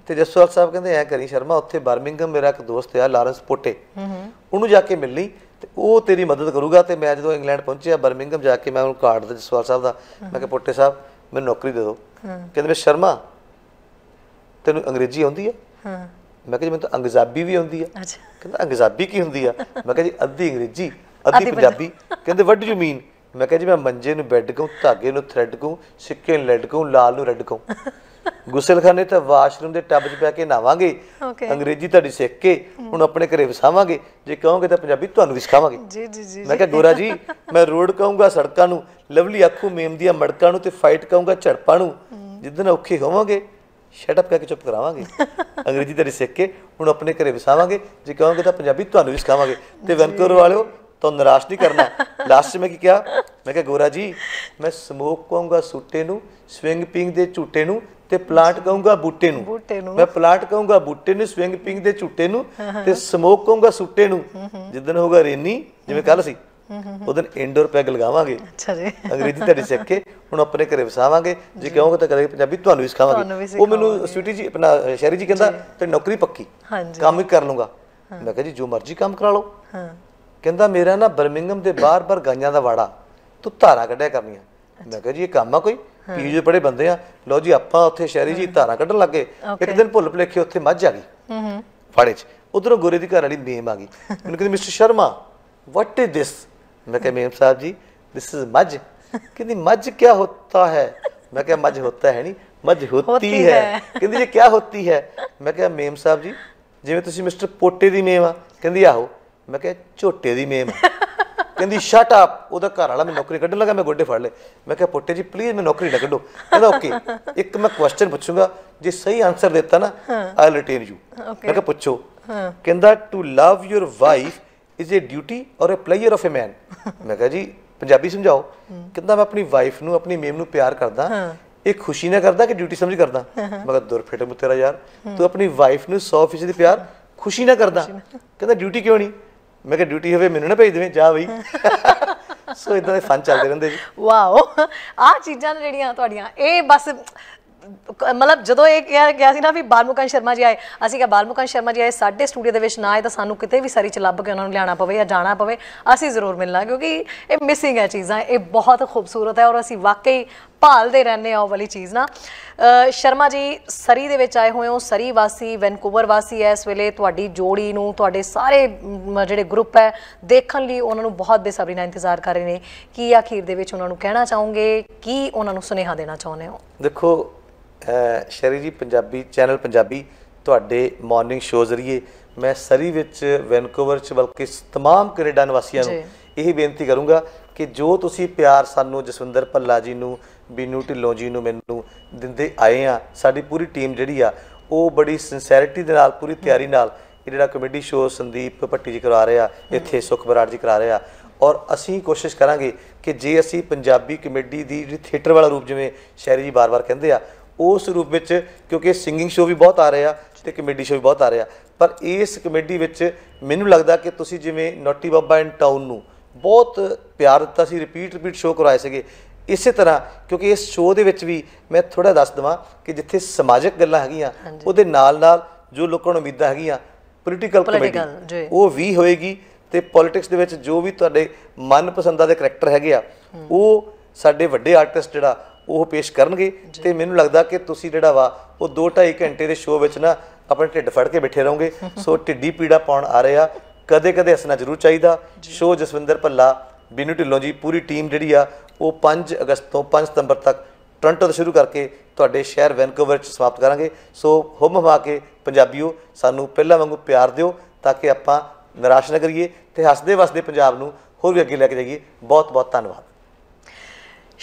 ਤੇ ਜਸਵਾਲ ਸਾਹਿਬ ਕਹਿੰਦੇ ਐ ਕਰੀ ਸ਼ਰਮਾ ਉੱਥੇ ਬਰਮਿੰਗਮ ਮੇਰਾ ਇੱਕ ਦੋਸਤ ਆ ਲਾਰੈਂਸ ਪੋਟੇ ਉਹਨੂੰ ਜਾ ਕੇ ਮਿਲ ਲਈ ਤੇ ਉਹ ਤੇਰੀ ਮਦਦ ਕਰੂਗਾ ਤੇ ਮੈਂ ਜਦੋਂ ਇੰਗਲੈਂਡ ਪਹੁੰਚਿਆ ਬਰਮਿੰਗਮ ਜਾ ਕੇ ਮੈਂ ਉਹਨੂੰ ਕਾਰਡ ਦੇ ਜਸਵਾਲ ਸਾਹਿਬ ਦਾ ਮੈਂ ਕਿਹਾ ਪੁੱਟੇ ਸਾਹਿਬ ਮੈਨੂੰ ਨੌਕਰੀ ਦੇ ਦਿਓ ਕਹਿੰਦੇ ਮੈਂ ਸ਼ਰਮਾ ਤੈਨੂੰ ਅੰਗਰੇਜ਼ੀ ਆਉਂਦੀ ਹੈ ਹਾਂ ਮੈਂ ਕਿਹਾ ਜੀ ਮੈਨੂੰ ਤਾਂ ਅੰਗਜ਼ਾਬੀ ਵੀ ਆਉਂਦੀ ਅੱਛਾ ਕਹਿੰਦਾ ਅੰਗਜ਼ਾਬੀ ਕੀ ਹੁੰਦੀ ਆ ਮੈਂ ਕਿਹਾ ਜੀ ਅੱਧੀ ਅੰਗਰੇਜ਼ੀ ਅੱਧੀ ਪੰਜਾਬੀ ਕਹਿੰਦੇ ਵਾਟ ਡੂ ਯੂ ਮੀਨ ਮੈਂ ਕਿਹਾ ਜੀ ਮੈਂ ਮੰਜੇ ਨੂੰ ਬੈੱਡ ਕਹੂੰ ਧਾਗੇ ਨੂੰ ਥ੍ਰੈਡ ਕਹੂੰ ਸਿੱਕੇ ਨੂੰ ਲੈਡ ਕਹੂੰ ਲਾਲ ਨੂੰ ਰੈੱਡ ਕਹੂੰ ਗੁਸਲਖਾਨੇ ਤੇ ਵਾਸ਼ਰੂਮ ਦੇ ਟੱਬ 'ਚ ਪੈ ਕੇ ਨਾਵਾਂਗੇ ਅੰਗਰੇਜ਼ੀ ਤੁਹਾਡੀ ਸਿੱਖ ਕੇ ਹੁਣ ਆਪਣੇ ਘਰੇ ਵਸਾਵਾਂਗੇ ਜੇ ਕਹੋਗੇ ਤਾਂ ਪੰਜਾਬੀ ਤੁਹਾਨੂੰ ਵੀ ਸਿਖਾਵਾਂਗੇ ਜੀ ਜੀ ਜੀ ਮੈਂ ਕਿਹਾ ਗੋਰਾ ਜੀ ਮੈਂ ਰੋਡ ਕਹੂੰਗਾ ਸੜਕਾਂ ਨੂੰ ਲਵਲੀ ਆਖੂ ਮੇਮ ਦੀਆਂ ਮੜਕਾਂ ਨੂੰ ਤੇ ਫਾਈਟ ਕਹੂੰਗਾ ਝੜਪਾਂ ਨੂੰ ਜਿੱਦਨ ਔਖੇ ਹੋਵਾਂਗੇ ਸ਼ਟ ਅਪ ਕਰਕੇ ਚੁੱਪ ਕਰਾਵਾਂਗੇ ਅੰਗਰੇਜ਼ੀ ਤੇ ਸਿੱਖ ਕੇ ਹੁਣ ਆਪਣੇ ਘਰੇ ਵਸਾਵਾਂਗੇ ਜੇ ਕਹੋਗੇ ਤਾਂ ਪੰਜਾਬੀ ਤੁਹਾਨੂੰ ਵੀ ਸਿਖਾਵਾਂਗੇ ਤੇ ਵੈਨਕੂਵਰ ਵਾਲਿਓ ਤੋਂ ਨਿਰਾਸ਼ ਨਹੀਂ ਕਰਨਾ ਲਾਸਟ ਵਿੱਚ ਕੀ ਕਿਹਾ ਮੈਂ ਕਿਹਾ ਗੋਰਾ ਜੀ ਮੈਂ ਸਮੋਕ ਕਹੂੰਗਾ ਸੂਟੇ ਨੂੰ ਸਵਿੰਗ ਪਿੰਗ ਦੇ ਝੂਟੇ ਨੂੰ ਤੇ ਪਲਾਂਟ ਕਹੂੰਗਾ ਬੂਟੇ ਨੂੰ ਬੂਟੇ ਨੂੰ ਮੈਂ ਪਲਾਂਟ ਕਹੂੰਗਾ ਬੂਟੇ ਨੂੰ ਸਵਿੰਗ ਪਿੰਗ ਦੇ ਝੁੱਟੇ ਨੂੰ ਤੇ ਸਮੋਕ ਕਹੂੰਗਾ ਸੁੱਟੇ ਨੂੰ ਜਿੱਦਨ ਹੋਗਾ ਰੇਨੀ ਜਿਵੇਂ ਕੱਲ ਸੀ ਉਹਦਨ ਇੰਡੋਰ ਪੈਗ ਲਗਾਵਾਂਗੇ ਅੱਛਾ ਜੀ ਅੰਗਰੇਜ਼ੀ ਤੁਹਾਡੀ ਸਿੱਖ ਕੇ ਹੁਣ ਆਪਣੇ ਘਰੇ ਵਸਾਵਾਂਗੇ ਜੇ ਕਹੋਗੇ ਤਾਂ ਕਰਾਂਗੇ ਪੰਜਾਬੀ ਤੁਹਾਨੂੰ ਵੀ ਸਿਖਾਵਾਂਗੇ ਉਹ ਮੈਨੂੰ ਸਵੀਟੀ ਜੀ ਆਪਣਾ ਸ਼ਹਿਰੀ ਜੀ ਕਹਿੰਦਾ ਤੇ ਨੌਕਰੀ ਪੱਕੀ ਕੰਮ ਹੀ ਕਰ ਲੂੰਗਾ ਮੈਂ ਕਿਹਾ ਜੀ ਜੋ ਮਰਜ਼ੀ ਕੰਮ ਕਰਾ ਲਓ ਹਾਂ ਕਹਿੰਦਾ ਮੇਰਾ ਨਾ ਬਰਮਿੰਗਮ ਦੇ ਬਾਹਰ-ਬਾਹਰ ਗਾਈਆਂ ਦਾ ਵਾੜਾ ਤੂੰ ਧਾਰਾ ਕੱਢਿਆ ਕਰਨੀਆਂ ਮੈਂ ਕਿਹਾ ਜੀ ਇਹ ਕੰਮ ਆ ਕੋਈ ਪੀਜ ਦੇ ਪੜੇ ਬੰਦੇ ਆ ਲਓ ਜੀ ਆਪਾਂ ਉੱਥੇ ਸ਼ਹਿਰੀ ਜੀ ਧਾਰਾ ਕੱਢਣ ਲੱਗੇ ਇੱਕ ਦਿਨ ਭੁੱਲ ਭੁਲੇਖੇ ਉੱਥੇ ਮੱਝ ਆ ਗਈ ਹੂੰ ਹੂੰ ਫਾੜੇ 'ਚ ਉਧਰੋਂ ਗੋਰੇ ਦੀ ਘਰ ਵਾਲੀ ਮੇਮ ਆ ਗਈ ਮੈਨੂੰ ਕਹਿੰਦੀ mister Sharma what is this ਮੈਂ ਕਿਹਾ ਮੇਮ ਸਾਹਿਬ ਜੀ ਦਿਸ ਇਜ਼ ਮੱਝ ਕਹਿੰਦੀ ਮੱਝ ਕੀ ਹੁੰਦਾ ਹੈ ਮੈਂ ਕਿਹਾ ਮੱਝ ਹੁੰਦਾ ਹੈ ਨਹੀਂ ਮੱਝ ਹੁੰਦੀ ਹੈ ਕਹਿੰਦੀ ਜੀ ਕੀ ਹੁੰਦੀ ਹੈ ਮੈਂ ਕਿਹਾ ਮੇਮ ਸਾਹਿਬ ਜੀ ਜਿਵੇਂ ਤੁਸੀਂ ਮਿਸਟਰ ਪੋਟੇ ਦੀ ਮੇਮ ਆ ਕਹਿੰਦੀ ਆਹੋ ਮੈਂ ਕਿਹਾ ਝੋਟੇ ਦੀ ਮੇਮ ਆ ਕਹਿੰਦੀ ਸ਼ਟ ਅਪ ਉਹਦਾ ਘਰ ਵਾਲਾ ਮੈਂ ਨੌਕਰੀ ਕੱਢਣ ਲੱਗਾ ਮੈਂ ਗੋਡੇ ਫੜ ਲਏ ਮੈਂ ਕਿਹਾ ਪੁੱਟੇ ਜੀ ਪਲੀਜ਼ ਮੈਂ ਨੌਕਰੀ ਨਾ ਕੱਢੋ ਕਹਿੰਦਾ ਓਕੇ ਇੱਕ ਮੈਂ ਕੁਐਸਚਨ ਪੁੱਛੂੰਗਾ ਜੇ ਸਹੀ ਆਨਸਰ ਦਿੱਤਾ ਨਾ ਆਈ ਰਿਟੇਨ ਯੂ ਮੈਂ ਕਿਹਾ ਪੁੱਛੋ ਕਹਿੰਦਾ to love your wife is a duty or a player of a man ਮੈਂ ਕਿਹਾ ਜੀ ਪੰਜਾਬੀ ਸਮਝਾਓ ਕਹਿੰਦਾ ਮੈਂ ਆਪਣੀ ਵਾਈਫ ਨੂੰ ਆਪਣੀ ਮੇਮ ਨੂੰ ਪਿਆਰ ਕਰਦਾ ਇਹ ਖੁਸ਼ੀ ਨਾਲ ਕਰਦਾ ਕਿ ਡਿਊਟੀ ਸਮਝ ਕਰਦਾ ਮੈਂ ਕਿਹਾ ਦੁਰ ਫੇਟੇ ਯਾਰ ਤੂੰ ਆਪਣੀ ਵਾਈਫ ਨੂੰ 100% ਪਿਆਰ ਖੁਸ਼ੀ ਨਾਲ ਕਰਦਾ ਕਹਿੰਦਾ ਡਿਊਟੀ ਕਿਉਂ ਨਹੀਂ ਮੈਂ ਕਿਹਾ ਡਿਊਟੀ ਹੋਵੇ ਮੈਨੂੰ ਨਾ ਭੇਜ ਦੇਵੇਂ ਜਾ ਬਈ ਸੋ ਇਦਾਂ ਦੇ ਫਨ ਚੱਲਦੇ ਰਹਿੰਦੇ ਜੀ ਵਾਓ ਆ ਚੀਜ਼ਾਂ ਜਿਹੜੀਆਂ ਤੁਹਾਡੀਆਂ ਇਹ ਬਸ ਮਤਲਬ ਜਦੋਂ ਇਹ ਕਿਹਾ ਗਿਆ ਸੀ ਨਾ ਵੀ ਬਾਲਮੁਕਨ ਸ਼ਰਮਾ ਜੀ ਆਏ ਅਸੀਂ ਕਿਹਾ ਬਾਲਮੁਕਨ ਸ਼ਰਮਾ ਜੀ ਆਏ ਸਾਡੇ ਸਟੂਡੀਓ ਦੇ ਵਿੱਚ ਨਾ ਆਏ ਤਾਂ ਸਾਨੂੰ ਕਿਤੇ ਵੀ ਸਾਰੀ ਚ ਲੱਭ ਕੇ ਉਹਨਾਂ ਨੂੰ ਲਿਆਣਾ ਪਵੇ ਜਾਂ ਜਾਣਾ ਪਵੇ ਅਸੀਂ ਜ਼ਰੂਰ ਮਿਲਣਾ ਕਿਉਂਕਿ ਇਹ ਮਿਸਿੰਗ ਹੈ ਚੀਜ਼ਾਂ ਇਹ ਬਹੁਤ ਖੂਬਸੂਰਤ ਹੈ ਔਰ ਅਸੀਂ ਵਾਕਈ ਭਾਲਦੇ ਰਹਿੰਦੇ ਆ ਉਹ ਵਾਲੀ ਚੀਜ਼ ਨਾ ਸ਼ਰਮਾ ਜੀ ਸਰੀ ਦੇ ਵਿੱਚ ਆਏ ਹੋਏ ਹੋ ਸਰੀ ਵਾਸੀ ਵੈਨਕੂਵਰ ਵਾਸੀ ਐ ਇਸ ਵੇਲੇ ਤੁਹਾਡੀ ਜੋੜੀ ਨੂੰ ਤੁਹਾਡੇ ਸਾਰੇ ਜਿਹੜੇ ਗਰੁੱਪ ਹੈ ਦੇਖਣ ਲਈ ਉਹਨਾਂ ਨੂੰ ਬਹੁਤ ਬੇਸਬਰੀ ਨਾਲ ਇੰਤਜ਼ਾਰ ਕਰ ਰਹੇ ਨੇ ਕੀ ਆਖੀਰ ਦੇ ਵਿੱਚ ਉਹਨਾਂ ਨੂੰ ਕਹਿਣਾ ਚਾਹੋਗੇ ਕੀ ਉਹਨਾਂ ਨੂੰ ਸੁਨੇਹਾ ਦੇਣਾ ਚਾਹੁੰਦੇ ਹੋ ਦੇਖੋ ਸ਼ਰੀ ਜੀ ਪੰਜਾਬੀ ਚੈਨਲ ਪੰਜਾਬੀ ਤੁਹਾਡੇ ਮਾਰਨਿੰਗ ਸ਼ੋਅ ਜ਼ਰੀਏ ਮੈਂ ਸਰੀ ਵਿੱਚ ਵੈਨਕੂਵਰ 'ਚ ਬਲਕਿ तमाम ਕੈਨੇਡਾ ਨਿਵਾਸੀਆਂ ਨੂੰ ਇਹ ਬੇਨਤੀ ਕਰੂੰਗਾ ਕਿ ਜੋ ਤੁਸੀਂ ਪਿਆਰ ਸਾਨੂੰ ਜਸਵਿੰਦਰ ਭੱਲਾ ਜੀ ਨੂੰ ਬੀਨੂ ਢਿੱਲੋਂ ਜੀ ਨੂੰ ਮੈਨੂੰ ਦਿੰਦੇ ਆਏ ਆ ਸਾਡੀ ਪੂਰੀ ਟੀਮ ਜਿਹੜੀ ਆ ਉਹ ਬੜੀ ਸਿਨਸੈਰਿਟੀ ਦੇ ਨਾਲ ਪੂਰੀ ਤਿਆਰੀ ਨਾਲ ਇਹ ਜਿਹੜਾ ਕਮੇਡੀ ਸ਼ੋਅ ਸੰਦੀਪ ਭੱਟੀ ਜੀ ਕਰਾ ਰਹੇ ਆ ਇੱਥੇ ਸੁਖ ਬਰਾੜ ਜੀ ਕਰਾ ਰਹੇ ਆ ਔਰ ਅਸੀਂ ਕੋਸ਼ਿਸ਼ ਕਰਾਂਗੇ ਕਿ ਜੇ ਅਸੀਂ ਪੰਜਾਬੀ ਕਮੇਡੀ ਦੀ ਜਿਹੜੀ ਥੀਏਟਰ ਵਾਲਾ ਰੂਪ ਜਿਵੇਂ ਸ਼ਹਿਰੀ ਜੀ ਬਾਰ-ਬਾਰ ਕਹਿੰਦੇ ਆ ਉਸ ਰੂਪ ਵਿੱਚ ਕਿਉਂਕਿ ਸਿੰਗਿੰਗ ਸ਼ੋਅ ਵੀ ਬਹੁਤ ਆ ਰਹੇ ਆ ਤੇ ਕਮੇਡੀ ਸ਼ੋਅ ਵੀ ਬਹੁਤ ਆ ਰਹੇ ਆ ਪਰ ਇਸ ਕਮੇਡੀ ਵਿੱਚ ਮੈਨੂੰ ਲੱਗਦਾ ਕਿ ਤੁਸੀਂ ਜਿਵੇਂ ਨੋਟੀ ਬੱਬਾ ਐਂਡ ਟਾਊਨ ਨੂੰ ਬਹੁਤ ਪਿਆਰ ਦਿੱਤਾ ਸੀ ਰਿਪੀਟ ਰਿਪੀਟ ਸ਼ੋਅ ਕਰਾਏ ਸੀਗੇ ਇਸੇ ਤਰ੍ਹਾਂ ਕਿਉਂਕਿ ਇਸ ਸ਼ੋਅ ਦੇ ਵਿੱਚ ਵੀ ਮੈਂ ਥੋੜਾ ਦੱਸ ਦਵਾਂ ਕਿ ਜਿੱਥੇ ਸਮਾਜਿਕ ਗੱਲਾਂ ਹੈਗੀਆਂ ਉਹਦੇ ਨਾਲ ਨਾਲ ਜੋ ਲੋਕਾਂ ਨੂੰ ਉਮੀਦਾਂ ਹੈਗੀਆਂ ਪੋਲੀਟੀਕਲ ਕਮੇਡੀ ਉਹ ਵੀ ਹੋਏਗੀ ਤੇ ਪੋਲਿਟਿਕਸ ਦੇ ਵਿੱਚ ਜੋ ਵੀ ਤੁਹਾਡੇ ਮਨਪਸੰਦਾਂ ਦੇ ਕੈਰੈਕਟਰ ਹੈਗੇ ਆ ਉਹ ਸਾਡੇ ਵੱਡੇ ਆਰਟਿਸਟ ਜਿਹੜਾ ਉਹ ਪੇਸ਼ ਕਰਨਗੇ ਤੇ ਮੈਨੂੰ ਲੱਗਦਾ ਕਿ ਤੁਸੀਂ ਜਿਹੜਾ ਵਾ ਉਹ 2-2.5 ਘੰਟੇ ਦੇ ਸ਼ੋਅ ਵਿੱਚ ਨਾ ਆਪਣਾ ਢਿੱਡ ਫੜ ਕੇ ਬੈਠੇ ਰਹੋਗੇ ਸੋ ਢਿੱਡੀ ਪੀੜਾ ਪਾਉਣ ਆ ਰਹੇ ਆ ਕਦੇ ਕਦੇ ਹੱਸਣਾ ਜ਼ਰੂਰ ਚਾਹੀਦਾ ਸ਼ੋਅ ਜਸਵਿੰਦਰ ਭੱਲਾ ਬਿਨੂ ਢਿੱਲੋਂ ਜੀ ਪੂਰੀ ਟੀਮ ਜਿਹੜੀ ਆ ਉਹ 5 ਅਗਸਤ ਤੋਂ 5 ਸਤੰਬਰ ਤੱਕ ਟ੍ਰਾਂਟੋ ਤੋਂ ਸ਼ੁਰੂ ਕਰਕੇ ਤੁਹਾਡੇ ਸ਼ਹਿਰ ਵੈਨਕੂਵਰ ਚ ਸਵਾਪਤ ਕਰਾਂਗੇ ਸੋ ਹੁਮ ਹਵਾ ਕੇ ਪੰਜਾਬੀਓ ਸਾਨੂੰ ਪਹਿਲਾਂ ਵਾਂਗੂ ਪਿਆਰ ਦਿਓ ਤਾਂ ਕਿ ਆਪਾਂ ਨਿਰਾਸ਼ ਨਾ ਕਰੀਏ ਤੇ ਹੱਸਦੇ ਵਸਦੇ ਪੰਜਾਬ ਨੂੰ ਹੋਰ ਵੀ ਅੱਗੇ ਲੈ ਕੇ ਜਾਈਏ ਬਹੁਤ ਬਹੁਤ ਧੰਨਵਾਦ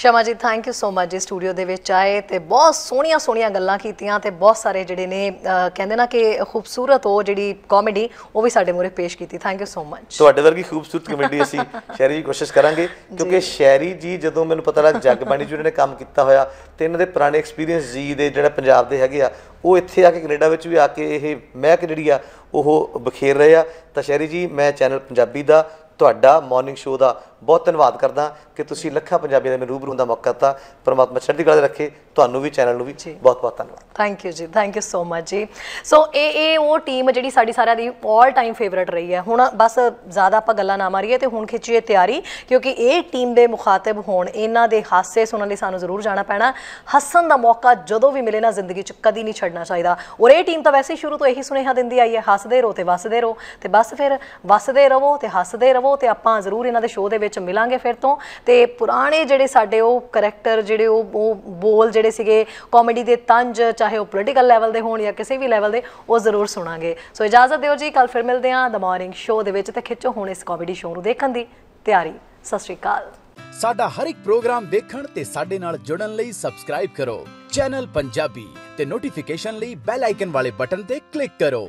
Shama ji thank you so much ਜੀ ਸਟੂਡੀਓ ਦੇ ਵਿੱਚ ਆਏ ਤੇ ਬਹੁਤ ਸੋਹਣੀਆਂ ਸੋਹਣੀਆਂ ਗੱਲਾਂ ਕੀਤੀਆਂ ਤੇ ਬਹੁਤ ਸਾਰੇ ਜਿਹੜੇ ਨੇ ਕਹਿੰਦੇ ਨਾ ਕਿ ਖੂਬਸੂਰਤ ਉਹ ਜਿਹੜੀ ਕਾਮੇਡੀ ਉਹ ਵੀ ਸਾਡੇ ਮੂਰੇ ਪੇਸ਼ ਕੀਤੀ ਥੈਂਕ ਯੂ ਸੋ ਮਚ ਤੁਹਾਡੇ ਵਰਗੀ ਖੂਬਸੂਰਤ ਕਮੇਡੀ ਅਸੀਂ ਸ਼ੈਰੀ ਦੀ ਕੋਸ਼ਿਸ਼ ਕਰਾਂਗੇ ਕਿਉਂਕਿ ਸ਼ੈਰੀ ਜੀ ਜਦੋਂ ਮੈਨੂੰ ਪਤਾ ਲੱਗ ਜਗਬਾਣੀ ਜੀ ਨੇ ਕੰਮ ਕੀਤਾ ਹੋਇਆ ਤੇ ਇਹਨਾਂ ਦੇ ਪੁਰਾਣੇ ਐਕਸਪੀਰੀਅੰਸ ਜੀ ਦੇ ਜਿਹੜਾ ਪੰਜਾਬ ਦੇ ਹੈਗੇ ਆ ਉਹ ਇੱਥੇ ਆ ਕੇ ਕੈਨੇਡਾ ਵਿੱਚ ਵੀ ਆ ਕੇ ਇਹ ਮਹਿਕ ਜਿਹੜੀ ਆ ਉਹ ਬਖੇਰ ਰਹੇ ਆ ਤਾਂ ਸ਼ੈਰੀ ਜੀ ਮੈਂ ਚੈਨਲ ਪੰਜਾਬੀ ਦਾ ਤੁਹਾਡਾ ਮਾਰਨਿੰਗ ਸ਼ੋਅ ਦਾ ਬਹੁਤ ਧੰਨਵਾਦ ਕਰਦਾ ਕਿ ਤੁਸੀਂ ਲੱਖਾਂ ਪੰਜਾਬੀਆਂ ਦੇ ਮੈਨੂੰ ਰੂਬਰੂ ਦਾ ਮੌਕਾ ਦਿੱਤਾ ਪਰਮਾਤਮਾ ਚੜ੍ਹਦੀ ਕਲਾ ਦੇ ਰੱਖੇ ਤੁਹਾਨੂੰ ਵੀ ਚੈਨਲ ਨੂੰ ਵੀ ਬਹੁਤ ਬਹੁਤ ਧੰਨਵਾਦ ਥੈਂਕ ਯੂ ਜੀ ਥੈਂਕ ਯੂ ਸੋ ਮਚ ਜੀ ਸੋ ਇਹ ਇਹ ਉਹ ਟੀਮ ਜਿਹੜੀ ਸਾਡੀ ਸਾਰਿਆਂ ਦੀ 올 ਟਾਈਮ ਫੇਵਰਿਟ ਰਹੀ ਹੈ ਹੁਣ ਬਸ ਜ਼ਿਆਦਾ ਆਪਾਂ ਗੱਲਾਂ ਨਾ ਮਾਰੀਏ ਤੇ ਹੁਣ ਖਿੱਚੀਏ ਤਿਆਰੀ ਕਿਉਂਕਿ ਇਹ ਟੀਮ ਦੇ ਮੁਖਾਤਬ ਹੋਣ ਇਹਨਾਂ ਦੇ ਹਾਸੇ ਸੁਣਨ ਲਈ ਸਾਨੂੰ ਜ਼ਰੂਰ ਜਾਣਾ ਪੈਣਾ ਹੱਸਣ ਦਾ ਮੌਕਾ ਜਦੋਂ ਵੀ ਮਿਲੇ ਨਾ ਜ਼ਿੰਦਗੀ 'ਚ ਕਦੀ ਨਹੀਂ ਛੱਡਣਾ ਚਾਹੀਦਾ ਔਰ ਇਹ ਟੀਮ ਤਾਂ ਵੈਸੇ ਸ਼ੁਰੂ ਤੋਂ ਇਹੀ ਸੁਨੇਹਾ ਦਿੰਦੀ ਆਈ ਹੈ ਹੱਸਦੇ ਰਹੋ ਤੇ ਵਸਦੇ ਰਹੋ ਤੇ ਬਸ ਫਿਰ ਵਸਦੇ ਰਹੋ ਤੇ ਹੱਸਦੇ ਰਹੋ ਤੇ ਆਪਾਂ ਜ਼ਰੂਰ ਇਹਨਾਂ ਦੇ ਸ਼ੋਅ ਦੇ ਵਿੱਚ ਵਿੱਚ ਮਿਲਾਂਗੇ ਫਿਰ ਤੋਂ ਤੇ ਪੁਰਾਣੇ ਜਿਹੜੇ ਸਾਡੇ ਉਹ ਕਰੈਕਟਰ ਜਿਹੜੇ ਉਹ ਬੋਲ ਜਿਹੜੇ ਸੀਗੇ ਕਾਮੇਡੀ ਦੇ ਤੰਜ ਚਾਹੇ ਉਹ ਪੋਲੀਟੀਕਲ ਲੈਵਲ ਦੇ ਹੋਣ ਜਾਂ ਕਿਸੇ ਵੀ ਲੈਵਲ ਦੇ ਉਹ ਜ਼ਰੂਰ ਸੁਣਾਂਗੇ ਸੋ ਇਜਾਜ਼ਤ ਦਿਓ ਜੀ ਕੱਲ ਫਿਰ ਮਿਲਦੇ ਹਾਂ ਦ ਮਾਰਨਿੰਗ ਸ਼ੋਅ ਦੇ ਵਿੱਚ ਤੇ ਖਿੱਚੋ ਹੁਣ ਇਸ ਕਾਮੇਡੀ ਸ਼ੋਅ ਨੂੰ ਦੇਖਣ ਦੀ ਤਿਆਰੀ ਸਤਿ ਸ਼੍ਰੀ ਅਕਾਲ ਸਾਡਾ ਹਰ ਇੱਕ ਪ੍ਰੋਗਰਾਮ ਦੇਖਣ ਤੇ ਸਾਡੇ ਨਾਲ ਜੁੜਨ ਲਈ ਸਬਸਕ੍ਰਾਈਬ ਕਰੋ ਚੈਨਲ ਪੰਜਾਬੀ ਤੇ ਨੋਟੀਫਿਕੇਸ਼ਨ ਲਈ ਬੈਲ ਆਈਕਨ ਵਾਲੇ ਬਟਨ ਤੇ ਕਲਿੱਕ ਕਰੋ